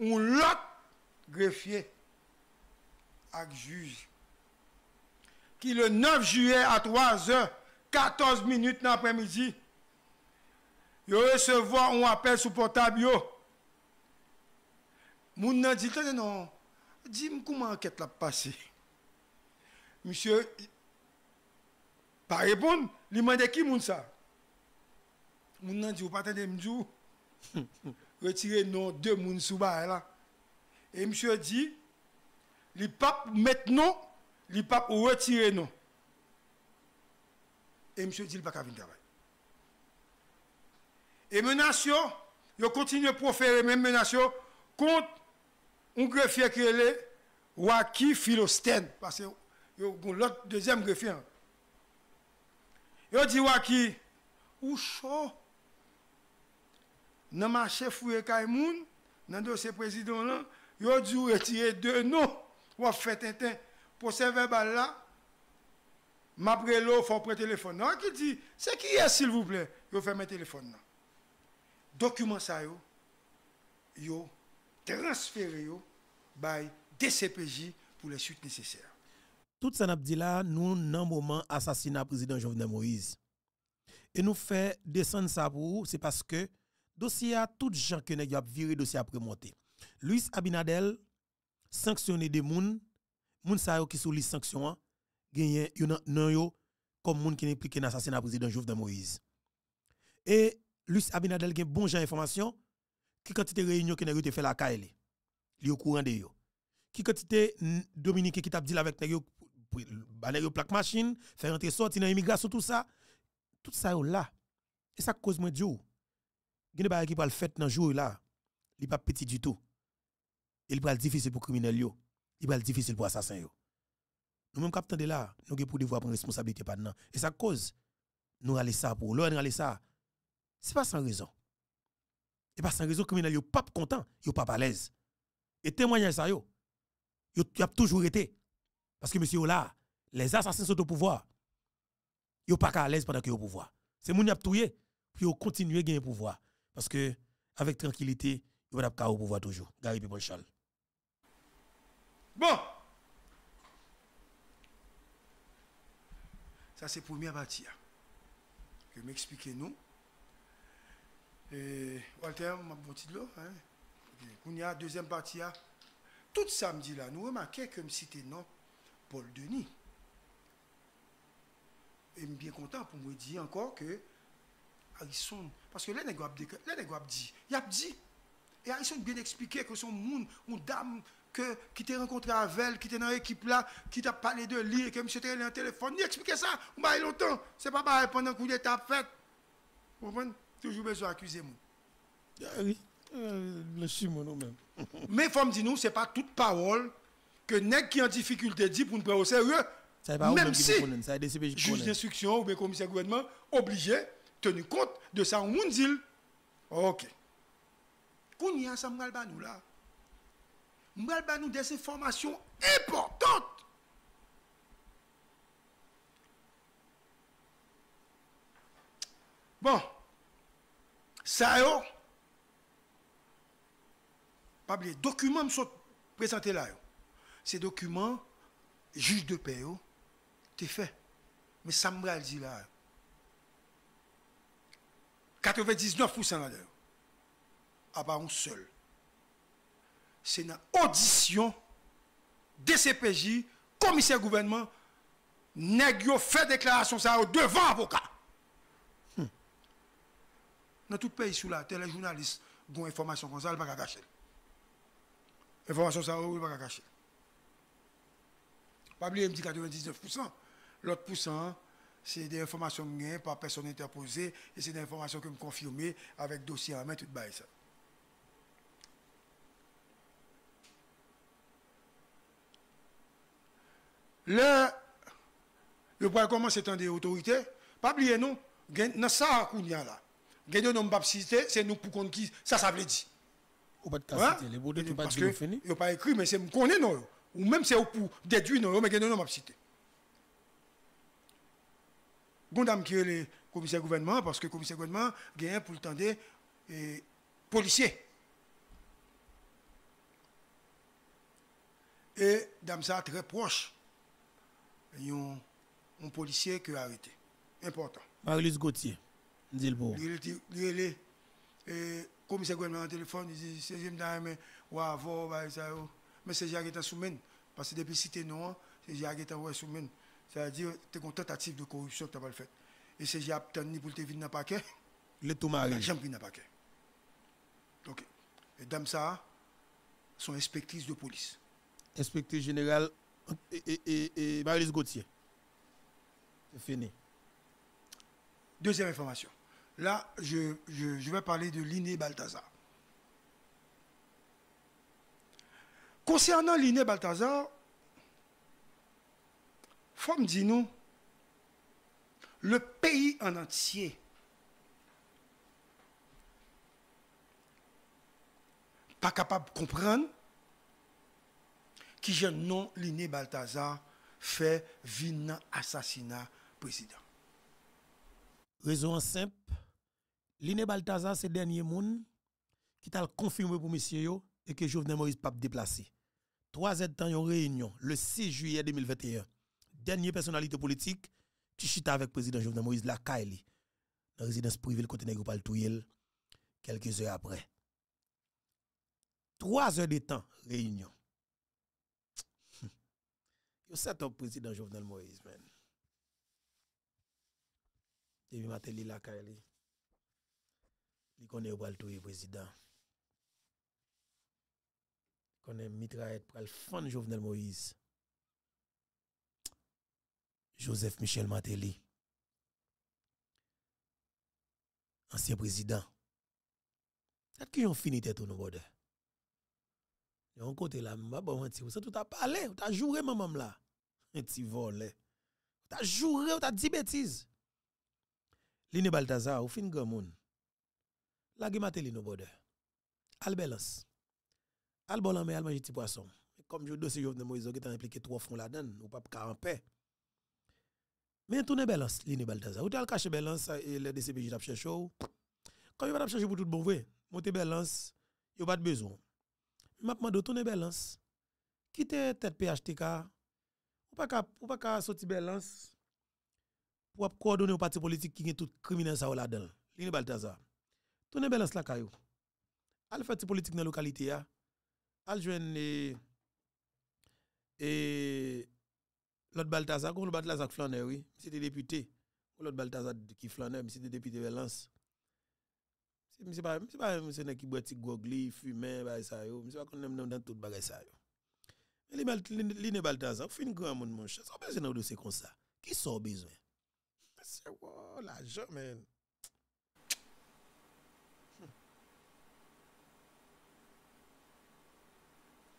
Speaker 3: ou lak grefye, ak juji, ki le 9 juye a 3 an, 14 minute nan apremidi, yo recevo a ou apè sou potab yo. Moun nan di kote nan ou, dis-moi comment enquête l'a passé. Monsieur, pas répondre, il dit, qui moun ça. Moun nan dit, vous pas attendre m'djou. Retirez non deux moun sous là. Et monsieur dit, les papes maintenant, le pape retirer non. Et monsieur dit, il pas venir travailler. Et menation, il continue à proférer même menation contre Bon, moun grefye kele, waki filosten, parce yo goun lot dezem grefye an. Yo di waki, ouso, nan manchef ouye kaimoun, nan do se prezidon lan, yo di ou etiye de nou, waf fe ten ten, pou se ven bal la, mabre lo fò pre telefon nan, wakil di, se kiye sil vouple, yo fè men telefon nan. Dokument sa yo, yo, transfer yo, des DCPJ pour les suites nécessaires.
Speaker 1: Tout ça n'a là, nous, dans moment assassinat président Jovenel Moïse. Et nous fait descendre ça pour c'est parce que dossier à tout gens que nous avons viré dossier après monter. Luis Abinadel sanctionné des moun, moun sa qui sous les sanctions, hein, gagné non yo comme moun qui impliqué dans l'assassinat président Jovenel Moïse. Et Luis Abinadel a bon genre information, qui quantité réunion que nous fait la caille li au courant de yo. Qui quantité Dominique qui t'a dit avec nèg yo baler yo plaque machine, faire entrer sortir dans immigration tout ça, tout ça yo là. Et ça cause moi Dieu. Gene ba qui parle fait dans jour là. Il pas petit du tout. Il va difficile pour criminel yo. Il va difficile pour assassin yo. Nous même capitaine de là, nous avons pour devoir prendre responsabilité Et ça cause nous aller ça pour l'ordre aller ça. C'est pas sans raison. Et pas sans raison criminel yo pas content, yo pas à l'aise. Et témoignage ça yo, yo a toujours été. Parce que monsieur là, les assassins sont au pouvoir. Yo pas à l'aise pendant que au pouvoir. C'est moun y a puis yo continue à gagner pouvoir. Parce que, avec tranquillité, il va pas au pouvoir toujours. Gary Bon.
Speaker 3: Ça, c'est pour première partie. Que hein. m'expliquez nous. Et Walter, m'a vais l'eau hein deuxième partie, tout samedi là, nous remarquons que tu cité non Paul Denis. Et bien content pour me dire encore que Harrison, parce que les nègres a dit, ils a dit, et Harrison bien expliqué que son monde, ou dame que, qui t'a rencontré avec elle, qui était dans l'équipe là, qui t'a parlé de lire que monsieur était en téléphone, il ça, on va longtemps, c'est pas mal pendant vous êtes à fait. Vous comprenez? Toujours besoin d'accuser moi. Ah mes nous même. Mais femme dit nous, n'est pas toute parole que nèg qui en difficulté dit pour nous prendre au sérieux. Même si juge d'instruction ou bien commissaire gouvernement obligé tenir compte de ça on dit. OK. Qu'on y a ça m'a ba nous là. M'gal des informations importantes. Bon. Ça y est. Dokumen m son prezante la yo. Se dokumen, juj de pe yo, te fe. Me sam bral di la yo. 99 fousan la yo. Aba on sol. Se nan odisyon DCPJ, komisyen gouvenman, neg yo fe deklarasyon sa yo devan avoka. Nan tout pe yi sou la, telejounalist, goun informasyon kon sa, al baka kachel. Information ça, vous ne pas cacher. Pas oublier, me dit 99%. L'autre pourcent, c'est des informations que j'ai par personne interposée et c'est des informations que me confirmer avec dossier en main, tout bail ça. Le le commun, c'est un des autorités. Pas oublier, non, dans ça, là, il y a c'est nous pour conquiser, ça, ça veut dire. Il pas a hein? pas pas écrit mais c'est me non ou même c'est pour déduire non mais non m'a cité. Gondam qui est le commissaire gouvernement parce que le commissaire gouvernement gagne pour le temps des policiers. Et dame ça très proche. Yon, un policier qui a arrêté. Important.
Speaker 1: Gauthier. le
Speaker 3: Il est commissaire gouvernement au téléphone, il dit, c'est j'aime mais oh. mais c'est j'ai en soumen, parce que depuis cité non, hein, c'est j'ai arrêté en soumen. C'est-à-dire, as une tentative de corruption que tu as fait. Et c'est j'ai obtenu pour te venir dans le paquet. Le tout marie. J'aime dans paquet. Donc, les dames ça, sont inspectrices de
Speaker 1: police. Inspectrice générale et, et, et, et Marie-Lise Gauthier. C'est fini. Deuxième information. Là, je,
Speaker 3: vais parler de l'inné Balthazar. Concernant l'inné Balthazar, Femme dit nous, le pays en entier pas capable de comprendre qui jeune non l'inné Balthazar fait vin assassinat
Speaker 1: président. Raison simple Liné Baltazar, c'est le dernier monde qui a confirmé pour monsieur et que Jovenel Moïse pas déplacé. Trois heures dans une réunion le 6 juillet 2021. Dernière personnalité politique qui chita avec le président Jovenel Moïse la Kaili dans la résidence privée de côté Négopal Touyel quelques heures après. Trois heures de temps, réunion. Vous êtes le président Jovenel Moïse, man. la la Li konen président. président, prezident. Konen mitraet pral fan Jovenel Moïse. Joseph Michel Matéli. président. prezident. Tat qui ont fini tête au nou bode. Yon côté la, ma bon ça Ça, tout a pas ou ta jure maman là. [LAUGHS] Un petit ti Tu Ou ta tu ou dit bêtises. betiz. Li ne ou fin gomoun. La Guémateli nos border. Albelance. Albolan mais almanger petit poisson. Comme je dossier Jovenel Moïse qui t'a impliqué trois fonds là-dedans, ou pas en paix. Mais tourne balance, l'ine Baltazar. Ou t'as caché balance et le DCPJ t'a cherché. Quand il va chercher pour tout bon vrai, monter balance, il pas de besoin. Maintenant de tourner balance. Quitter tête PHTK ou pas ou pas sortir balance pour coordonner au parti politique qui est tout criminel ça là-dedans. L'ine Baltazar. Tourne balance la caillou. Al fait politique dans la localité a Al joine et et l'autre Baltazar, l'autre Baltazar flaneur oui, c'était député. L'autre Baltazar qui flaneur, c'était député de c'est pas c'est pas pa mse qui ki bweti gogli, fumen, bay sa yo. Mse pa kon nem nan tout bagay sa yo. Li, li, fin grand monde mon cher ça bezwen nan ou comme ça qui sont sa c'est bezwen? Se la jan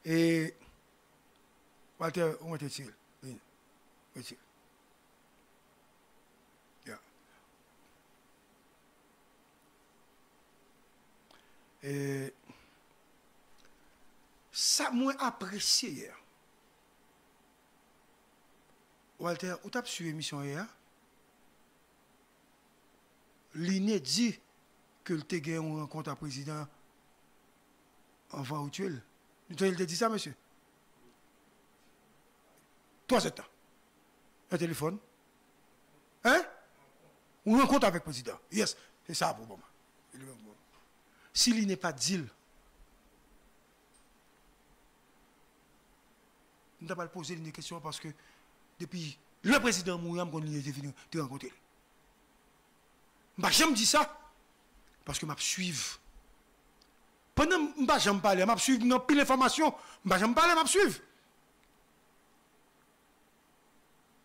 Speaker 1: E,
Speaker 3: Et e, Walter, où était-il Oui, où était il Et ça, moi, apprécié Walter, où t'as suivi l'émission hier dit que le TG a rencontre à président en voiture. Il te dit ça, monsieur. Trois ans. Un téléphone. Hein? Ou rencontre avec le président. Yes, c'est ça pour moi. S'il n'est pas deal, ne n'avons pas posé une question parce que depuis le président Mouriam, quand il est venu te rencontrer. Je ne dis ça parce que je suis pendant que je ne m'a pas parler, je vais suivre, non, pile information, je ne vais pas parler, je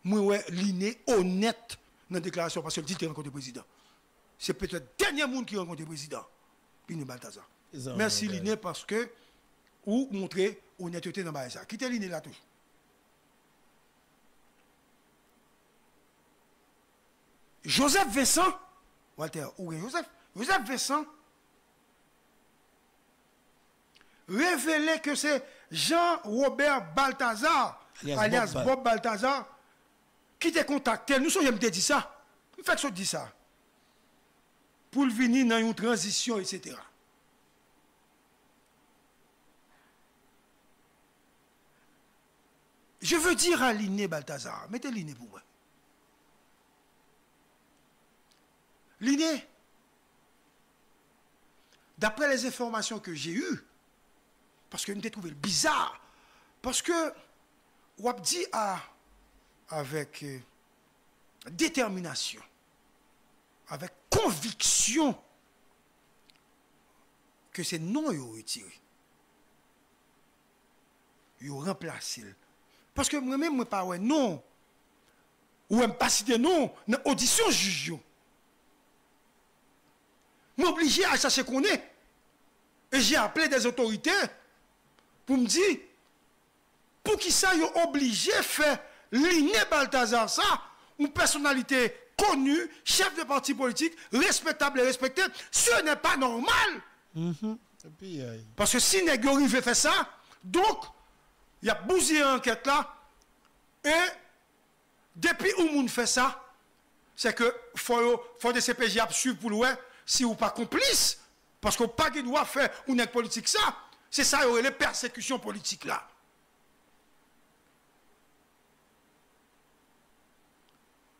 Speaker 3: Moi, ouais, suis honnête dans la déclaration, parce que dis dit qu'il rencontré le président. C'est peut-être le dernier monde qui rencontre le président, Pini Merci Liné parce que, vous montrez honnêteté dans le Quittez Liné là toujours. Joseph Vessant, Walter, où est Joseph Joseph Vessant, révélé que c'est Jean-Robert Balthazar, alias, Bob, Balthazar, qui t'a contacté. Nous sommes dit ça. nous fait que je dis ça. Pour venir dans une transition, etc. Je veux dire à Liné Balthazar, mettez Liné pour moi. Liné, d'après les informations que j'ai eues, parce que nous avons trouvé bizarre. Parce que, Wabdi a... avec euh, détermination, avec conviction, que c'est non yo retiré. Yo remplacé. Parce que moi-même, je pas ouais non. Ou je pas de non dans l'audition juge. Je obligé à chercher qu'on est. Et j'ai appelé des autorités pou m di, pou ki sa yo oblije fe lini Baltazar sa, ou personalite konu, chef de parti politik, respetable et respecte, se ne pa normal. Mm-hmm. Parce que si negyori fe fe sa, donc, ya bouzi en enquete la, et, depi ou moun fe sa, se ke fonde CPJ ap su pou loue, si ou pa komplis, parce que ou pa genou a fe un ek politik sa, C'est ça, les persécutions politiques là.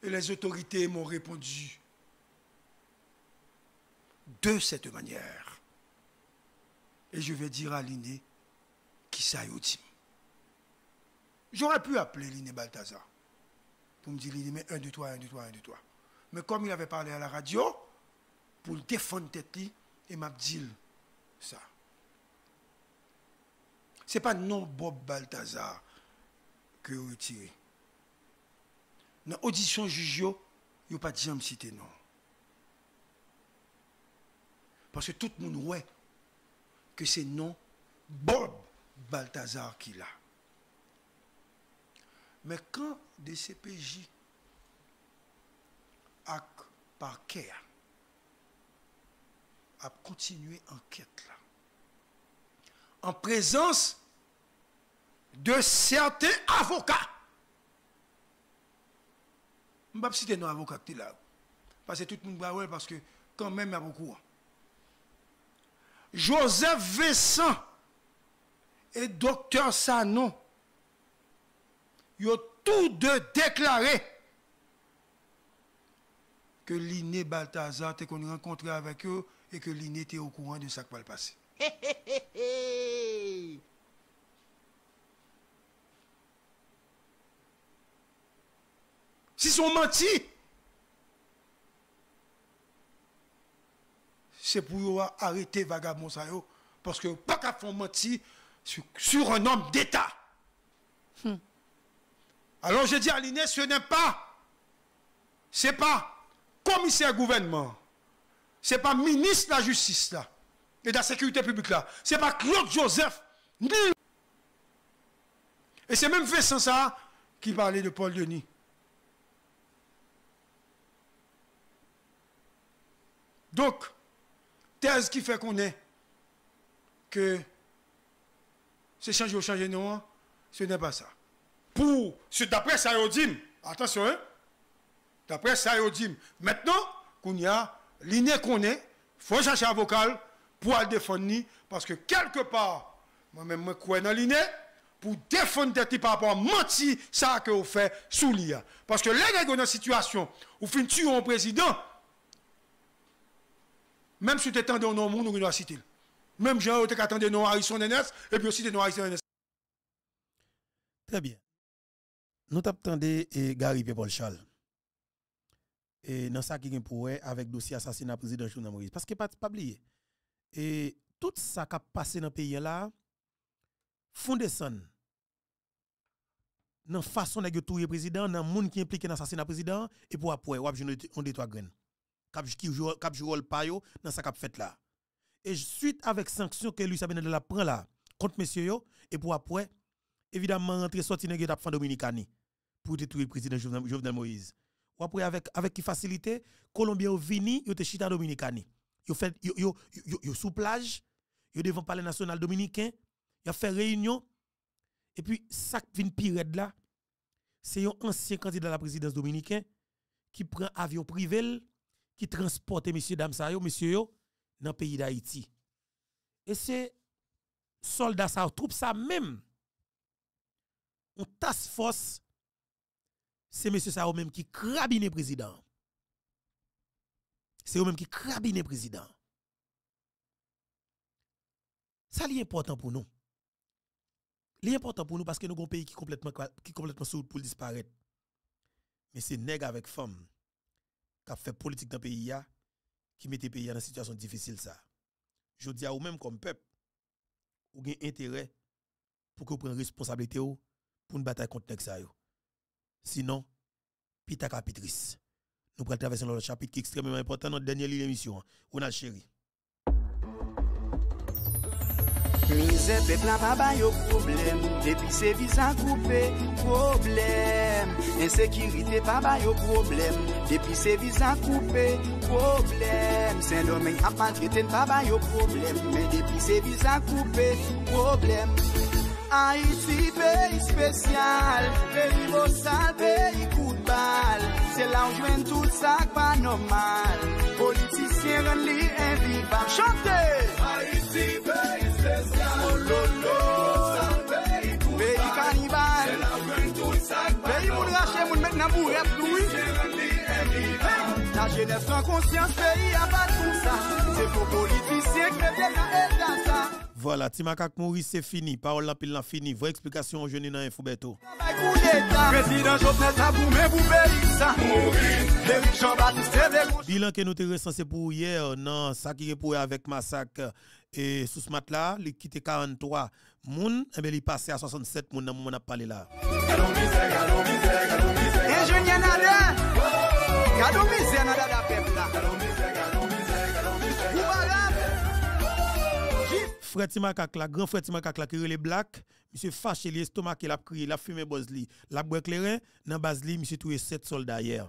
Speaker 3: Et les autorités m'ont répondu de cette manière. Et je vais dire à l'iné qui s'est J'aurais pu appeler Linné Balthazar pour me dire Linné, mais un de toi, un de toi, un de toi. Mais comme il avait parlé à la radio, pour le défendre tête et m'a dit ça. Se pa nan Bob Balthazar ki yo yotire. Nan audisyon jujyo, yo pa dijan msite nan. Parce tout moun wè ke se nan Bob Balthazar ki la. Me kan de CPJ ak parke a ap kontinuye anket la. an prezans de certe avokat. Mbap si te nan avokat te la. Pase tout moun brawel parce ke kan men mè avokouan. Joseph Vessant et Dr. Sano yo tou de deklare ke l'iné Baltazate kon yon kontre avak yo e ke l'iné te okouan de sakpal pasi. [LAUGHS] si sont menti c'est pour arrêter vagabond ça parce que pas qu'à font mentir sur, un homme d'État. Hmm. Alors je dis à l'INES, ce n'est pas, c'est pas commissaire gouvernement, c'est pas ministre de la justice là et la sécurité publique là. Ce n'est pas Claude Joseph, Et c'est même Vincent ça qui parlait de Paul Denis. Donc, thèse qui fait qu'on est que c'est changer ou changer non, hein? ce n'est pas ça. Pour, d'après ça, attention, hein? d'après ça, maintenant qu'on y a l'inné qu'on est, il faut chercher un vocal pour défendre, parce que quelque part, moi-même, je crois dans l'iné pour défendre tête par rapport à mentir ça que vous fait sous l'IA. Parce que les dans situation où vous tuez un président, même si vous étais dans nom monde, vous cité. Même gens vous attendez non Harrison NS, et puis aussi des non Harrison NS.
Speaker 1: Très bien. Nous t'attendons Gary Pierre-Paul Charles. Et dans ça qui est pour avec dossier assassinat président jean Moïse. Parce que pas oublier. Et tout ça qui a passé dans le pays là, font son, dans la façon dont tout le président, dans le monde qui est impliqué dans l'assassinat président, et pour après, on a on des trois graines. Qui joue le yo dans ce qu'a fait là. Et suite avec sanction que Luis de la prend là, contre monsieur yo, et pour après, évidemment, rentrer sorti dans la fin dominicani pour détruire le président Jovenel Moïse. Ou après, avec, avec qui facilité, Colombien vini, yo te chita dominicani. Ils fait yo sous plage, yo devant palais national dominicain, ils fait réunion et puis ça vient pire là, c'est un ancien candidat à la présidence dominicaine qui prend avion privé qui transporte M. Dame ça yo dans le pays d'Haïti. Et c'est soldats ça troupe ça même on tasse force c'est monsieur ça même qui crabine président c'est eux-mêmes qui crabinent président. Ça, c'est important pour nous. C'est important pour nous parce que nous avons un pays qui est complètement, qui complètement pour disparaître. Mais c'est nèg avec femme qui a fait politique dans le pays, qui met le pays dans une situation difficile. Ça. Je dis à vous-même comme peuple, vous avez intérêt pour que vous preniez responsabilité pour une bataille contre ça. Sinon, pita capitrice. Nous allons traverser notre le chapitre qui est extrêmement important dans notre dernière ligne d'émission. Hein. On a chéri.
Speaker 2: Mize pep
Speaker 1: n'a pas ba problème, depuis
Speaker 2: depi se vizan problème. Insécurité Ensekirite pa ba problème, depuis depi se vizan koupe, problem. Sen domen apan treten pa ba yo problem, men depi se vizan koupe, A isi peyi spesyal, peyi bosal, Se la ou tout normal Politicien ren li envival Chante! A isi peyi spesyal, ololo Bosal, Se la ou jwen tout sak pa normal Peyi moun rache moun met nan mou rep loui Politisyen ren li envival La jenef nan
Speaker 1: Voilà, Timakak Maurice, c'est fini. Parole pile là fini. Vraie explication je n'ai dans Info Beto. Bilan que nous te recensé pour hier, non, ça qui est pour avec massacre. Et sous ce mat eh ben, là, il quitté 43 moun, et bien il passé à 67 moun dans le moment où on là.
Speaker 2: misère là!
Speaker 1: frère grand frère a qui les black, monsieur fâché l'estomac il a crié, la fumé Bozli, la boue éclairé, dans Bazli, monsieur tué sept soldats hier.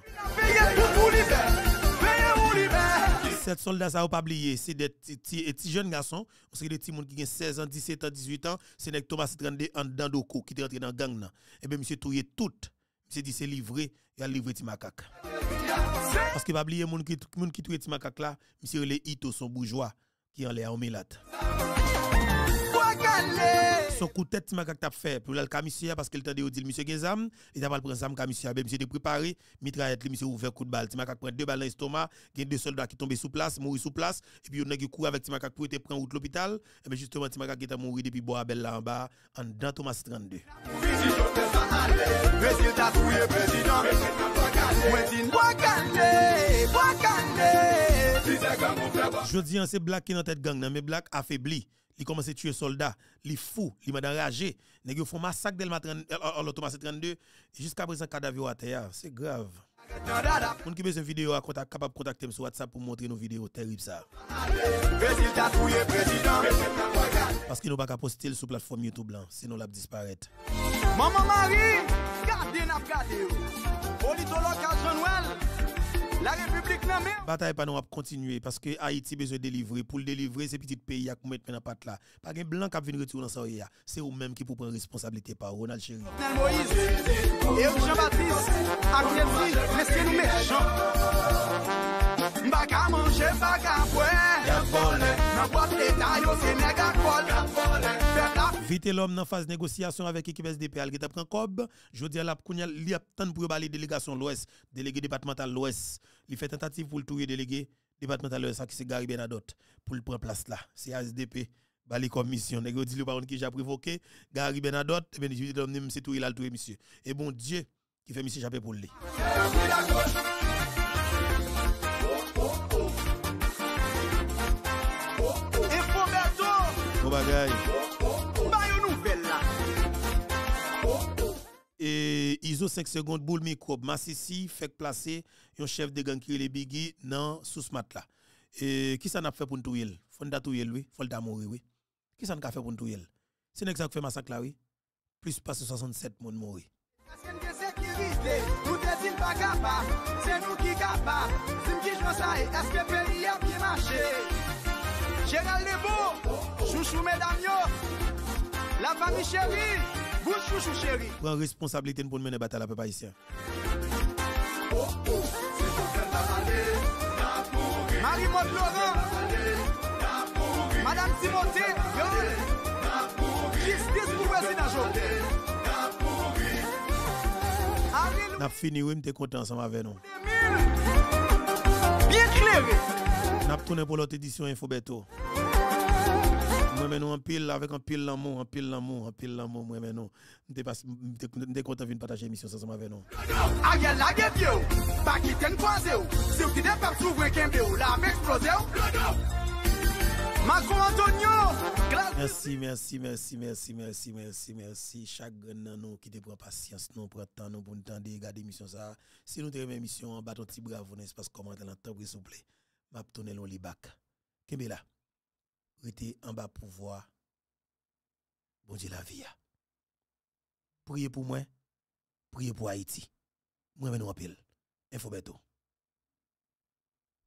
Speaker 1: Sept soldats, ça n'a pas oublié. C'est des petits jeunes garçons. C'est des petits gens qui ont 16 ans, 17 ans, 18 ans. C'est avec Thomas Trandé en Dandoko qui est rentré dans la gang. Et eh bien, monsieur tué tout. Monsieur dit, c'est livré. Il a livré Timakak. Parce qu'il n'a pas oublié, les gens qui tué Timakak là, monsieur les Ito son bourgeois. ki ale a omilat. Son coup de tête, m'a fait pour le parce qu'il t'a dit au monsieur Gezam, il t'a pas pris ça commissaire, ben, mais monsieur de préparé, mitraillette, le monsieur ouvert coup de balle, m'a prend deux balles dans l'estomac, il y a deux soldats qui tombent sous place, mourir sous place et puis on a un coup avec m'a pour te prendre route l'hôpital et bien justement m'a qui à mourir depuis Bois Belle là en bas en dans Thomas 32. je dis, hein, c'est Black qui est dans tête gang, mais Black affaibli il commence à tuer soldats, il fou, il m'a enragé, il font massacre euh, euh, d'Elma 32 jusqu'à présent cadavre à terre, c'est grave. Mon qui besoin vidéo à contact capable contacter sur WhatsApp pour montrer nos vidéos terribles ça. Parce qu'ils n'ont pas qu'à poster sur plateforme YouTube blanc, sinon la disparaître.
Speaker 2: Maman Marie, gardez n'a la République n'a même.
Speaker 1: Bataille pas nous à continuer parce que Haïti besoin de délivrer. Pour le délivrer, ces petits pays qui mettent dans la patte là. Pas de blanc qui vient retourner dans sa C'est vous-même qui pouvez prendre responsabilité par Ronald Chéri. manger, Vite l'homme dans phase négociation avec l'équipe SDP qui prend COB. jodi à la il a tant pour la délégation l'Ouest, délégué départemental l'Ouest. Il fait tentative pour le trouver, délégué départemental l'Ouest qui c'est Gary Benadot pour le prendre place là. C'est SDP. Bali commission. Nègre dit le baron qui j'ai provoqué. Gary et ben, eh je dis l'homme, c'est tout, il a le monsieur. Et bon Dieu, qui fait monsieur j'appelle pour lui.
Speaker 2: Bayo nouvel la.
Speaker 1: E, Izo 5 second bou l mikrob masisi fek plase yon chef de gang kirele bigi nan sous mat la. E, Kisan ap fe pou n tou yel? Fonda tou yel we? Fonda mou we we? Kisan ka fe pou n tou yel? Se nek zan kfe masak la we? Plis pase 67 moun mou we.
Speaker 2: Kasyen ke sekiride, nou dezil pa kaba, se nou ki kaba, sim ki josa e aske peri ap ye mache. General Lebo, chou chou mèdame yo, la fami chèri, goun chou chou chèri.
Speaker 1: Gran responsabilite nou pou nou mène batal apè pa isè.
Speaker 2: Marimote Laurent, Madame Timoti, Gion, Jispis pou wè si nan jò.
Speaker 1: Nap fini wè mte kontan sa mwavè nou. Bien kleri! Nap tourné pour l'autre édition pile avec un pile l'amour, un pile l'amour, un pile l'amour content partager émission nous. Merci, merci, merci, merci, merci, merci, merci. Chaque grand nous qui te patience, nous prend temps nous pour nous Si nous devons émission, en bas ton petit bravo, pas s'il vous plaît. Mab tonelon li bak. Kembe la? Rite amba pou vwa. Bonje la viya.
Speaker 4: Pouye pou mwen. Pouye pou Haiti. Mwen mwen wapel. Enfo beto.